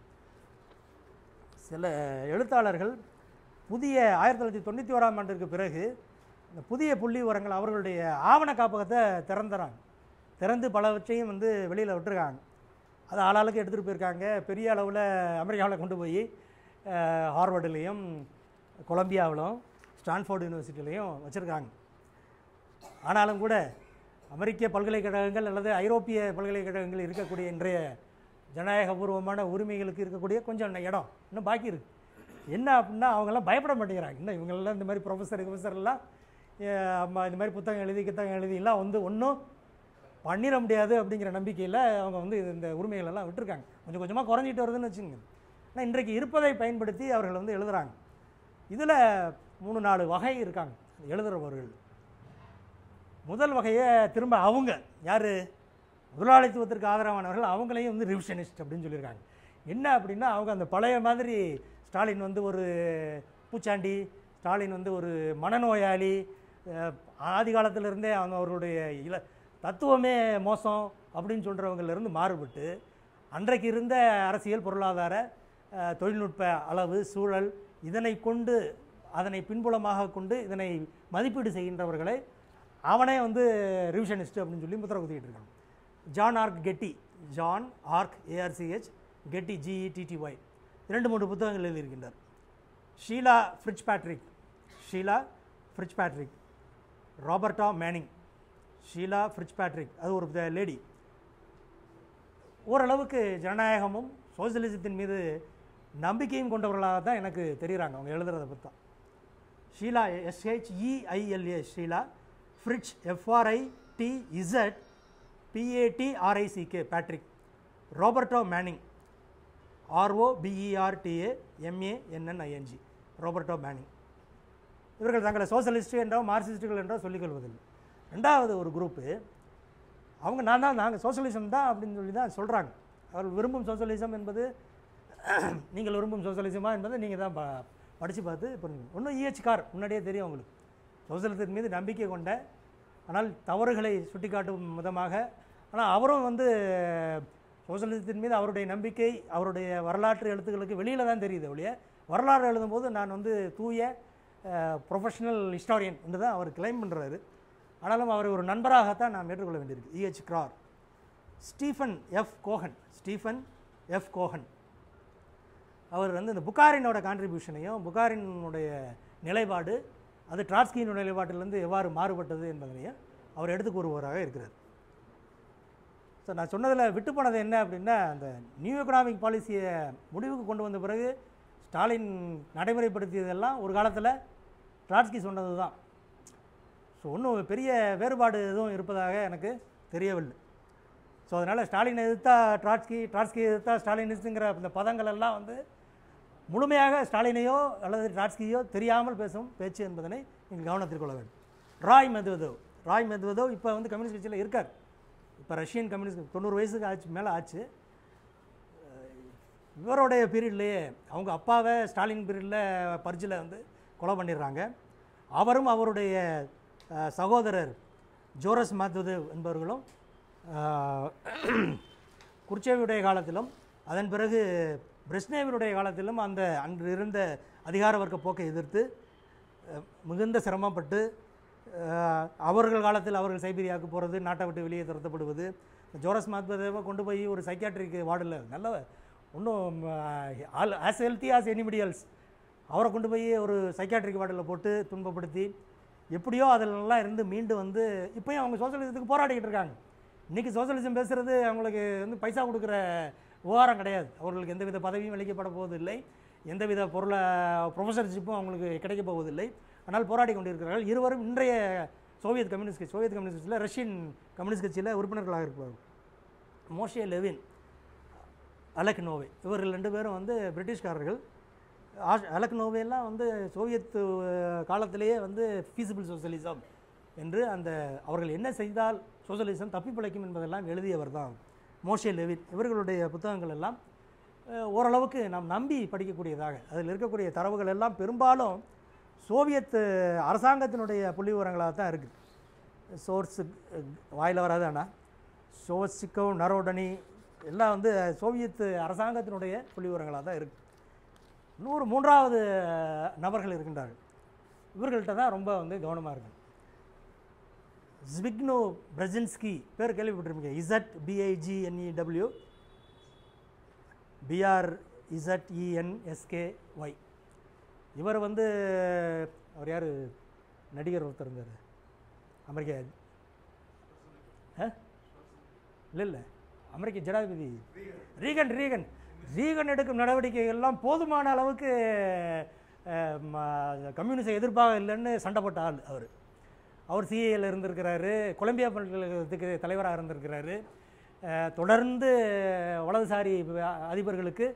சில எழுத்தாளர்கள் புதிய ஆயிரத்தி தொள்ளாயிரத்தி தொண்ணூற்றி ஓராம் ஆண்டிற்கு பிறகு இந்த புதிய புள்ளி ஓரங்கள் அவர்களுடைய ஆவண காப்பகத்தை திறந்துறாங்க திறந்து பலவற்றையும் வந்து வெளியில் விட்டுருக்காங்க அது ஆளாளுக்கு எடுத்துகிட்டு போயிருக்காங்க பெரிய அளவில் அமெரிக்காவில் கொண்டு போய் ஹார்வர்டுலேயும் கொலம்பியாவிலும் ஸ்டான்ஃபோர்டு யூனிவர்சிட்டிலையும் வச்சுருக்காங்க ஆனாலும் கூட அமெரிக்க பல்கலைக்கழகங்கள் அல்லது ஐரோப்பிய பல்கலைக்கழகங்கள் இருக்கக்கூடிய இன்றைய ஜனநாயகபூர்வமான உரிமைகளுக்கு இருக்கக்கூடிய கொஞ்சம் இடம் இன்னும் பாக்கி இருக்குது என்ன அப்படின்னா அவங்கெல்லாம் பயப்பட மாட்டேங்கிறாங்க இன்னும் இவங்கெல்லாம் இந்த மாதிரி ப்ரொஃபஸர் ப்ரொஃபஸர்லாம் இந்த மாதிரி புத்தகம் எழுதி எழுதி எழுதிலாம் வந்து ஒன்றும் பண்ணிட முடியாது அப்படிங்கிற நம்பிக்கையில் அவங்க வந்து இந்த உரிமைகளெல்லாம் விட்டுருக்காங்க கொஞ்சம் கொஞ்சமாக குறைஞ்சிட்டு வருதுன்னு வச்சுங்க ஆனால் இன்றைக்கு இருப்பதை பயன்படுத்தி அவர்கள் வந்து எழுதுகிறாங்க இதில் மூணு நாலு வகை இருக்காங்க எழுதுகிறவர்கள் முதல் வகையை திரும்ப அவங்க யார் முதலாளித்துவத்திற்கு ஆதரவானவர்கள் அவங்களையும் வந்து ரிவிஷனிஸ்ட் அப்படின்னு சொல்லியிருக்காங்க என்ன அப்படின்னா அவங்க அந்த பழைய மாதிரி ஸ்டாலின் வந்து ஒரு பூச்சாண்டி ஸ்டாலின் வந்து ஒரு மனநோயாளி ஆதி காலத்திலிருந்தே அவங்க அவருடைய இல தத்துவமே மோசம் அப்படின்னு சொல்கிறவங்கலேருந்து மாறுபட்டு அன்றைக்கு இருந்த அரசியல் பொருளாதார தொழில்நுட்ப அளவு சூழல் இதனை கொண்டு அதனை பின்புலமாக கொண்டு இதனை மதிப்பீடு செய்கின்றவர்களை அவனே வந்து ரிவிஷனிஸ்ட் அப்படின்னு சொல்லி முத்திரை குத்திக்கிட்டு இருக்கான் John Arch Getty John Arch A R C H Getty G E T T Y இரண்டு மூன்று புத்தகங்கள் எழுதியிருக்கின்றார் Sheila Fitzpatrick Sheila Fitzpatrick Roberta Manning Sheila Fitzpatrick அது ஒரு லேடி ஓரளவுக்கு ஜனநாயகமும் சோசியலிசத்தின் மீது நம்பிக்கையும் கொண்டவர்களாக தான் எனக்கு தெரிகிறாங்க அவங்க எழுதுறதை பற்றி தான் Sheila எஸ்ஹெச்இஐஎல்ஏ e Sheila fridge எஃப்ஆர்ஐடிஇசட் பிஏடிஆர்ஐசிகே Patrick Roberto Manning ஆர்ஓபிஇஆர்டிஏ எம்ஏஎன்என்ஐஎன்ஜி Roberto Manning இவர்கள் தங்களை சோசியலிஸ்ட் என்றோ மார்க்சிஸ்டுகள் என்றோ சொல்லிக்கொள்வதில்லை ரெண்டாவது ஒரு குரூப்பு அவங்க நான் தான் நாங்கள் சோசியலிசம் தான் அப்படின்னு சொல்லி தான் சொல்கிறாங்க அவர்கள் விரும்பும் சோசியலிசம் என்பது நீங்கள் விரும்பும் சோசியலிசமாக என்பதை நீங்கள் தான் படித்து பார்த்து இப்போ ஒன்றும் இஹெச் கார் முன்னாடியே தெரியும் உங்களுக்கு சோசியலிசத்தின் மீது நம்பிக்கை கொண்ட ஆனால் தவறுகளை சுட்டிக்காட்டும் விதமாக ஆனால் அவரும் வந்து சோசியலிசத்தின் மீது அவருடைய நம்பிக்கை அவருடைய வரலாற்று எழுத்துக்களுக்கு வெளியில் தான் தெரியுது ஒழிய வரலாறு எழுதும்போது நான் வந்து தூய ப்ரொஃபஷனல் ஹிஸ்டாரியன் என்று தான் அவர் கிளைம் பண்ணுறாரு ஆனாலும் அவரை ஒரு நண்பராகத்தான் நான் ஏற்றுக்கொள்ள வேண்டியிருக்கு E H Carr Stephen F Cohen Stephen F Cohen அவர் வந்து இந்த புகாரினோட கான்ட்ரிபியூஷனையும் புகாரினுடைய நிலைப்பாடு அது டிராட்ஸ்கியின் நிலைப்பாட்டிலிருந்து எவ்வாறு மாறுபட்டது என்பதனையும் அவர் எடுத்து கூறுபவராக இருக்கிறார் ஸோ நான் சொன்னதில் விட்டு போனது என்ன அப்படின்னா அந்த நியூ எக்கனாமிக் பாலிசியை முடிவுக்கு கொண்டு வந்த பிறகு ஸ்டாலின் நடைமுறைப்படுத்தியதெல்லாம் ஒரு காலத்தில் டிராட்ஸ்கி சொன்னது தான் ஸோ ஒன்றும் பெரிய வேறுபாடு எதுவும் இருப்பதாக எனக்கு தெரியவில்லை ஸோ அதனால் ஸ்டாலின் எதிர்த்தா ட்ராட்ஸ்கி ட்ராட்ஸ்கி எதிர்த்தா ஸ்டாலினிஸ்ட்டுங்கிற அந்த பதங்கள் எல்லாம் வந்து முழுமையாக ஸ்டாலினையோ அல்லது நாட்ஸ்கியோ தெரியாமல் பேசும் பேச்சு என்பதனை நீங்கள் கவனத்தில் கொள்ள வேண்டும் ராய் மெதுவதோ ராய் மெதுவதோ இப்போ வந்து கம்யூனிஸ்ட் கட்சியில் இருக்கார் இப்போ ரஷ்யன் கம்யூனிஸ்ட் தொண்ணூறு வயசுக்கு ஆச்சு மேலே ஆச்சு இவருடைய பீரியட்லேயே அவங்க அப்பாவை ஸ்டாலின் பீரியடில் பரிஜில் வந்து கொலை பண்ணிடுறாங்க அவரும் அவருடைய சகோதரர் ஜோரஸ் மாத்வதேவ் என்பவர்களும் குர்ச்சேவியுடைய காலத்திலும் அதன் பிறகு பிரெஸ்னேவினுடைய காலத்திலும் அந்த அன்று இருந்த அதிகார வர்க்க போக்கை எதிர்த்து மிகுந்த சிரமப்பட்டு அவர்கள் காலத்தில் அவர்கள் சைபீரியாவுக்கு போகிறது நாட்டை விட்டு வெளியே துரத்தப்படுவது ஜோரஸ் மாத்பதேவை கொண்டு போய் ஒரு சைக்கியாட்ரிக் வார்டில் நல்ல ஒன்றும் ஆல் ஆஸ் ஹெல்த்தி ஆஸ் எனிமிடியல்ஸ் அவரை கொண்டு போய் ஒரு சைக்கியாட்ரிக் வார்டில் போட்டு துன்பப்படுத்தி எப்படியோ அதிலெல்லாம் இருந்து மீண்டு வந்து இப்போயும் அவங்க சோசியலிசத்துக்கு போராடிக்கிட்டு இருக்காங்க இன்றைக்கி சோசியலிசம் பேசுகிறது அவங்களுக்கு வந்து பைசா கொடுக்குற விவகாரம் கிடையாது அவர்களுக்கு எந்தவித பதவியும் அளிக்கப்பட போவதில்லை எந்தவித பொருளை ப்ரொஃபஸர்ஷிப்பும் அவங்களுக்கு கிடைக்க போவதில்லை ஆனால் போராடி கொண்டிருக்கிறார்கள் இருவரும் இன்றைய சோவியத் கம்யூனிஸ்ட் கட்சி சோவியத் கம்யூனிஸ்ட் கட்சியில் ரஷ்யன் கம்யூனிஸ்ட் கட்சியில் உறுப்பினர்களாக இருக்கிறார்கள் மோஷே லெவின் அலக் நோவே இவர்கள் ரெண்டு பேரும் வந்து பிரிட்டிஷ்காரர்கள் ஆஷ் அலக் நோவேலாம் வந்து சோவியத்து காலத்திலேயே வந்து ஃபீஸிபிள் சோசியலிசம் என்று அந்த அவர்கள் என்ன செய்தால் சோசியலிசம் தப்பி பிழைக்கும் என்பதெல்லாம் எழுதியவர் தான் மோஷே லெவின் இவர்களுடைய புத்தகங்கள் எல்லாம் ஓரளவுக்கு நாம் நம்பி படிக்கக்கூடியதாக அதில் இருக்கக்கூடிய தரவுகள் எல்லாம் பெரும்பாலும் சோவியத் அரசாங்கத்தினுடைய புள்ளி விவரங்களாக தான் இருக்குது சோர்ஸு வாயில் வராது ஆனால் சோசிக்கோ நரோடனி எல்லாம் வந்து சோவியத் அரசாங்கத்தினுடைய புள்ளி விவரங்களாக தான் இருக்குது இன்னொரு மூன்றாவது நபர்கள் இருக்கின்றார்கள் இவர்கள்ட்ட தான் ரொம்ப வந்து கவனமாக இருக்குது ஸ்விக்னோ பிரஜின்ஸ்கி பேர் கேள்விப்பட்டிருப்பீங்க Z B I G N E W B R Z E N S K Y இவர் வந்து அவர் யார் நடிகர் ஒருத்தர் இருந்தார் அமெரிக்க இல்லை இல்லை அமெரிக்க ஜனாதிபதி ரீகன் ரீகன் ரீகன் எடுக்கும் நடவடிக்கைகள்லாம் போதுமான அளவுக்கு கம்யூனிச எதிர்ப்பாக இல்லைன்னு சண்டைப்பட்ட ஆள் அவர் அவர் சிஏல இருந்திருக்கிறாரு கொலம்பியா பல்கலைக்கழகத்துக்கு தலைவராக இருந்திருக்கிறாரு தொடர்ந்து வலதுசாரி அதிபர்களுக்கு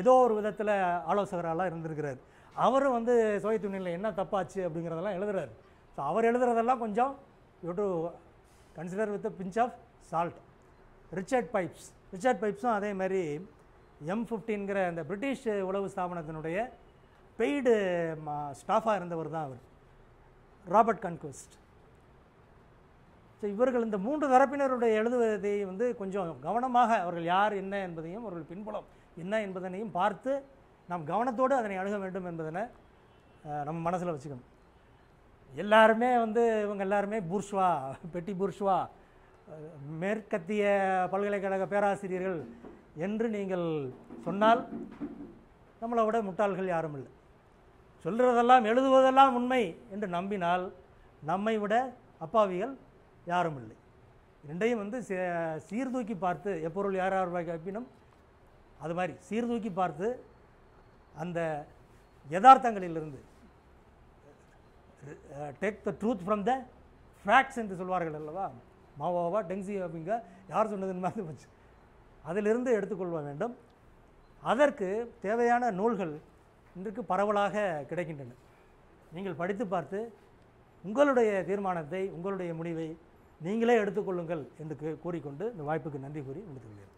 ஏதோ ஒரு விதத்தில் ஆலோசகராலாம் இருந்திருக்கிறார் அவரும் வந்து சோவியத் யூனியனில் என்ன தப்பாச்சு அப்படிங்கிறதெல்லாம் எழுதுறாரு ஸோ அவர் எழுதுறதெல்லாம் கொஞ்சம் you to consider with pinch of salt Richard Pipes Richard பைப்ஸும் அதே மாதிரி எம் ஃபிஃப்டின்கிற அந்த பிரிட்டிஷ் உளவு ஸ்தாபனத்தினுடைய பெய்டு ஸ்டாஃபாக இருந்தவர் தான் அவர் ராபர்ட் கன்குஸ்ட் ஸோ இவர்கள் இந்த மூன்று தரப்பினருடைய எழுதுவதை வந்து கொஞ்சம் கவனமாக அவர்கள் யார் என்ன என்பதையும் அவர்கள் பின்புலம் என்ன என்பதனையும் பார்த்து நாம் கவனத்தோடு அதனை அணுக வேண்டும் என்பதனை நம்ம மனசில் வச்சுக்கணும் எல்லாருமே வந்து இவங்க எல்லாருமே பூர்ஷ்வா பெட்டி பூர்ஷ்வா மேற்கத்திய பல்கலைக்கழக பேராசிரியர்கள் என்று நீங்கள் சொன்னால் நம்மளை விட முட்டாள்கள் யாரும் இல்லை சொல்கிறதெல்லாம் எழுதுவதெல்லாம் உண்மை என்று நம்பினால் நம்மை விட அப்பாவிகள் யாரும் இல்லை ரெண்டையும் வந்து சீர்தூக்கி பார்த்து எப்பொருள் யார் யார் அப்பினம் அது மாதிரி சீர்தூக்கி பார்த்து அந்த யதார்த்தங்களிலிருந்து take the truth from the facts என்று சொல்வார்கள் அல்லவா மாவோவா டெங்ஸி அப்படிங்க யார் சொன்னதுன்னு மாதிரி போச்சு அதிலிருந்து எடுத்துக்கொள்ள வேண்டும் அதற்கு தேவையான நூல்கள் இன்றைக்கு பரவலாக கிடைக்கின்றன நீங்கள் படித்து பார்த்து உங்களுடைய தீர்மானத்தை உங்களுடைய முடிவை நீங்களே எடுத்துக்கொள்ளுங்கள் என்று கூறிக்கொண்டு இந்த வாய்ப்புக்கு நன்றி கூறி முடித்துள்ளேன்